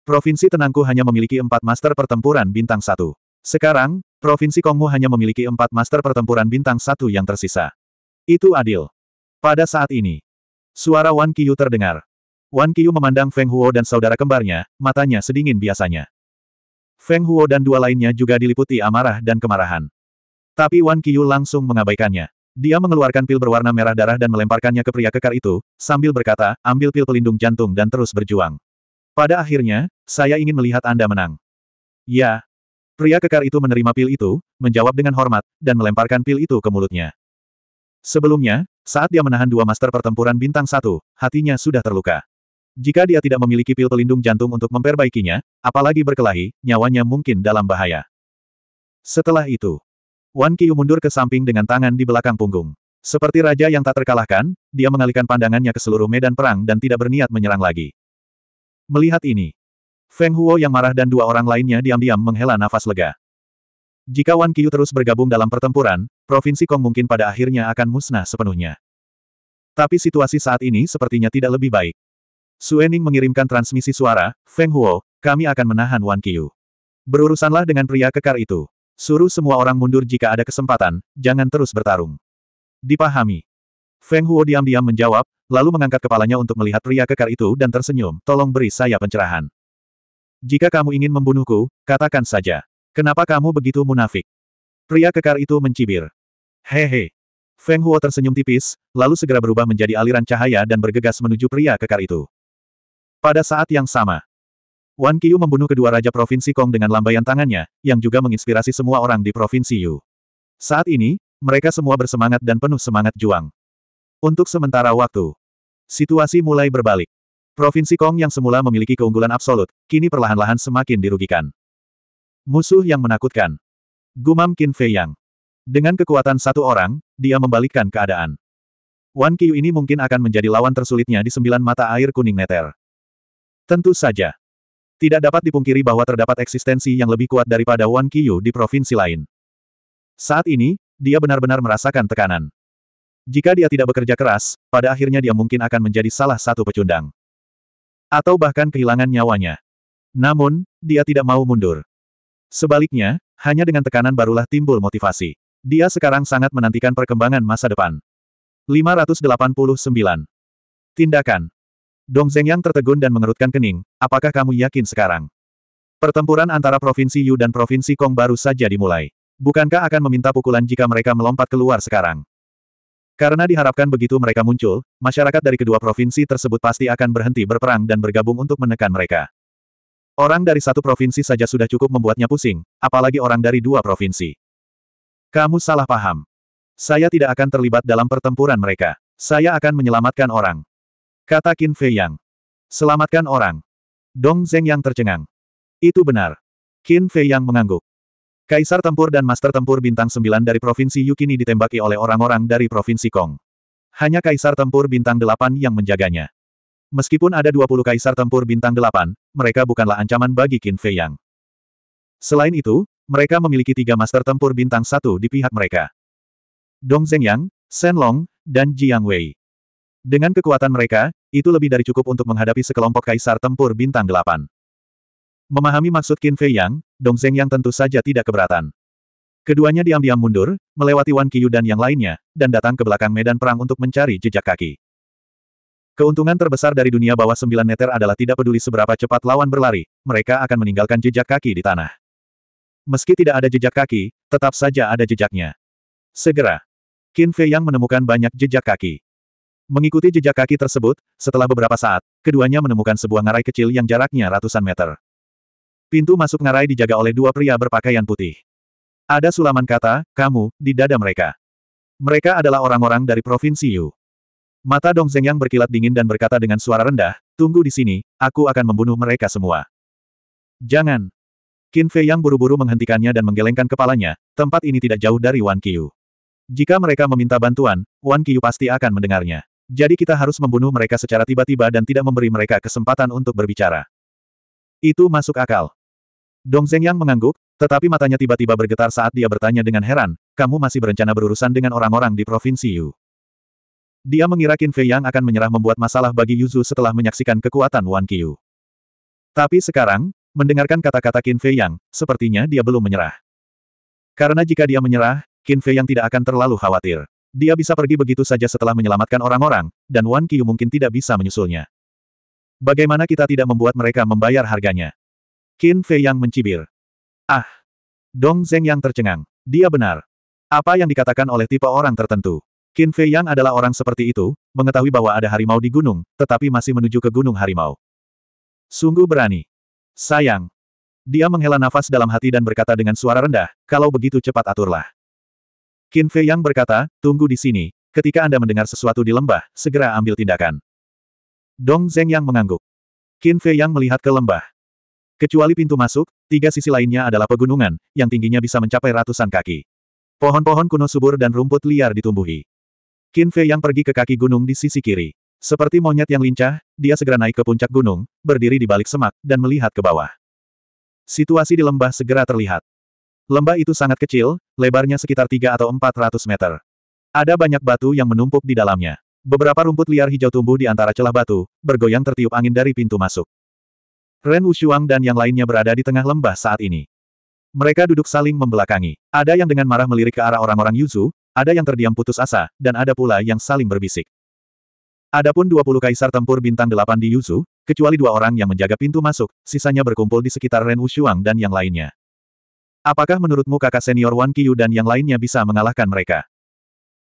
Provinsi Tenangku hanya memiliki empat master pertempuran bintang 1. Sekarang, Provinsi Kongmu hanya memiliki empat master pertempuran bintang 1 yang tersisa. Itu adil. Pada saat ini, suara Wan Qiyu terdengar. Wan Qiyu memandang Feng Huo dan saudara kembarnya, matanya sedingin biasanya. Feng Huo dan dua lainnya juga diliputi amarah dan kemarahan. Tapi Wan Qiyu langsung mengabaikannya. Dia mengeluarkan pil berwarna merah darah dan melemparkannya ke pria kekar itu, sambil berkata, ambil pil pelindung jantung dan terus berjuang. Pada akhirnya, saya ingin melihat Anda menang. Ya. Pria kekar itu menerima pil itu, menjawab dengan hormat, dan melemparkan pil itu ke mulutnya. Sebelumnya, saat dia menahan dua master pertempuran bintang satu, hatinya sudah terluka. Jika dia tidak memiliki pil pelindung jantung untuk memperbaikinya, apalagi berkelahi, nyawanya mungkin dalam bahaya. Setelah itu, Wan Qiu mundur ke samping dengan tangan di belakang punggung. Seperti raja yang tak terkalahkan, dia mengalihkan pandangannya ke seluruh medan perang dan tidak berniat menyerang lagi. Melihat ini, Feng Huo yang marah dan dua orang lainnya diam-diam menghela nafas lega. Jika Wan Qiu terus bergabung dalam pertempuran, Provinsi Kong mungkin pada akhirnya akan musnah sepenuhnya. Tapi situasi saat ini sepertinya tidak lebih baik. Suening mengirimkan transmisi suara, Feng Huo, kami akan menahan Wan Qiu. Berurusanlah dengan pria kekar itu. Suruh semua orang mundur jika ada kesempatan, jangan terus bertarung. Dipahami. Feng Huo diam-diam menjawab, lalu mengangkat kepalanya untuk melihat pria kekar itu dan tersenyum, tolong beri saya pencerahan. Jika kamu ingin membunuhku, katakan saja. Kenapa kamu begitu munafik? Pria kekar itu mencibir. Hehe. Feng Huo tersenyum tipis, lalu segera berubah menjadi aliran cahaya dan bergegas menuju pria kekar itu. Pada saat yang sama, Wan Qiu membunuh kedua raja provinsi Kong dengan lambaian tangannya, yang juga menginspirasi semua orang di provinsi Yu. Saat ini, mereka semua bersemangat dan penuh semangat juang. Untuk sementara waktu, situasi mulai berbalik. Provinsi Kong yang semula memiliki keunggulan absolut, kini perlahan-lahan semakin dirugikan. Musuh yang menakutkan. Gumam Qin Fei Yang. Dengan kekuatan satu orang, dia membalikkan keadaan. Wan Qiu ini mungkin akan menjadi lawan tersulitnya di sembilan mata air kuning neter. Tentu saja. Tidak dapat dipungkiri bahwa terdapat eksistensi yang lebih kuat daripada Wan Qiyu di provinsi lain. Saat ini, dia benar-benar merasakan tekanan. Jika dia tidak bekerja keras, pada akhirnya dia mungkin akan menjadi salah satu pecundang. Atau bahkan kehilangan nyawanya. Namun, dia tidak mau mundur. Sebaliknya, hanya dengan tekanan barulah timbul motivasi. Dia sekarang sangat menantikan perkembangan masa depan. 589. Tindakan Dong Zhengyang tertegun dan mengerutkan kening, apakah kamu yakin sekarang? Pertempuran antara Provinsi Yu dan Provinsi Kong baru saja dimulai. Bukankah akan meminta pukulan jika mereka melompat keluar sekarang? Karena diharapkan begitu mereka muncul, masyarakat dari kedua provinsi tersebut pasti akan berhenti berperang dan bergabung untuk menekan mereka. Orang dari satu provinsi saja sudah cukup membuatnya pusing, apalagi orang dari dua provinsi. Kamu salah paham. Saya tidak akan terlibat dalam pertempuran mereka. Saya akan menyelamatkan orang. Kata Qin Fei Yang. Selamatkan orang. Dong Zeng yang tercengang. Itu benar. Qin Fei Yang mengangguk. Kaisar tempur dan master tempur bintang 9 dari Provinsi Yukini ditembaki oleh orang-orang dari Provinsi Kong. Hanya kaisar tempur bintang 8 yang menjaganya. Meskipun ada 20 kaisar tempur bintang 8, mereka bukanlah ancaman bagi Qin Fei Yang. Selain itu, mereka memiliki tiga master tempur bintang satu di pihak mereka. Dong Zeng Yang, Shen Long, dan Jiang Wei. Dengan kekuatan mereka, itu lebih dari cukup untuk menghadapi sekelompok kaisar tempur bintang delapan. Memahami maksud Qin Fei Yang, Dong Zeng Yang tentu saja tidak keberatan. Keduanya diam-diam mundur, melewati Wan Qiyu dan yang lainnya, dan datang ke belakang medan perang untuk mencari jejak kaki. Keuntungan terbesar dari dunia bawah sembilan meter adalah tidak peduli seberapa cepat lawan berlari, mereka akan meninggalkan jejak kaki di tanah. Meski tidak ada jejak kaki, tetap saja ada jejaknya. Segera, Qin Fei Yang menemukan banyak jejak kaki. Mengikuti jejak kaki tersebut, setelah beberapa saat, keduanya menemukan sebuah ngarai kecil yang jaraknya ratusan meter. Pintu masuk ngarai dijaga oleh dua pria berpakaian putih. Ada sulaman kata, kamu, di dada mereka. Mereka adalah orang-orang dari Provinsi Yu. Mata Dong Zeng yang berkilat dingin dan berkata dengan suara rendah, tunggu di sini, aku akan membunuh mereka semua. Jangan. Qin Fei yang buru-buru menghentikannya dan menggelengkan kepalanya, tempat ini tidak jauh dari Wan Qiu. Jika mereka meminta bantuan, Wan Qiu pasti akan mendengarnya. Jadi kita harus membunuh mereka secara tiba-tiba dan tidak memberi mereka kesempatan untuk berbicara. Itu masuk akal. Dong Zhengyang mengangguk, tetapi matanya tiba-tiba bergetar saat dia bertanya dengan heran, kamu masih berencana berurusan dengan orang-orang di Provinsi Yu. Dia mengira Qin Fei Yang akan menyerah membuat masalah bagi Yuzu setelah menyaksikan kekuatan Wan Qiu. Tapi sekarang, mendengarkan kata-kata Qin Fei Yang, sepertinya dia belum menyerah. Karena jika dia menyerah, Qin Fei Yang tidak akan terlalu khawatir. Dia bisa pergi begitu saja setelah menyelamatkan orang-orang, dan Wan Qiu mungkin tidak bisa menyusulnya. Bagaimana kita tidak membuat mereka membayar harganya? Qin Fei yang mencibir. Ah! Dong Zeng yang tercengang. Dia benar. Apa yang dikatakan oleh tipe orang tertentu? Qin Fei yang adalah orang seperti itu, mengetahui bahwa ada harimau di gunung, tetapi masih menuju ke gunung harimau. Sungguh berani. Sayang. Dia menghela nafas dalam hati dan berkata dengan suara rendah, kalau begitu cepat aturlah. Qin Fei Yang berkata, tunggu di sini, ketika Anda mendengar sesuatu di lembah, segera ambil tindakan. Dong Zeng Yang mengangguk. Qin Fei Yang melihat ke lembah. Kecuali pintu masuk, tiga sisi lainnya adalah pegunungan, yang tingginya bisa mencapai ratusan kaki. Pohon-pohon kuno subur dan rumput liar ditumbuhi. Qin Fei Yang pergi ke kaki gunung di sisi kiri. Seperti monyet yang lincah, dia segera naik ke puncak gunung, berdiri di balik semak, dan melihat ke bawah. Situasi di lembah segera terlihat. Lembah itu sangat kecil, lebarnya sekitar 3 atau 400 meter. Ada banyak batu yang menumpuk di dalamnya. Beberapa rumput liar hijau tumbuh di antara celah batu, bergoyang tertiup angin dari pintu masuk. Ren Wushuang dan yang lainnya berada di tengah lembah saat ini. Mereka duduk saling membelakangi. Ada yang dengan marah melirik ke arah orang-orang Yuzu, ada yang terdiam putus asa, dan ada pula yang saling berbisik. Adapun 20 kaisar tempur bintang 8 di Yuzu, kecuali dua orang yang menjaga pintu masuk, sisanya berkumpul di sekitar Ren Wushuang dan yang lainnya. Apakah menurutmu kakak senior Wan Kiyu dan yang lainnya bisa mengalahkan mereka?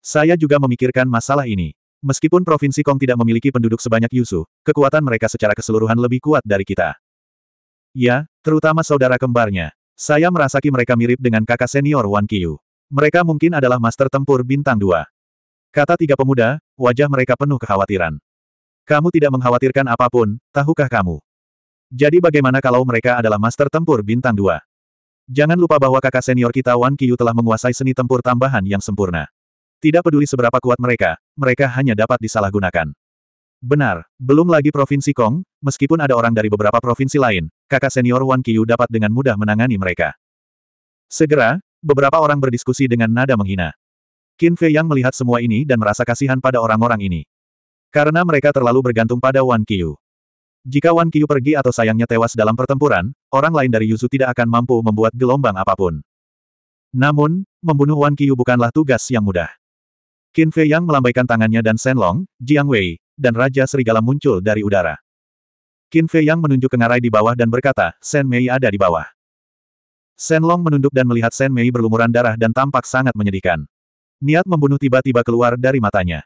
Saya juga memikirkan masalah ini. Meskipun Provinsi Kong tidak memiliki penduduk sebanyak Yusu, kekuatan mereka secara keseluruhan lebih kuat dari kita. Ya, terutama saudara kembarnya. Saya merasaki mereka mirip dengan kakak senior Wan Kiyu. Mereka mungkin adalah master tempur bintang dua. Kata tiga pemuda, wajah mereka penuh kekhawatiran. Kamu tidak mengkhawatirkan apapun, tahukah kamu? Jadi bagaimana kalau mereka adalah master tempur bintang dua? Jangan lupa bahwa kakak senior kita Wan Kiyu telah menguasai seni tempur tambahan yang sempurna. Tidak peduli seberapa kuat mereka, mereka hanya dapat disalahgunakan. Benar, belum lagi Provinsi Kong, meskipun ada orang dari beberapa provinsi lain, kakak senior Wan Kiyu dapat dengan mudah menangani mereka. Segera, beberapa orang berdiskusi dengan nada menghina. Qin Fei Yang melihat semua ini dan merasa kasihan pada orang-orang ini. Karena mereka terlalu bergantung pada Wan Kiyu. Jika Wan Qiu pergi atau sayangnya tewas dalam pertempuran, orang lain dari Yuzu tidak akan mampu membuat gelombang apapun. Namun, membunuh Wan Qiu bukanlah tugas yang mudah. Qin Fei Yang melambaikan tangannya dan Senlong, Jiang Wei, dan Raja Serigala muncul dari udara. Qin Fei Yang menunjuk ke ngarai di bawah dan berkata, Sen Mei ada di bawah. Senlong menunduk dan melihat Sen Mei berlumuran darah dan tampak sangat menyedihkan. Niat membunuh tiba-tiba keluar dari matanya.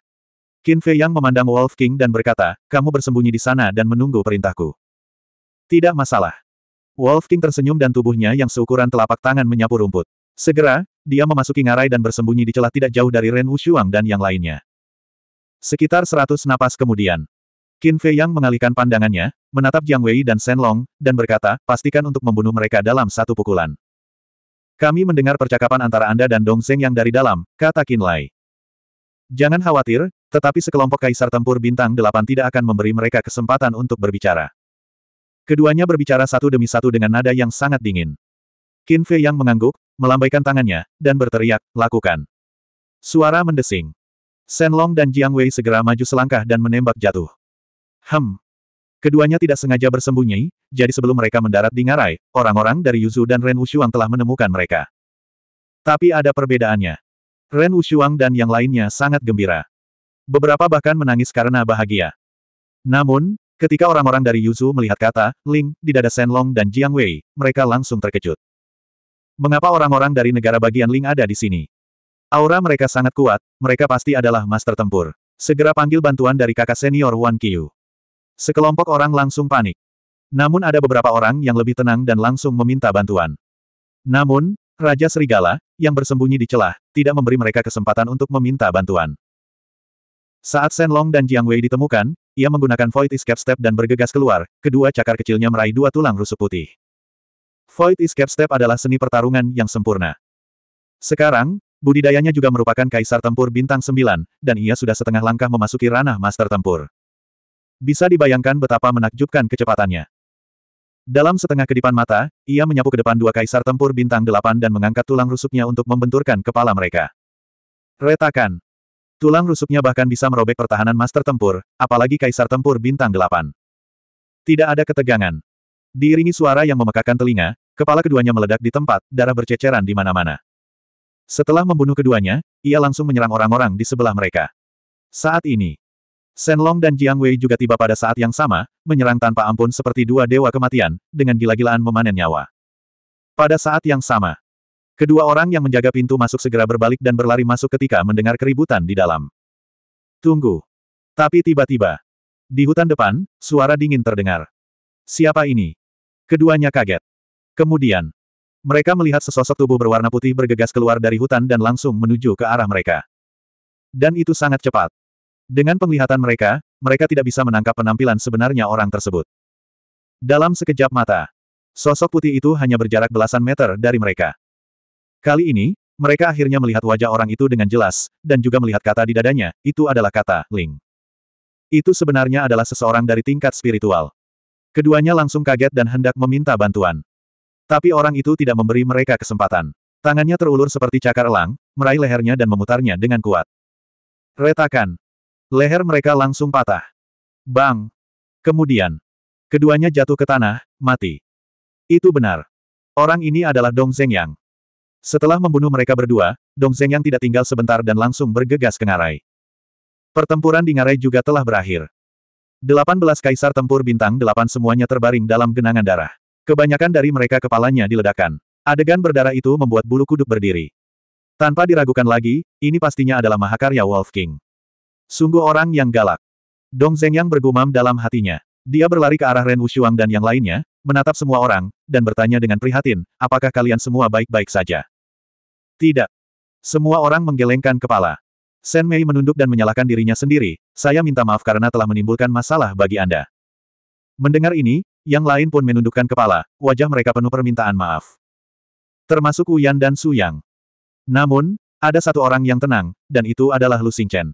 Qin Fei Yang memandang Wolf King dan berkata, kamu bersembunyi di sana dan menunggu perintahku. Tidak masalah. Wolf King tersenyum dan tubuhnya yang seukuran telapak tangan menyapu rumput. Segera, dia memasuki ngarai dan bersembunyi di celah tidak jauh dari Ren Wushuang dan yang lainnya. Sekitar seratus napas kemudian, Qin Fei Yang mengalihkan pandangannya, menatap Jiang Wei dan Shen Long, dan berkata, pastikan untuk membunuh mereka dalam satu pukulan. Kami mendengar percakapan antara Anda dan Dong Zeng yang dari dalam, kata Qin Lai. Jangan khawatir, tetapi sekelompok kaisar tempur bintang delapan tidak akan memberi mereka kesempatan untuk berbicara. Keduanya berbicara satu demi satu dengan nada yang sangat dingin. Qin Fei yang mengangguk, melambaikan tangannya, dan berteriak, lakukan. Suara mendesing. Shen Long dan Jiang Wei segera maju selangkah dan menembak jatuh. Hem, Keduanya tidak sengaja bersembunyi, jadi sebelum mereka mendarat di ngarai, orang-orang dari Yuzu dan Ren Wushuang telah menemukan mereka. Tapi ada perbedaannya. Ren Wushuang dan yang lainnya sangat gembira. Beberapa bahkan menangis karena bahagia. Namun, ketika orang-orang dari Yuzu melihat kata, Ling, di dada Senlong dan Jiang Wei, mereka langsung terkejut. Mengapa orang-orang dari negara bagian Ling ada di sini? Aura mereka sangat kuat, mereka pasti adalah master tempur. Segera panggil bantuan dari kakak senior Wan Qiu. Sekelompok orang langsung panik. Namun ada beberapa orang yang lebih tenang dan langsung meminta bantuan. Namun, Raja Serigala, yang bersembunyi di celah, tidak memberi mereka kesempatan untuk meminta bantuan. Saat Shen Long dan Jiang Wei ditemukan, ia menggunakan Void Escape Step dan bergegas keluar, kedua cakar kecilnya meraih dua tulang rusuk putih. Void Escape Step adalah seni pertarungan yang sempurna. Sekarang, budidayanya juga merupakan kaisar tempur bintang Sembilan, dan ia sudah setengah langkah memasuki ranah master tempur. Bisa dibayangkan betapa menakjubkan kecepatannya. Dalam setengah kedipan mata, ia menyapu ke depan dua kaisar tempur bintang Delapan dan mengangkat tulang rusuknya untuk membenturkan kepala mereka. Retakan. Tulang rusuknya bahkan bisa merobek pertahanan master tempur, apalagi kaisar tempur bintang delapan. Tidak ada ketegangan. Diiringi suara yang memekakan telinga, kepala keduanya meledak di tempat, darah berceceran di mana-mana. Setelah membunuh keduanya, ia langsung menyerang orang-orang di sebelah mereka. Saat ini, Long dan Jiang Wei juga tiba pada saat yang sama, menyerang tanpa ampun seperti dua dewa kematian, dengan gila-gilaan memanen nyawa. Pada saat yang sama, Kedua orang yang menjaga pintu masuk segera berbalik dan berlari masuk ketika mendengar keributan di dalam. Tunggu. Tapi tiba-tiba. Di hutan depan, suara dingin terdengar. Siapa ini? Keduanya kaget. Kemudian. Mereka melihat sesosok tubuh berwarna putih bergegas keluar dari hutan dan langsung menuju ke arah mereka. Dan itu sangat cepat. Dengan penglihatan mereka, mereka tidak bisa menangkap penampilan sebenarnya orang tersebut. Dalam sekejap mata, sosok putih itu hanya berjarak belasan meter dari mereka. Kali ini, mereka akhirnya melihat wajah orang itu dengan jelas, dan juga melihat kata di dadanya, itu adalah kata, Ling. Itu sebenarnya adalah seseorang dari tingkat spiritual. Keduanya langsung kaget dan hendak meminta bantuan. Tapi orang itu tidak memberi mereka kesempatan. Tangannya terulur seperti cakar elang, meraih lehernya dan memutarnya dengan kuat. Retakan. Leher mereka langsung patah. Bang. Kemudian. Keduanya jatuh ke tanah, mati. Itu benar. Orang ini adalah Dong Zhengyang. Setelah membunuh mereka berdua, Dong Zeng yang tidak tinggal sebentar dan langsung bergegas ke Ngarai. Pertempuran di Ngarai juga telah berakhir. 18 kaisar tempur bintang 8 semuanya terbaring dalam genangan darah. Kebanyakan dari mereka kepalanya diledakkan. Adegan berdarah itu membuat bulu kuduk berdiri. Tanpa diragukan lagi, ini pastinya adalah mahakarya Wolf King. Sungguh orang yang galak. Dong yang bergumam dalam hatinya. Dia berlari ke arah Ren Wushuang dan yang lainnya, menatap semua orang, dan bertanya dengan prihatin, apakah kalian semua baik-baik saja? Tidak. Semua orang menggelengkan kepala. Sen Mei menunduk dan menyalahkan dirinya sendiri, saya minta maaf karena telah menimbulkan masalah bagi Anda. Mendengar ini, yang lain pun menundukkan kepala, wajah mereka penuh permintaan maaf. Termasuk Uyan dan Su Yang. Namun, ada satu orang yang tenang, dan itu adalah Lu Xingchen.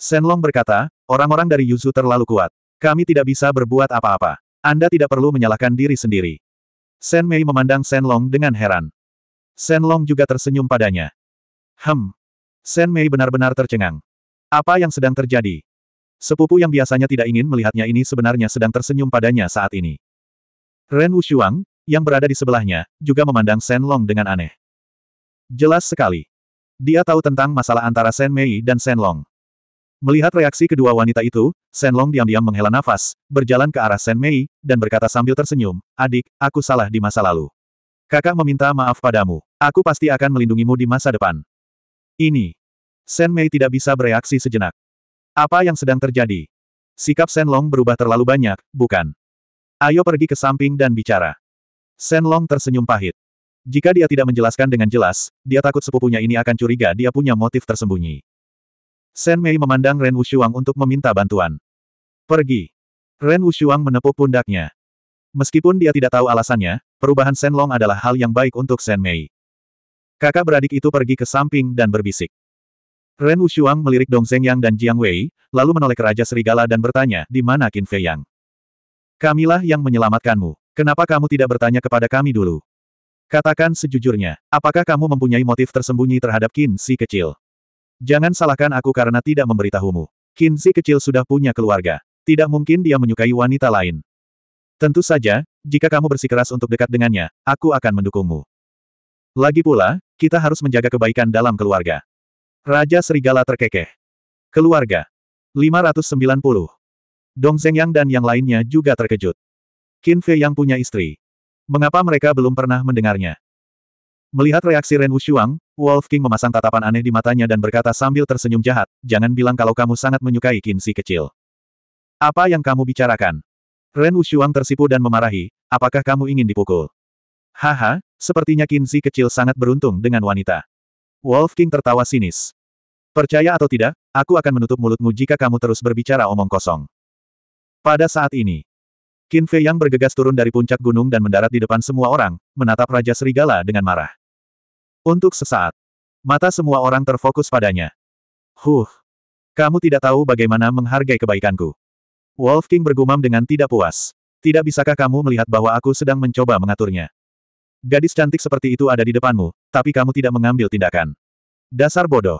Sen Long berkata, orang-orang dari Yuzu terlalu kuat. Kami tidak bisa berbuat apa-apa. Anda tidak perlu menyalahkan diri sendiri. Sen Mei memandang Sen Long dengan heran. Long juga tersenyum padanya. Hem. Shen Mei benar-benar tercengang. Apa yang sedang terjadi? Sepupu yang biasanya tidak ingin melihatnya ini sebenarnya sedang tersenyum padanya saat ini. Ren Wushuang, yang berada di sebelahnya, juga memandang Long dengan aneh. Jelas sekali. Dia tahu tentang masalah antara Shen Mei dan Long. Melihat reaksi kedua wanita itu, Long diam-diam menghela nafas, berjalan ke arah Shen Mei, dan berkata sambil tersenyum, adik, aku salah di masa lalu. Kakak meminta maaf padamu. Aku pasti akan melindungimu di masa depan. Ini. Shen Mei tidak bisa bereaksi sejenak. Apa yang sedang terjadi? Sikap Shen Long berubah terlalu banyak, bukan? Ayo pergi ke samping dan bicara. Shen Long tersenyum pahit. Jika dia tidak menjelaskan dengan jelas, dia takut sepupunya ini akan curiga dia punya motif tersembunyi. Shen Mei memandang Ren Wushuang untuk meminta bantuan. Pergi. Ren Wushuang menepuk pundaknya. Meskipun dia tidak tahu alasannya, perubahan Shenlong adalah hal yang baik untuk Shen Mei. Kakak beradik itu pergi ke samping dan berbisik. Ren Wushuang melirik Dong Zhengyang dan Jiang Wei, lalu menoleh ke Raja Serigala dan bertanya, di mana Qin Fei Yang? Kamilah yang menyelamatkanmu. Kenapa kamu tidak bertanya kepada kami dulu? Katakan sejujurnya, apakah kamu mempunyai motif tersembunyi terhadap Qin si kecil? Jangan salahkan aku karena tidak memberitahumu. Qin si kecil sudah punya keluarga. Tidak mungkin dia menyukai wanita lain. Tentu saja, jika kamu bersikeras untuk dekat dengannya, aku akan mendukungmu. Lagi pula, kita harus menjaga kebaikan dalam keluarga. Raja Serigala terkekeh. Keluarga. 590. Dong Zhengyang dan yang lainnya juga terkejut. Qin Fei yang punya istri. Mengapa mereka belum pernah mendengarnya? Melihat reaksi Ren Wushuang, Wolf King memasang tatapan aneh di matanya dan berkata sambil tersenyum jahat, jangan bilang kalau kamu sangat menyukai Qin Si kecil. Apa yang kamu bicarakan? Ren Wushuang tersipu dan memarahi, apakah kamu ingin dipukul? Haha, sepertinya Kinzi kecil sangat beruntung dengan wanita. Wolf King tertawa sinis. Percaya atau tidak, aku akan menutup mulutmu jika kamu terus berbicara omong kosong. Pada saat ini, Qin Fei yang bergegas turun dari puncak gunung dan mendarat di depan semua orang, menatap Raja Serigala dengan marah. Untuk sesaat, mata semua orang terfokus padanya. Huh, kamu tidak tahu bagaimana menghargai kebaikanku. Wolf King bergumam dengan tidak puas. Tidak bisakah kamu melihat bahwa aku sedang mencoba mengaturnya? Gadis cantik seperti itu ada di depanmu, tapi kamu tidak mengambil tindakan. Dasar bodoh.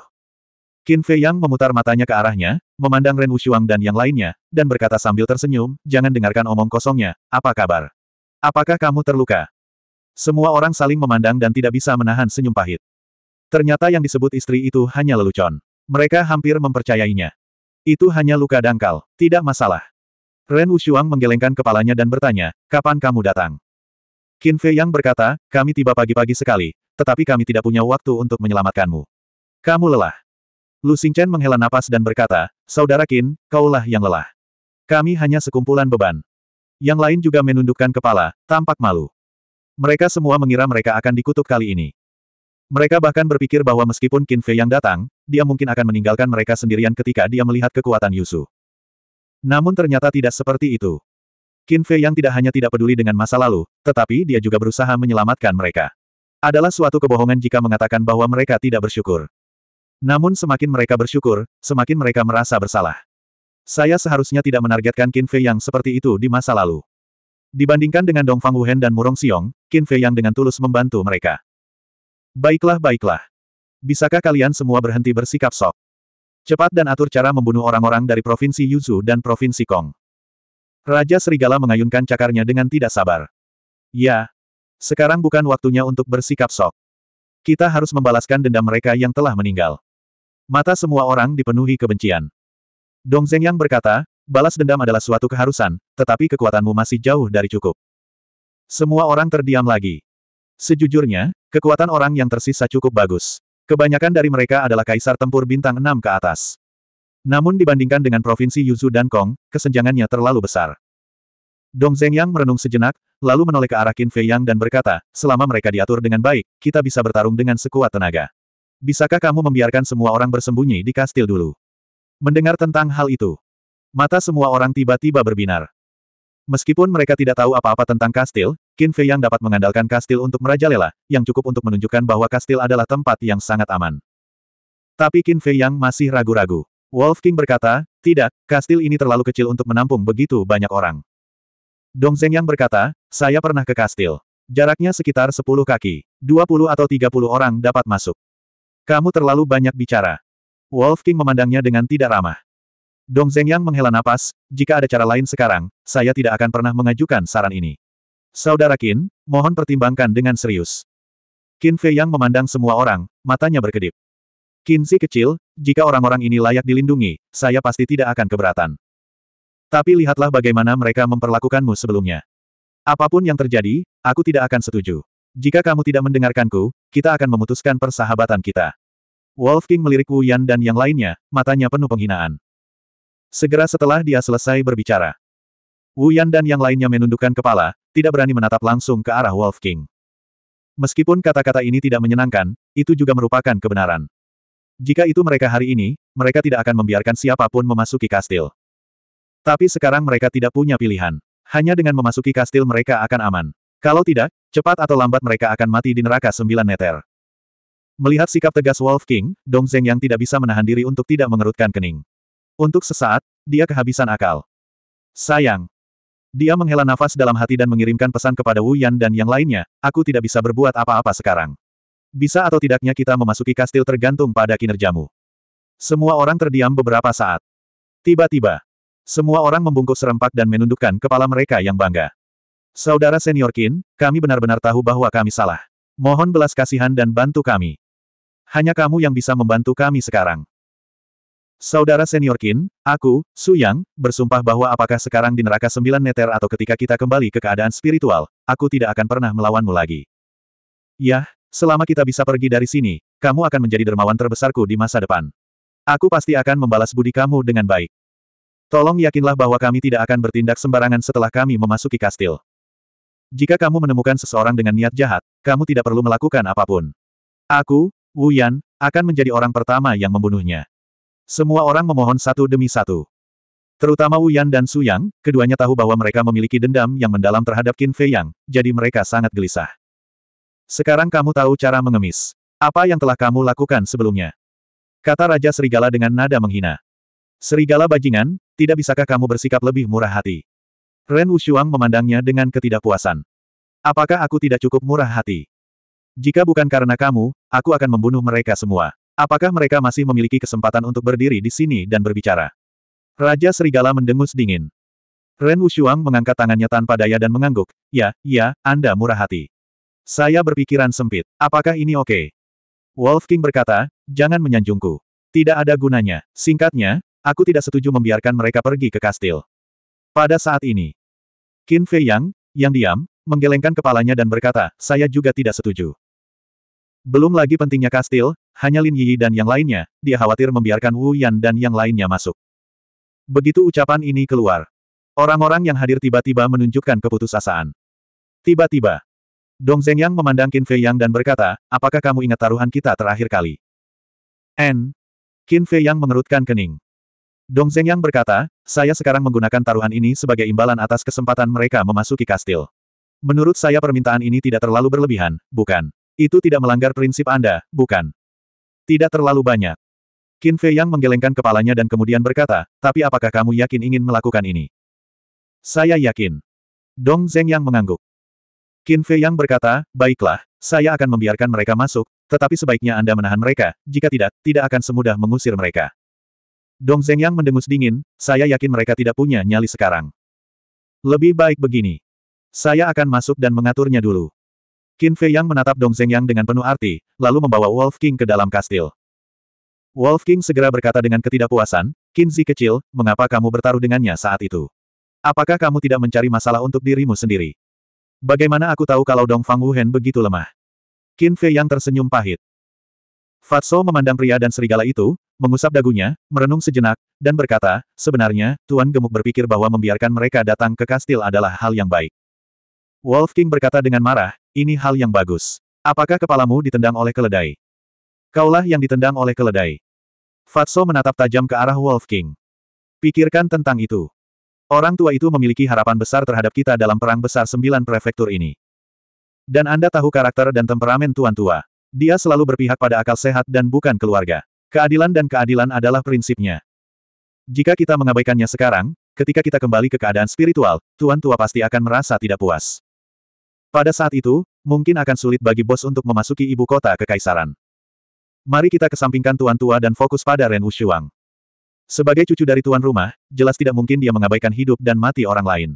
Qin Fei Yang memutar matanya ke arahnya, memandang Ren Wushuang dan yang lainnya, dan berkata sambil tersenyum, jangan dengarkan omong kosongnya, apa kabar? Apakah kamu terluka? Semua orang saling memandang dan tidak bisa menahan senyum pahit. Ternyata yang disebut istri itu hanya lelucon. Mereka hampir mempercayainya. Itu hanya luka dangkal, tidak masalah. Ren Wushuang menggelengkan kepalanya dan bertanya, kapan kamu datang? Qin Fei Yang berkata, kami tiba pagi-pagi sekali, tetapi kami tidak punya waktu untuk menyelamatkanmu. Kamu lelah. Lu Xingchen menghela napas dan berkata, Saudara Qin, kaulah yang lelah. Kami hanya sekumpulan beban. Yang lain juga menundukkan kepala, tampak malu. Mereka semua mengira mereka akan dikutuk kali ini. Mereka bahkan berpikir bahwa meskipun Qin Fei yang datang, dia mungkin akan meninggalkan mereka sendirian ketika dia melihat kekuatan Yusu. Namun ternyata tidak seperti itu. Qin Fei yang tidak hanya tidak peduli dengan masa lalu, tetapi dia juga berusaha menyelamatkan mereka. Adalah suatu kebohongan jika mengatakan bahwa mereka tidak bersyukur. Namun semakin mereka bersyukur, semakin mereka merasa bersalah. Saya seharusnya tidak menargetkan Qin Fei yang seperti itu di masa lalu. Dibandingkan dengan Dong Fang Wuhen dan Murong Xiong, Qin Fei yang dengan tulus membantu mereka. Baiklah baiklah. Bisakah kalian semua berhenti bersikap sok? Cepat dan atur cara membunuh orang-orang dari Provinsi Yuzu dan Provinsi Kong. Raja Serigala mengayunkan cakarnya dengan tidak sabar. Ya. Sekarang bukan waktunya untuk bersikap sok. Kita harus membalaskan dendam mereka yang telah meninggal. Mata semua orang dipenuhi kebencian. Dong Zhengyang berkata, balas dendam adalah suatu keharusan, tetapi kekuatanmu masih jauh dari cukup. Semua orang terdiam lagi. Sejujurnya, Kekuatan orang yang tersisa cukup bagus. Kebanyakan dari mereka adalah kaisar tempur bintang 6 ke atas. Namun dibandingkan dengan provinsi Yuzu dan Kong, kesenjangannya terlalu besar. Dong Zhengyang merenung sejenak, lalu menoleh ke arah Qin Fei Yang dan berkata, selama mereka diatur dengan baik, kita bisa bertarung dengan sekuat tenaga. Bisakah kamu membiarkan semua orang bersembunyi di kastil dulu? Mendengar tentang hal itu, mata semua orang tiba-tiba berbinar. Meskipun mereka tidak tahu apa-apa tentang kastil, Qin Fei yang dapat mengandalkan kastil untuk merajalela, yang cukup untuk menunjukkan bahwa kastil adalah tempat yang sangat aman. Tapi Qin Fei yang masih ragu-ragu. Wolf King berkata, tidak, kastil ini terlalu kecil untuk menampung begitu banyak orang. Dong Zeng yang berkata, saya pernah ke kastil. Jaraknya sekitar 10 kaki. 20 atau 30 orang dapat masuk. Kamu terlalu banyak bicara. Wolf King memandangnya dengan tidak ramah. Dong Zeng yang menghela napas, jika ada cara lain sekarang, saya tidak akan pernah mengajukan saran ini. Saudara Qin, mohon pertimbangkan dengan serius. Qin Fei Yang memandang semua orang, matanya berkedip. Qin Si kecil, jika orang-orang ini layak dilindungi, saya pasti tidak akan keberatan. Tapi lihatlah bagaimana mereka memperlakukanmu sebelumnya. Apapun yang terjadi, aku tidak akan setuju. Jika kamu tidak mendengarkanku, kita akan memutuskan persahabatan kita. Wolf King melirik Wu Yan dan yang lainnya, matanya penuh penghinaan. Segera setelah dia selesai berbicara, Wu Yan dan yang lainnya menundukkan kepala, tidak berani menatap langsung ke arah Wolf King. Meskipun kata-kata ini tidak menyenangkan, itu juga merupakan kebenaran. Jika itu mereka hari ini, mereka tidak akan membiarkan siapapun memasuki kastil. Tapi sekarang mereka tidak punya pilihan. Hanya dengan memasuki kastil mereka akan aman. Kalau tidak, cepat atau lambat mereka akan mati di neraka sembilan neter. Melihat sikap tegas Wolf King, Dong Zeng yang tidak bisa menahan diri untuk tidak mengerutkan kening. Untuk sesaat, dia kehabisan akal. Sayang, dia menghela nafas dalam hati dan mengirimkan pesan kepada Wu Yan dan yang lainnya, aku tidak bisa berbuat apa-apa sekarang. Bisa atau tidaknya kita memasuki kastil tergantung pada kinerjamu. Semua orang terdiam beberapa saat. Tiba-tiba, semua orang membungkuk serempak dan menundukkan kepala mereka yang bangga. Saudara senior Qin, kami benar-benar tahu bahwa kami salah. Mohon belas kasihan dan bantu kami. Hanya kamu yang bisa membantu kami sekarang. Saudara senior Kin, aku, Su Yang, bersumpah bahwa apakah sekarang di neraka sembilan neter atau ketika kita kembali ke keadaan spiritual, aku tidak akan pernah melawanmu lagi. Yah, selama kita bisa pergi dari sini, kamu akan menjadi dermawan terbesarku di masa depan. Aku pasti akan membalas budi kamu dengan baik. Tolong yakinlah bahwa kami tidak akan bertindak sembarangan setelah kami memasuki kastil. Jika kamu menemukan seseorang dengan niat jahat, kamu tidak perlu melakukan apapun. Aku, Wu Yan, akan menjadi orang pertama yang membunuhnya. Semua orang memohon satu demi satu. Terutama Wu Yan dan Su Yang, keduanya tahu bahwa mereka memiliki dendam yang mendalam terhadap Qin Fei Yang, jadi mereka sangat gelisah. Sekarang kamu tahu cara mengemis. Apa yang telah kamu lakukan sebelumnya? Kata Raja Serigala dengan nada menghina. Serigala bajingan, tidak bisakah kamu bersikap lebih murah hati? Ren Wushuang memandangnya dengan ketidakpuasan. Apakah aku tidak cukup murah hati? Jika bukan karena kamu, aku akan membunuh mereka semua. Apakah mereka masih memiliki kesempatan untuk berdiri di sini dan berbicara? Raja Serigala mendengus dingin. Ren Wushuang mengangkat tangannya tanpa daya dan mengangguk, ya, ya, Anda murah hati. Saya berpikiran sempit, apakah ini oke? Okay? Wolf King berkata, jangan menyanjungku. Tidak ada gunanya, singkatnya, aku tidak setuju membiarkan mereka pergi ke kastil. Pada saat ini, Qin Fei Yang, yang diam, menggelengkan kepalanya dan berkata, saya juga tidak setuju. Belum lagi pentingnya kastil, hanya Lin Yi dan yang lainnya, dia khawatir membiarkan Wu Yan dan yang lainnya masuk. Begitu ucapan ini keluar, orang-orang yang hadir tiba-tiba menunjukkan keputusasaan. Tiba-tiba, Dong Zhengyang memandang Qin Fei Yang dan berkata, apakah kamu ingat taruhan kita terakhir kali? N. Qin Fei Yang mengerutkan kening. Dong Zhengyang berkata, saya sekarang menggunakan taruhan ini sebagai imbalan atas kesempatan mereka memasuki kastil. Menurut saya permintaan ini tidak terlalu berlebihan, bukan? Itu tidak melanggar prinsip Anda, bukan? Tidak terlalu banyak. Qin Fei Yang menggelengkan kepalanya dan kemudian berkata, tapi apakah kamu yakin ingin melakukan ini? Saya yakin. Dong Zeng Yang mengangguk. Qin Fei Yang berkata, baiklah, saya akan membiarkan mereka masuk, tetapi sebaiknya Anda menahan mereka, jika tidak, tidak akan semudah mengusir mereka. Dong Zeng Yang mendengus dingin, saya yakin mereka tidak punya nyali sekarang. Lebih baik begini. Saya akan masuk dan mengaturnya dulu. Qin Fei Yang menatap Dong Zeng Yang dengan penuh arti, lalu membawa Wolf King ke dalam kastil. Wolf King segera berkata dengan ketidakpuasan, Zi kecil, mengapa kamu bertaruh dengannya saat itu? Apakah kamu tidak mencari masalah untuk dirimu sendiri? Bagaimana aku tahu kalau Dong Fang Wuhan begitu lemah? Qin Fei Yang tersenyum pahit. Fatso memandang pria dan serigala itu, mengusap dagunya, merenung sejenak, dan berkata, sebenarnya, Tuan Gemuk berpikir bahwa membiarkan mereka datang ke kastil adalah hal yang baik. Wolf King berkata dengan marah, ini hal yang bagus. Apakah kepalamu ditendang oleh keledai? Kaulah yang ditendang oleh keledai. Fatso menatap tajam ke arah Wolf King. Pikirkan tentang itu. Orang tua itu memiliki harapan besar terhadap kita dalam perang besar sembilan prefektur ini. Dan Anda tahu karakter dan temperamen tuan tua. Dia selalu berpihak pada akal sehat dan bukan keluarga. Keadilan dan keadilan adalah prinsipnya. Jika kita mengabaikannya sekarang, ketika kita kembali ke keadaan spiritual, tuan tua pasti akan merasa tidak puas. Pada saat itu, mungkin akan sulit bagi bos untuk memasuki ibu kota kekaisaran. Mari kita kesampingkan tuan tua dan fokus pada Ren Wushuang. Sebagai cucu dari tuan rumah, jelas tidak mungkin dia mengabaikan hidup dan mati orang lain.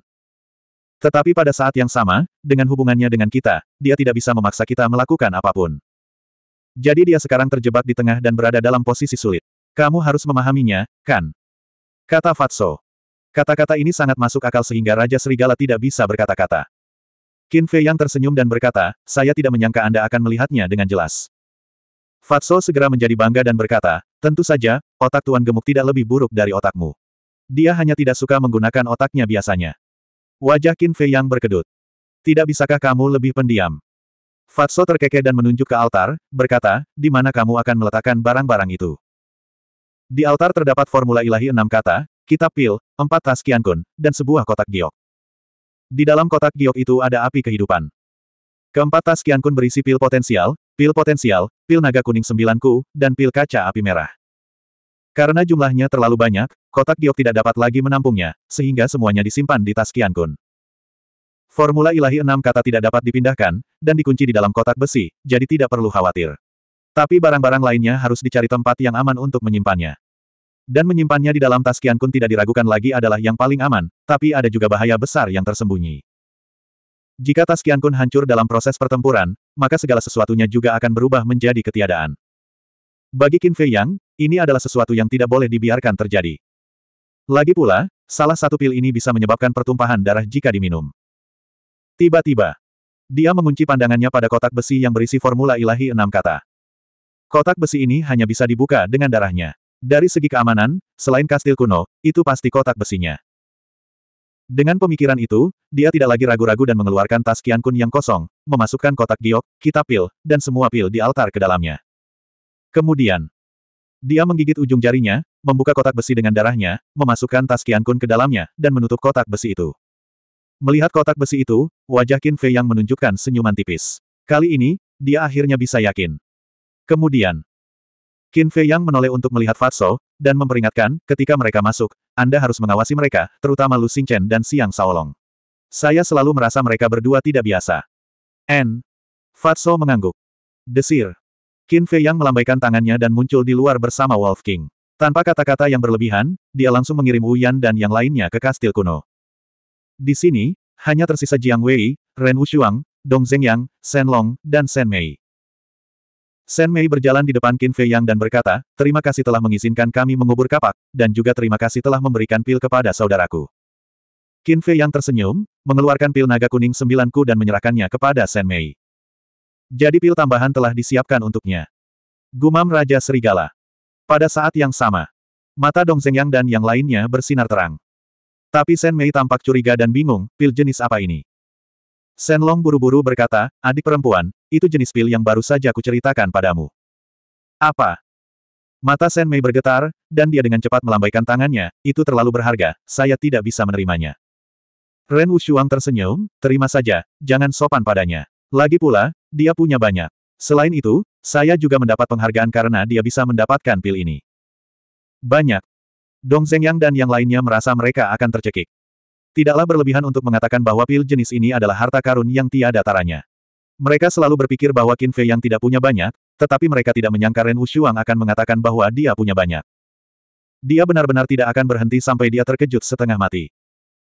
Tetapi pada saat yang sama, dengan hubungannya dengan kita, dia tidak bisa memaksa kita melakukan apapun. Jadi dia sekarang terjebak di tengah dan berada dalam posisi sulit. Kamu harus memahaminya, kan? Kata Fatso. Kata-kata ini sangat masuk akal sehingga Raja Serigala tidak bisa berkata-kata. Qin Fei yang tersenyum dan berkata, saya tidak menyangka Anda akan melihatnya dengan jelas. Fatso segera menjadi bangga dan berkata, tentu saja, otak Tuan Gemuk tidak lebih buruk dari otakmu. Dia hanya tidak suka menggunakan otaknya biasanya. Wajah Qin Fei yang berkedut. Tidak bisakah kamu lebih pendiam? Fatso terkekeh dan menunjuk ke altar, berkata, di mana kamu akan meletakkan barang-barang itu? Di altar terdapat formula ilahi enam kata, kitab pil, empat tas kiankun, dan sebuah kotak giok. Di dalam kotak giok itu ada api kehidupan. Keempat tas kian kun berisi pil potensial, pil potensial, pil naga kuning sembilanku, dan pil kaca api merah. Karena jumlahnya terlalu banyak, kotak giok tidak dapat lagi menampungnya, sehingga semuanya disimpan di tas kian kun. Formula ilahi enam kata tidak dapat dipindahkan, dan dikunci di dalam kotak besi, jadi tidak perlu khawatir. Tapi barang-barang lainnya harus dicari tempat yang aman untuk menyimpannya. Dan menyimpannya di dalam tas Kian Kun tidak diragukan lagi adalah yang paling aman, tapi ada juga bahaya besar yang tersembunyi. Jika tas Kian Kun hancur dalam proses pertempuran, maka segala sesuatunya juga akan berubah menjadi ketiadaan. Bagi Qin Fei Yang, ini adalah sesuatu yang tidak boleh dibiarkan terjadi. Lagi pula, salah satu pil ini bisa menyebabkan pertumpahan darah jika diminum. Tiba-tiba, dia mengunci pandangannya pada kotak besi yang berisi formula ilahi enam kata. Kotak besi ini hanya bisa dibuka dengan darahnya. Dari segi keamanan, selain kastil kuno, itu pasti kotak besinya. Dengan pemikiran itu, dia tidak lagi ragu-ragu dan mengeluarkan tas Kian Kun yang kosong, memasukkan kotak giok, kitab pil, dan semua pil di altar ke dalamnya. Kemudian, dia menggigit ujung jarinya, membuka kotak besi dengan darahnya, memasukkan tas Kian Kun ke dalamnya, dan menutup kotak besi itu. Melihat kotak besi itu, wajah Qin Fei yang menunjukkan senyuman tipis. Kali ini, dia akhirnya bisa yakin. Kemudian, Qin Fei Yang menoleh untuk melihat Fatso, dan memperingatkan, ketika mereka masuk, Anda harus mengawasi mereka, terutama Lu Chen dan Siang Saolong. Saya selalu merasa mereka berdua tidak biasa. N. Fatso mengangguk. Desir. Qin Fei Yang melambaikan tangannya dan muncul di luar bersama Wolf King. Tanpa kata-kata yang berlebihan, dia langsung mengirim Wuyan dan yang lainnya ke kastil kuno. Di sini, hanya tersisa Jiang Wei, Ren Wushuang, Dong Zhengyang, Shen Long, dan Shen Mei. Sen Mei berjalan di depan Qin Fei Yang dan berkata, terima kasih telah mengizinkan kami mengubur kapak, dan juga terima kasih telah memberikan pil kepada saudaraku. Qin Fei Yang tersenyum, mengeluarkan pil naga kuning sembilanku dan menyerahkannya kepada Sen Mei. Jadi pil tambahan telah disiapkan untuknya. Gumam Raja Serigala. Pada saat yang sama, mata Dong Zeng Yang dan yang lainnya bersinar terang. Tapi Sen Mei tampak curiga dan bingung, pil jenis apa ini? Senlong buru-buru berkata, adik perempuan, itu jenis pil yang baru saja ceritakan padamu. Apa? Mata Sen Mei bergetar, dan dia dengan cepat melambaikan tangannya, itu terlalu berharga, saya tidak bisa menerimanya. Ren Wushuang tersenyum, terima saja, jangan sopan padanya. Lagi pula, dia punya banyak. Selain itu, saya juga mendapat penghargaan karena dia bisa mendapatkan pil ini. Banyak. Dong Zhengyang dan yang lainnya merasa mereka akan tercekik. Tidaklah berlebihan untuk mengatakan bahwa pil jenis ini adalah harta karun yang tiada taranya. Mereka selalu berpikir bahwa Qin Fei yang tidak punya banyak, tetapi mereka tidak menyangka Ren Wushuang akan mengatakan bahwa dia punya banyak. Dia benar-benar tidak akan berhenti sampai dia terkejut setengah mati.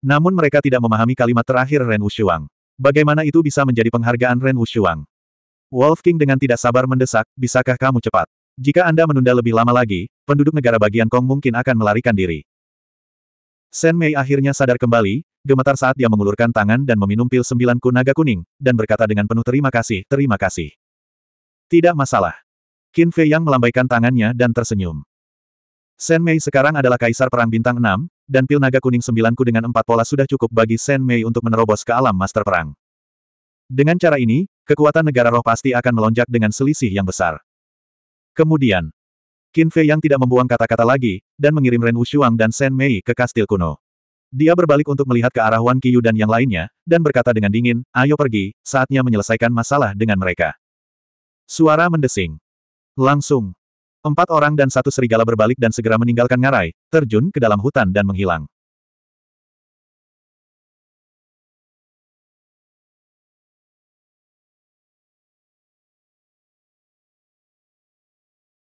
Namun mereka tidak memahami kalimat terakhir Ren Wushuang. Bagaimana itu bisa menjadi penghargaan Ren Wushuang? Wolf King dengan tidak sabar mendesak, bisakah kamu cepat? Jika Anda menunda lebih lama lagi, penduduk negara bagian Kong mungkin akan melarikan diri. Sen Mei akhirnya sadar kembali, gemetar saat dia mengulurkan tangan dan meminum pil sembilan naga kuning, dan berkata dengan penuh terima kasih, terima kasih. Tidak masalah. Qin Fei yang melambaikan tangannya dan tersenyum. Sen Mei sekarang adalah kaisar perang bintang enam, dan pil naga kuning sembilanku dengan empat pola sudah cukup bagi Sen Mei untuk menerobos ke alam master perang. Dengan cara ini, kekuatan negara roh pasti akan melonjak dengan selisih yang besar. Kemudian, Qin Fei yang tidak membuang kata-kata lagi, dan mengirim Ren Wushuang dan Shen Mei ke kastil kuno. Dia berbalik untuk melihat ke arah Wan Qiyu dan yang lainnya, dan berkata dengan dingin, ayo pergi, saatnya menyelesaikan masalah dengan mereka. Suara mendesing. Langsung. Empat orang dan satu serigala berbalik dan segera meninggalkan ngarai, terjun ke dalam hutan dan menghilang.